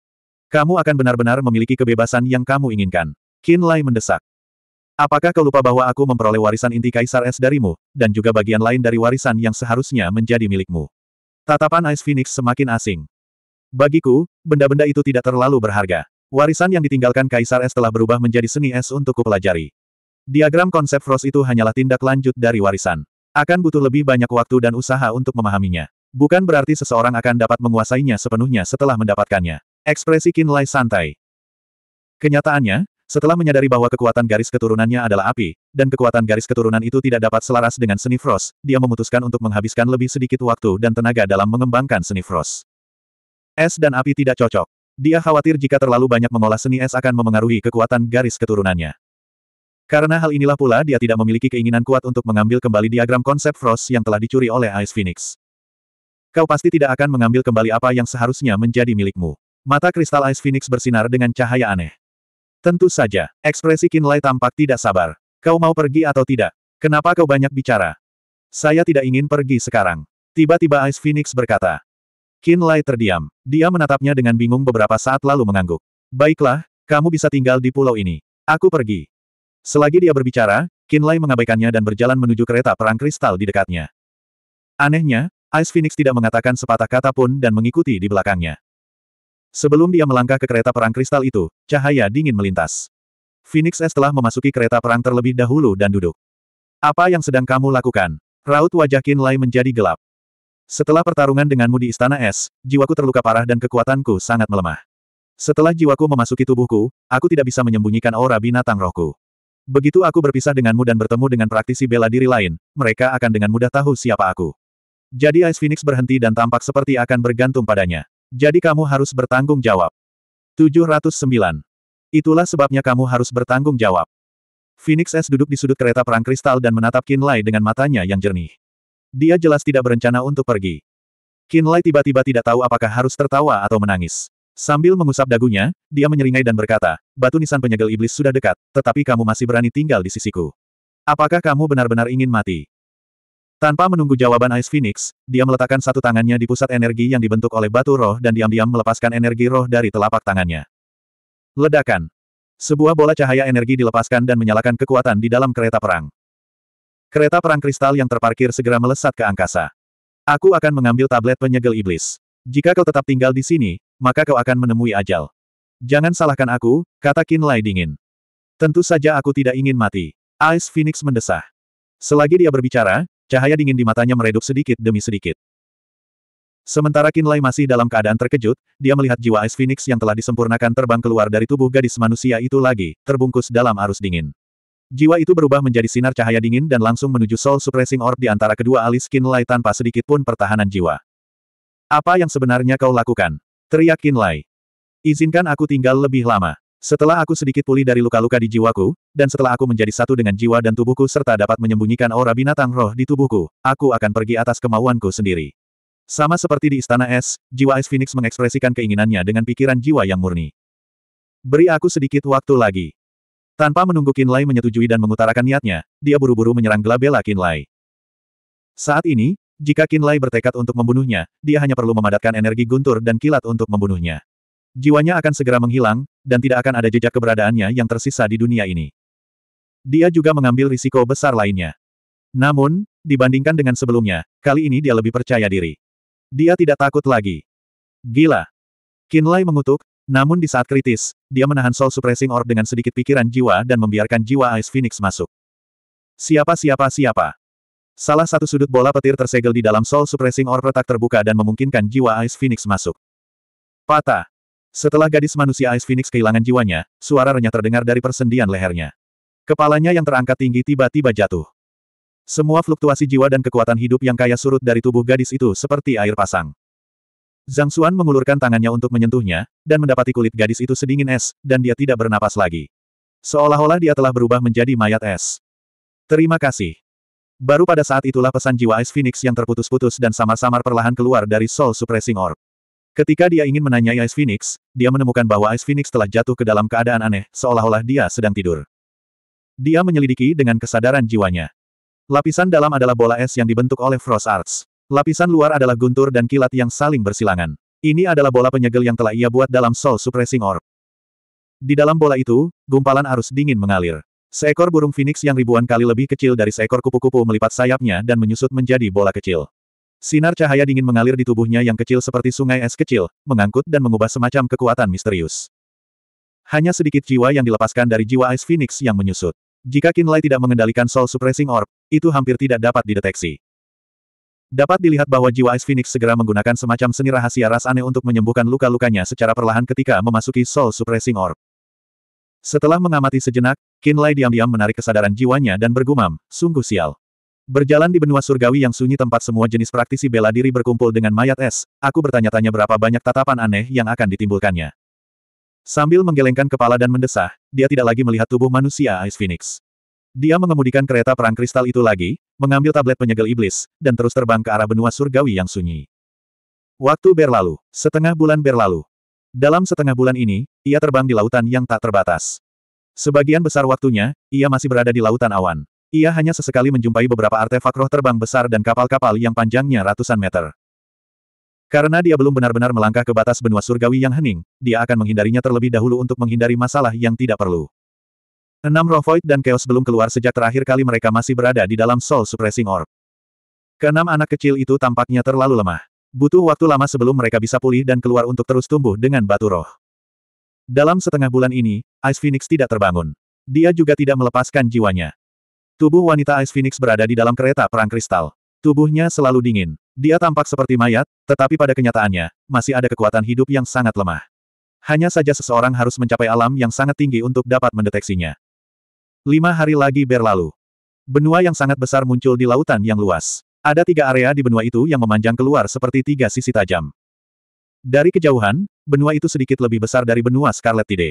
Kamu akan benar-benar memiliki kebebasan yang kamu inginkan. Qin Lai mendesak. Apakah kau lupa bahwa aku memperoleh warisan inti Kaisar Es darimu, dan juga bagian lain dari warisan yang seharusnya menjadi milikmu? Tatapan Ice Phoenix semakin asing. Bagiku, benda-benda itu tidak terlalu berharga. Warisan yang ditinggalkan Kaisar Es telah berubah menjadi seni es untuk kupelajari. Diagram konsep Frost itu hanyalah tindak lanjut dari warisan. Akan butuh lebih banyak waktu dan usaha untuk memahaminya. Bukan berarti seseorang akan dapat menguasainya sepenuhnya setelah mendapatkannya. Ekspresi Kinlay santai. Kenyataannya, setelah menyadari bahwa kekuatan garis keturunannya adalah api, dan kekuatan garis keturunan itu tidak dapat selaras dengan seni Frost, dia memutuskan untuk menghabiskan lebih sedikit waktu dan tenaga dalam mengembangkan seni Frost. Es dan api tidak cocok. Dia khawatir jika terlalu banyak mengolah seni es akan memengaruhi kekuatan garis keturunannya. Karena hal inilah pula dia tidak memiliki keinginan kuat untuk mengambil kembali diagram konsep Frost yang telah dicuri oleh Ice Phoenix. Kau pasti tidak akan mengambil kembali apa yang seharusnya menjadi milikmu. Mata kristal Ice Phoenix bersinar dengan cahaya aneh. Tentu saja, ekspresi Kinlay tampak tidak sabar. Kau mau pergi atau tidak? Kenapa kau banyak bicara? Saya tidak ingin pergi sekarang. Tiba-tiba Ice Phoenix berkata. Qin Lai terdiam. Dia menatapnya dengan bingung beberapa saat lalu mengangguk. Baiklah, kamu bisa tinggal di pulau ini. Aku pergi. Selagi dia berbicara, Qin Lai mengabaikannya dan berjalan menuju kereta perang kristal di dekatnya. Anehnya, Ice Phoenix tidak mengatakan sepatah kata pun dan mengikuti di belakangnya. Sebelum dia melangkah ke kereta perang kristal itu, cahaya dingin melintas. Phoenix S telah memasuki kereta perang terlebih dahulu dan duduk. Apa yang sedang kamu lakukan? Raut wajah Qin Lai menjadi gelap. Setelah pertarungan denganmu di Istana Es, jiwaku terluka parah dan kekuatanku sangat melemah. Setelah jiwaku memasuki tubuhku, aku tidak bisa menyembunyikan aura binatang rohku. Begitu aku berpisah denganmu dan bertemu dengan praktisi bela diri lain, mereka akan dengan mudah tahu siapa aku. Jadi Ice Phoenix berhenti dan tampak seperti akan bergantung padanya. Jadi kamu harus bertanggung jawab. 709. Itulah sebabnya kamu harus bertanggung jawab. Phoenix S duduk di sudut kereta perang kristal dan menatap Kinlay dengan matanya yang jernih. Dia jelas tidak berencana untuk pergi. Kinlay tiba-tiba tidak tahu apakah harus tertawa atau menangis. Sambil mengusap dagunya, dia menyeringai dan berkata, batu nisan penyegel iblis sudah dekat, tetapi kamu masih berani tinggal di sisiku. Apakah kamu benar-benar ingin mati? Tanpa menunggu jawaban Ice Phoenix, dia meletakkan satu tangannya di pusat energi yang dibentuk oleh batu roh dan diam-diam melepaskan energi roh dari telapak tangannya. Ledakan. Sebuah bola cahaya energi dilepaskan dan menyalakan kekuatan di dalam kereta perang. Kereta perang kristal yang terparkir segera melesat ke angkasa. Aku akan mengambil tablet penyegel iblis. Jika kau tetap tinggal di sini, maka kau akan menemui ajal. Jangan salahkan aku, kata Qin Lai dingin. Tentu saja aku tidak ingin mati. Ice Phoenix mendesah. Selagi dia berbicara, cahaya dingin di matanya meredup sedikit demi sedikit. Sementara Qin Lai masih dalam keadaan terkejut, dia melihat jiwa Ice Phoenix yang telah disempurnakan terbang keluar dari tubuh gadis manusia itu lagi, terbungkus dalam arus dingin. Jiwa itu berubah menjadi sinar cahaya dingin dan langsung menuju Soul Suppressing Orb di antara kedua alis Kinlay tanpa sedikit pun pertahanan jiwa. Apa yang sebenarnya kau lakukan? Teriak Kinlay. Izinkan aku tinggal lebih lama. Setelah aku sedikit pulih dari luka-luka di jiwaku, dan setelah aku menjadi satu dengan jiwa dan tubuhku serta dapat menyembunyikan aura binatang roh di tubuhku, aku akan pergi atas kemauanku sendiri. Sama seperti di Istana Es, jiwa Es Phoenix mengekspresikan keinginannya dengan pikiran jiwa yang murni. Beri aku sedikit waktu lagi. Tanpa menunggu Kinlay menyetujui dan mengutarakan niatnya, dia buru-buru menyerang Glabella Kinlay. Saat ini, jika Kinlay bertekad untuk membunuhnya, dia hanya perlu memadatkan energi guntur dan kilat untuk membunuhnya. Jiwanya akan segera menghilang, dan tidak akan ada jejak keberadaannya yang tersisa di dunia ini. Dia juga mengambil risiko besar lainnya. Namun, dibandingkan dengan sebelumnya, kali ini dia lebih percaya diri. Dia tidak takut lagi. Gila! Kinlay mengutuk, namun di saat kritis, dia menahan Soul Suppressing Orb dengan sedikit pikiran jiwa dan membiarkan jiwa Ice Phoenix masuk. Siapa siapa siapa? Salah satu sudut bola petir tersegel di dalam Soul Suppressing Orb retak terbuka dan memungkinkan jiwa Ice Phoenix masuk. Patah. Setelah gadis manusia Ice Phoenix kehilangan jiwanya, suara renyah terdengar dari persendian lehernya. Kepalanya yang terangkat tinggi tiba-tiba jatuh. Semua fluktuasi jiwa dan kekuatan hidup yang kaya surut dari tubuh gadis itu seperti air pasang. Zhang Xuan mengulurkan tangannya untuk menyentuhnya, dan mendapati kulit gadis itu sedingin es, dan dia tidak bernapas lagi. Seolah-olah dia telah berubah menjadi mayat es. Terima kasih. Baru pada saat itulah pesan jiwa Ice Phoenix yang terputus-putus dan samar-samar perlahan keluar dari Soul Suppressing Orb. Ketika dia ingin menanyai Ice Phoenix, dia menemukan bahwa Ice Phoenix telah jatuh ke dalam keadaan aneh, seolah-olah dia sedang tidur. Dia menyelidiki dengan kesadaran jiwanya. Lapisan dalam adalah bola es yang dibentuk oleh Frost Arts. Lapisan luar adalah guntur dan kilat yang saling bersilangan. Ini adalah bola penyegel yang telah ia buat dalam Soul Suppressing Orb. Di dalam bola itu, gumpalan arus dingin mengalir. Seekor burung phoenix yang ribuan kali lebih kecil dari seekor kupu-kupu melipat sayapnya dan menyusut menjadi bola kecil. Sinar cahaya dingin mengalir di tubuhnya yang kecil seperti sungai es kecil, mengangkut dan mengubah semacam kekuatan misterius. Hanya sedikit jiwa yang dilepaskan dari jiwa Ice Phoenix yang menyusut. Jika Kinlay tidak mengendalikan Soul Suppressing Orb, itu hampir tidak dapat dideteksi. Dapat dilihat bahwa jiwa Ice Phoenix segera menggunakan semacam seni rahasia ras aneh untuk menyembuhkan luka-lukanya secara perlahan ketika memasuki Soul Suppressing Orb. Setelah mengamati sejenak, Qin Lai diam-diam menarik kesadaran jiwanya dan bergumam, sungguh sial. Berjalan di benua surgawi yang sunyi tempat semua jenis praktisi bela diri berkumpul dengan mayat es, aku bertanya-tanya berapa banyak tatapan aneh yang akan ditimbulkannya. Sambil menggelengkan kepala dan mendesah, dia tidak lagi melihat tubuh manusia Ice Phoenix. Dia mengemudikan kereta perang kristal itu lagi, mengambil tablet penyegel iblis, dan terus terbang ke arah benua surgawi yang sunyi. Waktu berlalu, setengah bulan berlalu. Dalam setengah bulan ini, ia terbang di lautan yang tak terbatas. Sebagian besar waktunya, ia masih berada di lautan awan. Ia hanya sesekali menjumpai beberapa artefak roh terbang besar dan kapal-kapal yang panjangnya ratusan meter. Karena dia belum benar-benar melangkah ke batas benua surgawi yang hening, dia akan menghindarinya terlebih dahulu untuk menghindari masalah yang tidak perlu. Enam roh void dan chaos belum keluar sejak terakhir kali mereka masih berada di dalam soul suppressing orb. Keenam anak kecil itu tampaknya terlalu lemah. Butuh waktu lama sebelum mereka bisa pulih dan keluar untuk terus tumbuh dengan batu roh. Dalam setengah bulan ini, Ice Phoenix tidak terbangun. Dia juga tidak melepaskan jiwanya. Tubuh wanita Ice Phoenix berada di dalam kereta perang kristal. Tubuhnya selalu dingin. Dia tampak seperti mayat, tetapi pada kenyataannya, masih ada kekuatan hidup yang sangat lemah. Hanya saja seseorang harus mencapai alam yang sangat tinggi untuk dapat mendeteksinya. Lima hari lagi berlalu. Benua yang sangat besar muncul di lautan yang luas. Ada tiga area di benua itu yang memanjang keluar seperti tiga sisi tajam. Dari kejauhan, benua itu sedikit lebih besar dari benua Scarlet Tide.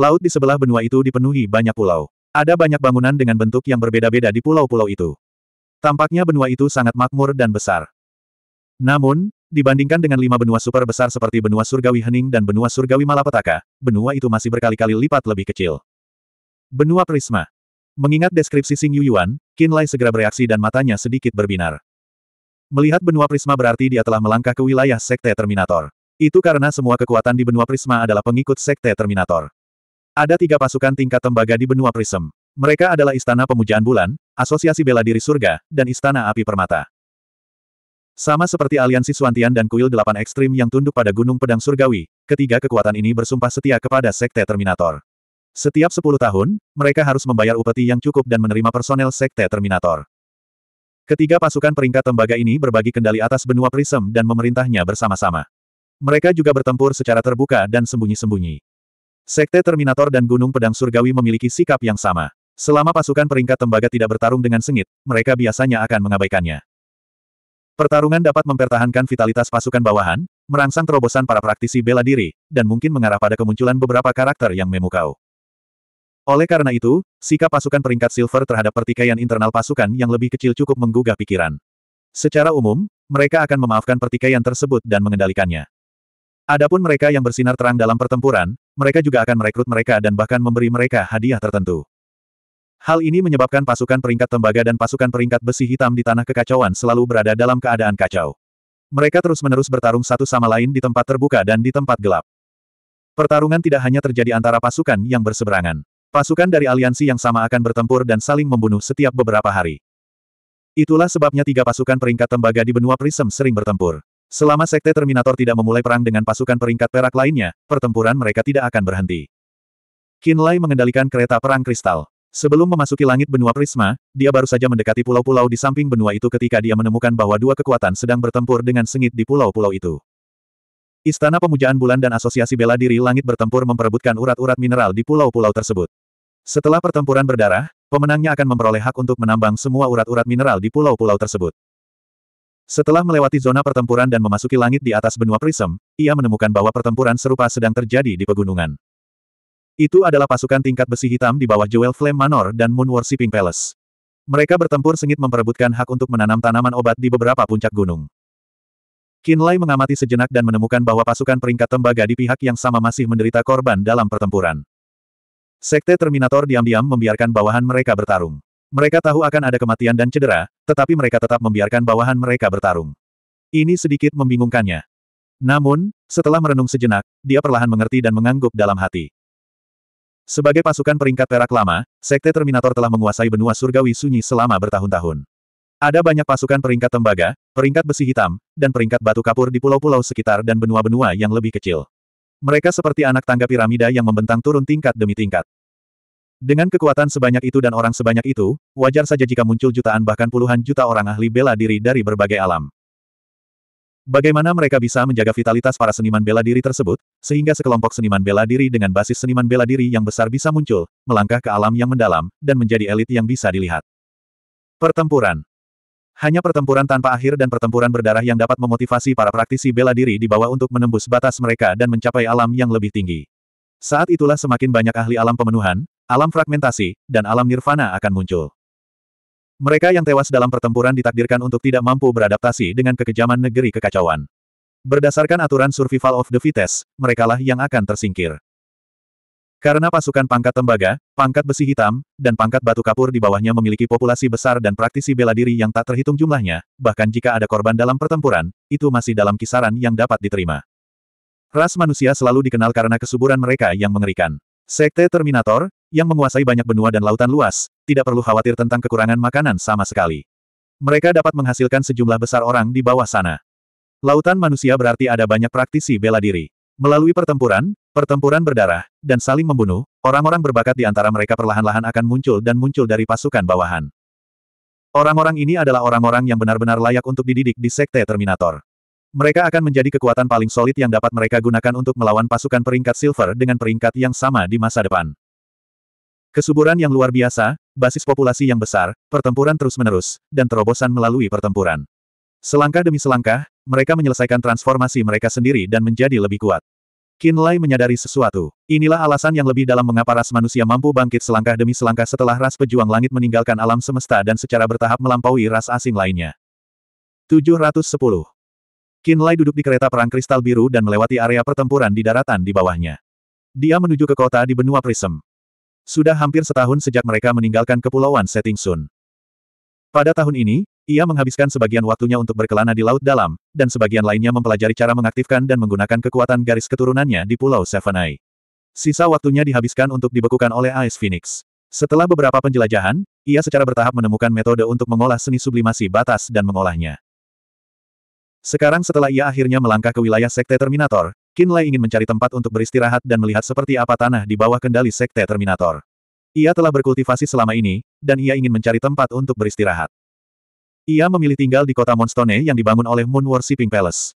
Laut di sebelah benua itu dipenuhi banyak pulau. Ada banyak bangunan dengan bentuk yang berbeda-beda di pulau-pulau itu. Tampaknya benua itu sangat makmur dan besar. Namun, Dibandingkan dengan lima benua super besar seperti benua surgawi hening dan benua surgawi malapetaka, benua itu masih berkali-kali lipat lebih kecil. Benua Prisma. Mengingat deskripsi Xing Yuan, Qin Lai segera bereaksi dan matanya sedikit berbinar. Melihat benua prisma berarti dia telah melangkah ke wilayah Sekte Terminator. Itu karena semua kekuatan di benua prisma adalah pengikut Sekte Terminator. Ada tiga pasukan tingkat tembaga di benua prism. Mereka adalah Istana Pemujaan Bulan, Asosiasi Bela Diri Surga, dan Istana Api Permata. Sama seperti aliansi Suantian dan kuil delapan ekstrim yang tunduk pada Gunung Pedang Surgawi, ketiga kekuatan ini bersumpah setia kepada Sekte Terminator. Setiap 10 tahun, mereka harus membayar upeti yang cukup dan menerima personel Sekte Terminator. Ketiga pasukan peringkat tembaga ini berbagi kendali atas benua Prism dan memerintahnya bersama-sama. Mereka juga bertempur secara terbuka dan sembunyi-sembunyi. Sekte Terminator dan Gunung Pedang Surgawi memiliki sikap yang sama. Selama pasukan peringkat tembaga tidak bertarung dengan sengit, mereka biasanya akan mengabaikannya. Pertarungan dapat mempertahankan vitalitas pasukan bawahan, merangsang terobosan para praktisi bela diri, dan mungkin mengarah pada kemunculan beberapa karakter yang memukau. Oleh karena itu, sikap pasukan peringkat silver terhadap pertikaian internal pasukan yang lebih kecil cukup menggugah pikiran. Secara umum, mereka akan memaafkan pertikaian tersebut dan mengendalikannya. Adapun mereka yang bersinar terang dalam pertempuran, mereka juga akan merekrut mereka dan bahkan memberi mereka hadiah tertentu. Hal ini menyebabkan pasukan peringkat tembaga dan pasukan peringkat besi hitam di tanah kekacauan selalu berada dalam keadaan kacau. Mereka terus-menerus bertarung satu sama lain di tempat terbuka dan di tempat gelap. Pertarungan tidak hanya terjadi antara pasukan yang berseberangan. Pasukan dari aliansi yang sama akan bertempur dan saling membunuh setiap beberapa hari. Itulah sebabnya tiga pasukan peringkat tembaga di benua Prism sering bertempur. Selama Sekte Terminator tidak memulai perang dengan pasukan peringkat perak lainnya, pertempuran mereka tidak akan berhenti. Kinlay mengendalikan kereta perang kristal. Sebelum memasuki langit benua Prisma, dia baru saja mendekati pulau-pulau di samping benua itu ketika dia menemukan bahwa dua kekuatan sedang bertempur dengan sengit di pulau-pulau itu. Istana Pemujaan Bulan dan Asosiasi Bela Diri Langit bertempur memperebutkan urat-urat mineral di pulau-pulau tersebut. Setelah pertempuran berdarah, pemenangnya akan memperoleh hak untuk menambang semua urat-urat mineral di pulau-pulau tersebut. Setelah melewati zona pertempuran dan memasuki langit di atas benua Prism, ia menemukan bahwa pertempuran serupa sedang terjadi di pegunungan. Itu adalah pasukan tingkat besi hitam di bawah Jewel Flame Manor dan Moon Worshipping Palace. Mereka bertempur sengit memperebutkan hak untuk menanam tanaman obat di beberapa puncak gunung. Kinlay mengamati sejenak dan menemukan bahwa pasukan peringkat tembaga di pihak yang sama masih menderita korban dalam pertempuran. Sekte Terminator diam-diam membiarkan bawahan mereka bertarung. Mereka tahu akan ada kematian dan cedera, tetapi mereka tetap membiarkan bawahan mereka bertarung. Ini sedikit membingungkannya. Namun, setelah merenung sejenak, dia perlahan mengerti dan mengangguk dalam hati. Sebagai pasukan peringkat perak lama, Sekte Terminator telah menguasai benua surgawi sunyi selama bertahun-tahun. Ada banyak pasukan peringkat tembaga, peringkat besi hitam, dan peringkat batu kapur di pulau-pulau sekitar dan benua-benua yang lebih kecil. Mereka seperti anak tangga piramida yang membentang turun tingkat demi tingkat. Dengan kekuatan sebanyak itu dan orang sebanyak itu, wajar saja jika muncul jutaan bahkan puluhan juta orang ahli bela diri dari berbagai alam. Bagaimana mereka bisa menjaga vitalitas para seniman bela diri tersebut, sehingga sekelompok seniman bela diri dengan basis seniman bela diri yang besar bisa muncul, melangkah ke alam yang mendalam, dan menjadi elit yang bisa dilihat. Pertempuran Hanya pertempuran tanpa akhir dan pertempuran berdarah yang dapat memotivasi para praktisi bela diri di bawah untuk menembus batas mereka dan mencapai alam yang lebih tinggi. Saat itulah semakin banyak ahli alam pemenuhan, alam fragmentasi, dan alam nirvana akan muncul. Mereka yang tewas dalam pertempuran ditakdirkan untuk tidak mampu beradaptasi dengan kekejaman negeri kekacauan. Berdasarkan aturan Survival of the Fittest, merekalah yang akan tersingkir. Karena pasukan pangkat tembaga, pangkat besi hitam, dan pangkat batu kapur di bawahnya memiliki populasi besar dan praktisi bela diri yang tak terhitung jumlahnya, bahkan jika ada korban dalam pertempuran, itu masih dalam kisaran yang dapat diterima. Ras manusia selalu dikenal karena kesuburan mereka yang mengerikan. Sekte Terminator, yang menguasai banyak benua dan lautan luas, tidak perlu khawatir tentang kekurangan makanan sama sekali. Mereka dapat menghasilkan sejumlah besar orang di bawah sana. Lautan manusia berarti ada banyak praktisi bela diri. Melalui pertempuran, pertempuran berdarah, dan saling membunuh, orang-orang berbakat di antara mereka perlahan-lahan akan muncul dan muncul dari pasukan bawahan. Orang-orang ini adalah orang-orang yang benar-benar layak untuk dididik di Sekte Terminator. Mereka akan menjadi kekuatan paling solid yang dapat mereka gunakan untuk melawan pasukan peringkat silver dengan peringkat yang sama di masa depan. Kesuburan yang luar biasa, basis populasi yang besar, pertempuran terus-menerus, dan terobosan melalui pertempuran. Selangkah demi selangkah, mereka menyelesaikan transformasi mereka sendiri dan menjadi lebih kuat. Lai menyadari sesuatu. Inilah alasan yang lebih dalam mengapa ras manusia mampu bangkit selangkah demi selangkah setelah ras pejuang langit meninggalkan alam semesta dan secara bertahap melampaui ras asing lainnya. 710. Kinlay duduk di kereta perang kristal biru dan melewati area pertempuran di daratan di bawahnya. Dia menuju ke kota di benua Prism. Sudah hampir setahun sejak mereka meninggalkan kepulauan Setting Sun. Pada tahun ini, ia menghabiskan sebagian waktunya untuk berkelana di Laut Dalam, dan sebagian lainnya mempelajari cara mengaktifkan dan menggunakan kekuatan garis keturunannya di Pulau Seven Eye. Sisa waktunya dihabiskan untuk dibekukan oleh Ice Phoenix. Setelah beberapa penjelajahan, ia secara bertahap menemukan metode untuk mengolah seni sublimasi batas dan mengolahnya. Sekarang setelah ia akhirnya melangkah ke wilayah Sekte Terminator, Kinlay ingin mencari tempat untuk beristirahat dan melihat seperti apa tanah di bawah kendali Sekte Terminator. Ia telah berkultivasi selama ini, dan ia ingin mencari tempat untuk beristirahat. Ia memilih tinggal di kota Monstone yang dibangun oleh Moon Worshipping Palace.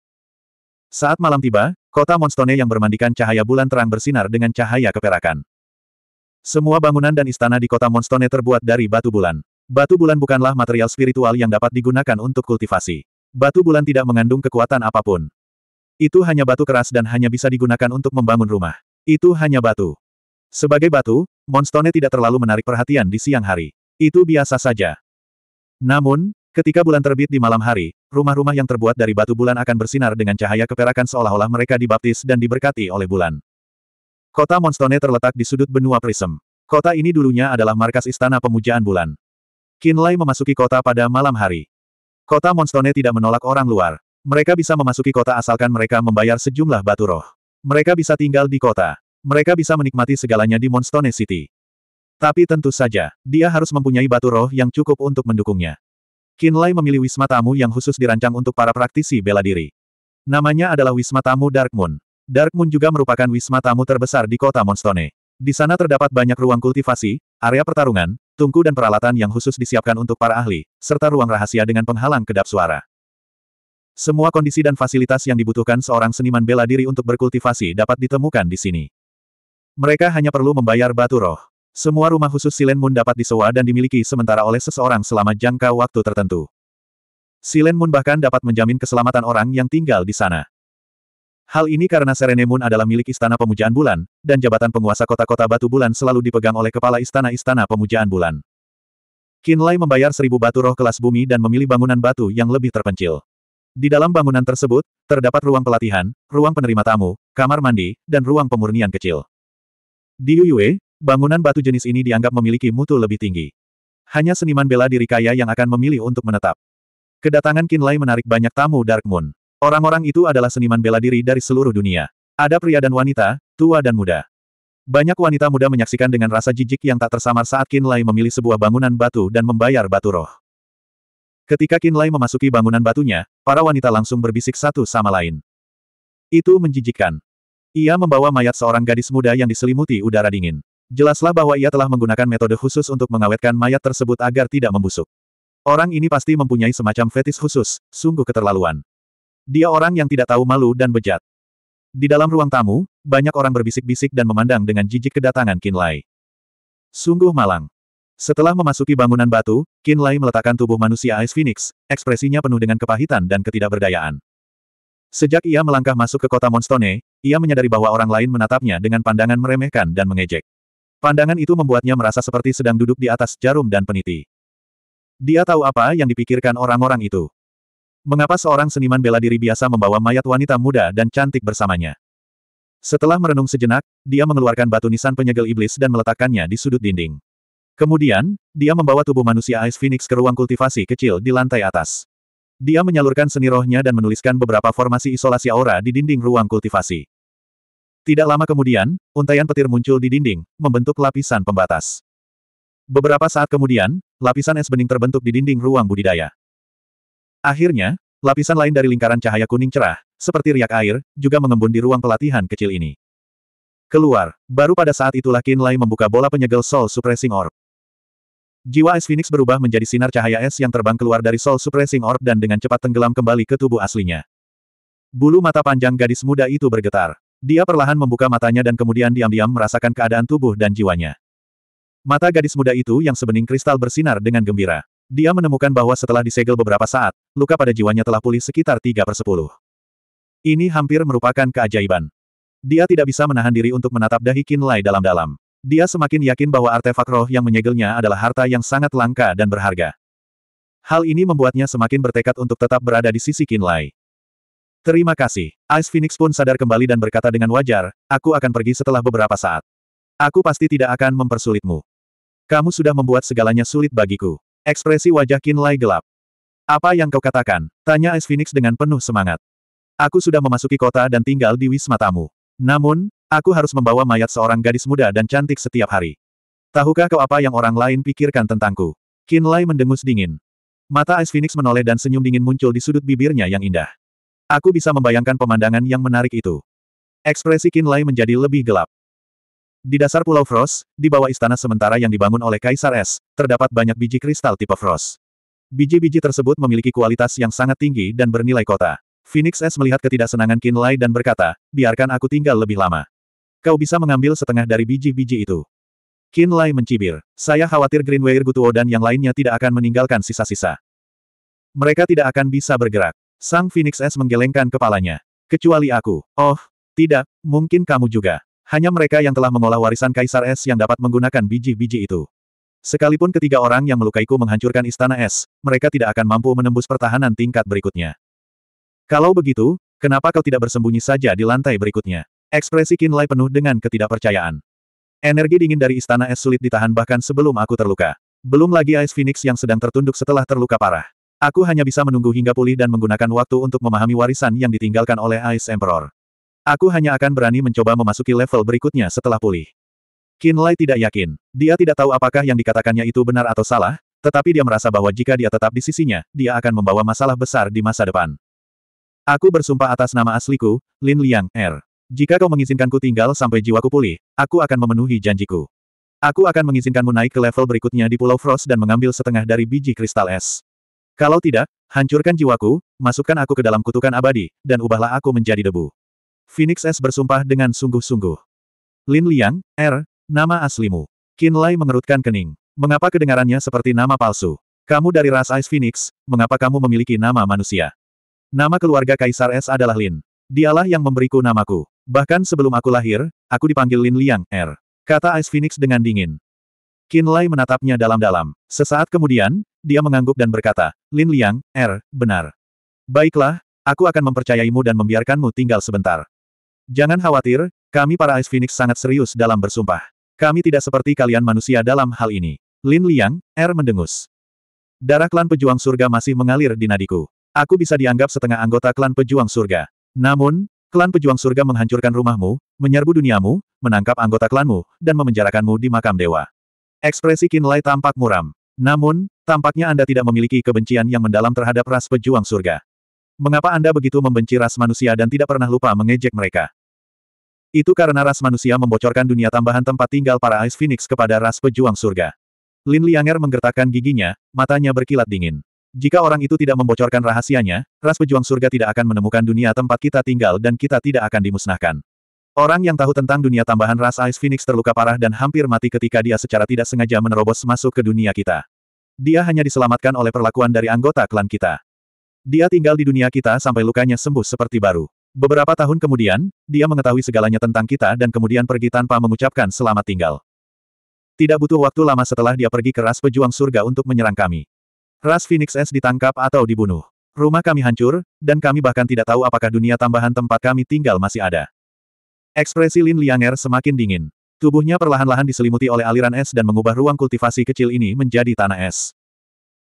Saat malam tiba, kota Monstone yang bermandikan cahaya bulan terang bersinar dengan cahaya keperakan. Semua bangunan dan istana di kota Monstone terbuat dari batu bulan. Batu bulan bukanlah material spiritual yang dapat digunakan untuk kultivasi. Batu bulan tidak mengandung kekuatan apapun. Itu hanya batu keras dan hanya bisa digunakan untuk membangun rumah. Itu hanya batu. Sebagai batu, Monstone tidak terlalu menarik perhatian di siang hari. Itu biasa saja. Namun, ketika bulan terbit di malam hari, rumah-rumah yang terbuat dari batu bulan akan bersinar dengan cahaya keperakan seolah-olah mereka dibaptis dan diberkati oleh bulan. Kota Monstone terletak di sudut benua Prism. Kota ini dulunya adalah markas istana pemujaan bulan. Kinlay memasuki kota pada malam hari. Kota Monstone tidak menolak orang luar. Mereka bisa memasuki kota asalkan mereka membayar sejumlah batu roh. Mereka bisa tinggal di kota. Mereka bisa menikmati segalanya di Monstone City. Tapi tentu saja, dia harus mempunyai batu roh yang cukup untuk mendukungnya. Kinlay memilih wisma tamu yang khusus dirancang untuk para praktisi bela diri. Namanya adalah Wisma Tamu Dark Moon. Dark Moon juga merupakan wisma tamu terbesar di kota Monstone. Di sana terdapat banyak ruang kultivasi, area pertarungan, tungku dan peralatan yang khusus disiapkan untuk para ahli, serta ruang rahasia dengan penghalang kedap suara. Semua kondisi dan fasilitas yang dibutuhkan seorang seniman bela diri untuk berkultivasi dapat ditemukan di sini. Mereka hanya perlu membayar batu roh. Semua rumah khusus Silen Moon dapat disewa dan dimiliki sementara oleh seseorang selama jangka waktu tertentu. Silen Moon bahkan dapat menjamin keselamatan orang yang tinggal di sana. Hal ini karena Serenemun adalah milik Istana Pemujaan Bulan, dan jabatan penguasa kota-kota batu bulan selalu dipegang oleh kepala istana-istana pemujaan bulan. Kinlay membayar seribu batu roh kelas bumi dan memilih bangunan batu yang lebih terpencil. Di dalam bangunan tersebut, terdapat ruang pelatihan, ruang penerima tamu, kamar mandi, dan ruang pemurnian kecil. Di Yuyue, bangunan batu jenis ini dianggap memiliki mutu lebih tinggi. Hanya seniman bela diri kaya yang akan memilih untuk menetap. Kedatangan Kinlay menarik banyak tamu Dark Moon. Orang-orang itu adalah seniman bela diri dari seluruh dunia. Ada pria dan wanita, tua dan muda. Banyak wanita muda menyaksikan dengan rasa jijik yang tak tersamar saat Qin Lai memilih sebuah bangunan batu dan membayar batu roh. Ketika Qin Lai memasuki bangunan batunya, para wanita langsung berbisik satu sama lain. Itu menjijikkan. Ia membawa mayat seorang gadis muda yang diselimuti udara dingin. Jelaslah bahwa ia telah menggunakan metode khusus untuk mengawetkan mayat tersebut agar tidak membusuk. Orang ini pasti mempunyai semacam fetis khusus, sungguh keterlaluan. Dia orang yang tidak tahu malu dan bejat. Di dalam ruang tamu, banyak orang berbisik-bisik dan memandang dengan jijik kedatangan Kinlay. Sungguh malang. Setelah memasuki bangunan batu, Kinlay meletakkan tubuh manusia Ice Phoenix, ekspresinya penuh dengan kepahitan dan ketidakberdayaan. Sejak ia melangkah masuk ke kota Monstone, ia menyadari bahwa orang lain menatapnya dengan pandangan meremehkan dan mengejek. Pandangan itu membuatnya merasa seperti sedang duduk di atas jarum dan peniti. Dia tahu apa yang dipikirkan orang-orang itu. Mengapa seorang seniman bela diri biasa membawa mayat wanita muda dan cantik bersamanya? Setelah merenung sejenak, dia mengeluarkan batu nisan penyegel iblis dan meletakkannya di sudut dinding. Kemudian, dia membawa tubuh manusia Ice Phoenix ke ruang kultivasi kecil di lantai atas. Dia menyalurkan seni rohnya dan menuliskan beberapa formasi isolasi aura di dinding ruang kultivasi. Tidak lama kemudian, untaian petir muncul di dinding, membentuk lapisan pembatas. Beberapa saat kemudian, lapisan es bening terbentuk di dinding ruang budidaya. Akhirnya, lapisan lain dari lingkaran cahaya kuning cerah, seperti riak air, juga mengembun di ruang pelatihan kecil ini. Keluar, baru pada saat itulah Qin Lai membuka bola penyegel Soul Suppressing Orb. Jiwa es Phoenix berubah menjadi sinar cahaya es yang terbang keluar dari Soul Suppressing Orb dan dengan cepat tenggelam kembali ke tubuh aslinya. Bulu mata panjang gadis muda itu bergetar. Dia perlahan membuka matanya dan kemudian diam-diam merasakan keadaan tubuh dan jiwanya. Mata gadis muda itu yang sebening kristal bersinar dengan gembira. Dia menemukan bahwa setelah disegel beberapa saat, luka pada jiwanya telah pulih sekitar 3 per 10. Ini hampir merupakan keajaiban. Dia tidak bisa menahan diri untuk menatap dahi Lai dalam-dalam. Dia semakin yakin bahwa artefak roh yang menyegelnya adalah harta yang sangat langka dan berharga. Hal ini membuatnya semakin bertekad untuk tetap berada di sisi Lai. Terima kasih. Ice Phoenix pun sadar kembali dan berkata dengan wajar, aku akan pergi setelah beberapa saat. Aku pasti tidak akan mempersulitmu. Kamu sudah membuat segalanya sulit bagiku. Ekspresi wajah Kinlay gelap. Apa yang kau katakan? Tanya Ice Phoenix dengan penuh semangat. Aku sudah memasuki kota dan tinggal di wisma tamu. Namun, aku harus membawa mayat seorang gadis muda dan cantik setiap hari. Tahukah kau apa yang orang lain pikirkan tentangku? Kinlay mendengus dingin. Mata Ice Phoenix menoleh dan senyum dingin muncul di sudut bibirnya yang indah. Aku bisa membayangkan pemandangan yang menarik itu. Ekspresi Kinlay menjadi lebih gelap. Di dasar Pulau Frost, di bawah istana sementara yang dibangun oleh Kaisar Es, terdapat banyak biji kristal tipe Frost. Biji-biji tersebut memiliki kualitas yang sangat tinggi dan bernilai kota. Phoenix S melihat ketidaksenangan Kinlay dan berkata, biarkan aku tinggal lebih lama. Kau bisa mengambil setengah dari biji-biji itu. Kinlay mencibir. Saya khawatir Greenway Gutuo dan yang lainnya tidak akan meninggalkan sisa-sisa. Mereka tidak akan bisa bergerak. Sang Phoenix S menggelengkan kepalanya. Kecuali aku. Oh, tidak, mungkin kamu juga. Hanya mereka yang telah mengolah warisan Kaisar Es yang dapat menggunakan biji-biji itu. Sekalipun ketiga orang yang melukaiku menghancurkan istana es, mereka tidak akan mampu menembus pertahanan tingkat berikutnya. Kalau begitu, kenapa kau tidak bersembunyi saja di lantai berikutnya? Ekspresi Kinlay penuh dengan ketidakpercayaan. Energi dingin dari istana es sulit ditahan bahkan sebelum aku terluka. Belum lagi Ice Phoenix yang sedang tertunduk setelah terluka parah. Aku hanya bisa menunggu hingga pulih dan menggunakan waktu untuk memahami warisan yang ditinggalkan oleh Ice Emperor. Aku hanya akan berani mencoba memasuki level berikutnya setelah pulih. Lai tidak yakin. Dia tidak tahu apakah yang dikatakannya itu benar atau salah, tetapi dia merasa bahwa jika dia tetap di sisinya, dia akan membawa masalah besar di masa depan. Aku bersumpah atas nama asliku, Lin Liang, R. Er. Jika kau mengizinkanku tinggal sampai jiwaku pulih, aku akan memenuhi janjiku. Aku akan mengizinkanmu naik ke level berikutnya di Pulau Frost dan mengambil setengah dari biji kristal es. Kalau tidak, hancurkan jiwaku, masukkan aku ke dalam kutukan abadi, dan ubahlah aku menjadi debu. Phoenix S bersumpah dengan sungguh-sungguh. Lin Liang, R, nama aslimu. Qin Lai mengerutkan kening. Mengapa kedengarannya seperti nama palsu? Kamu dari ras Ice Phoenix, mengapa kamu memiliki nama manusia? Nama keluarga Kaisar S adalah Lin. Dialah yang memberiku namaku. Bahkan sebelum aku lahir, aku dipanggil Lin Liang, R. Kata Ice Phoenix dengan dingin. Qin Lai menatapnya dalam-dalam. Sesaat kemudian, dia mengangguk dan berkata, Lin Liang, R, benar. Baiklah, aku akan mempercayaimu dan membiarkanmu tinggal sebentar. Jangan khawatir, kami para Ice Phoenix sangat serius dalam bersumpah. Kami tidak seperti kalian manusia dalam hal ini. Lin Liang, Er mendengus. Darah klan pejuang surga masih mengalir di nadiku. Aku bisa dianggap setengah anggota klan pejuang surga. Namun, klan pejuang surga menghancurkan rumahmu, menyerbu duniamu, menangkap anggota klanmu, dan memenjarakanmu di makam dewa. Ekspresi Kinlay tampak muram. Namun, tampaknya Anda tidak memiliki kebencian yang mendalam terhadap ras pejuang surga. Mengapa Anda begitu membenci ras manusia dan tidak pernah lupa mengejek mereka? Itu karena ras manusia membocorkan dunia tambahan tempat tinggal para Ice Phoenix kepada ras pejuang surga. Lin Lianger menggertakkan giginya, matanya berkilat dingin. Jika orang itu tidak membocorkan rahasianya, ras pejuang surga tidak akan menemukan dunia tempat kita tinggal dan kita tidak akan dimusnahkan. Orang yang tahu tentang dunia tambahan ras Ice Phoenix terluka parah dan hampir mati ketika dia secara tidak sengaja menerobos masuk ke dunia kita. Dia hanya diselamatkan oleh perlakuan dari anggota klan kita. Dia tinggal di dunia kita sampai lukanya sembuh seperti baru. Beberapa tahun kemudian, dia mengetahui segalanya tentang kita dan kemudian pergi tanpa mengucapkan selamat tinggal. Tidak butuh waktu lama setelah dia pergi ke ras pejuang surga untuk menyerang kami. Ras Phoenix S ditangkap atau dibunuh. Rumah kami hancur, dan kami bahkan tidak tahu apakah dunia tambahan tempat kami tinggal masih ada. Ekspresi Lin Lianger semakin dingin. Tubuhnya perlahan-lahan diselimuti oleh aliran es dan mengubah ruang kultivasi kecil ini menjadi tanah es.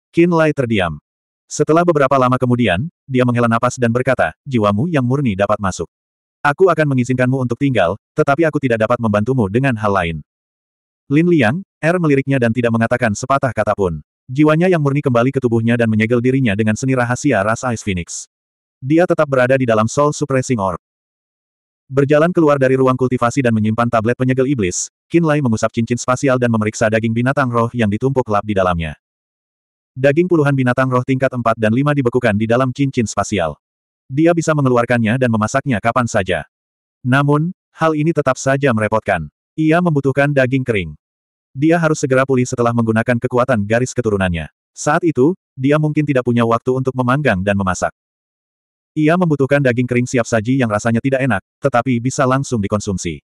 Qin Lai terdiam. Setelah beberapa lama kemudian, dia menghela napas dan berkata, jiwamu yang murni dapat masuk. Aku akan mengizinkanmu untuk tinggal, tetapi aku tidak dapat membantumu dengan hal lain. Lin Liang, Er meliriknya dan tidak mengatakan sepatah kata pun. Jiwanya yang murni kembali ke tubuhnya dan menyegel dirinya dengan seni rahasia ras Ice Phoenix. Dia tetap berada di dalam Soul Suppressing Orb. Berjalan keluar dari ruang kultivasi dan menyimpan tablet penyegel iblis, Kinlay mengusap cincin spasial dan memeriksa daging binatang roh yang ditumpuk lap di dalamnya. Daging puluhan binatang roh tingkat 4 dan 5 dibekukan di dalam cincin spasial. Dia bisa mengeluarkannya dan memasaknya kapan saja. Namun, hal ini tetap saja merepotkan. Ia membutuhkan daging kering. Dia harus segera pulih setelah menggunakan kekuatan garis keturunannya. Saat itu, dia mungkin tidak punya waktu untuk memanggang dan memasak. Ia membutuhkan daging kering siap saji yang rasanya tidak enak, tetapi bisa langsung dikonsumsi.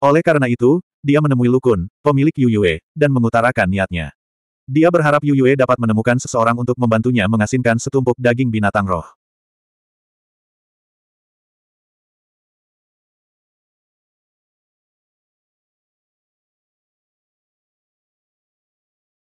Oleh karena itu, dia menemui Lukun, pemilik Yuyue, dan mengutarakan niatnya. Dia berharap Yu Yue dapat menemukan seseorang untuk membantunya mengasinkan setumpuk daging binatang roh.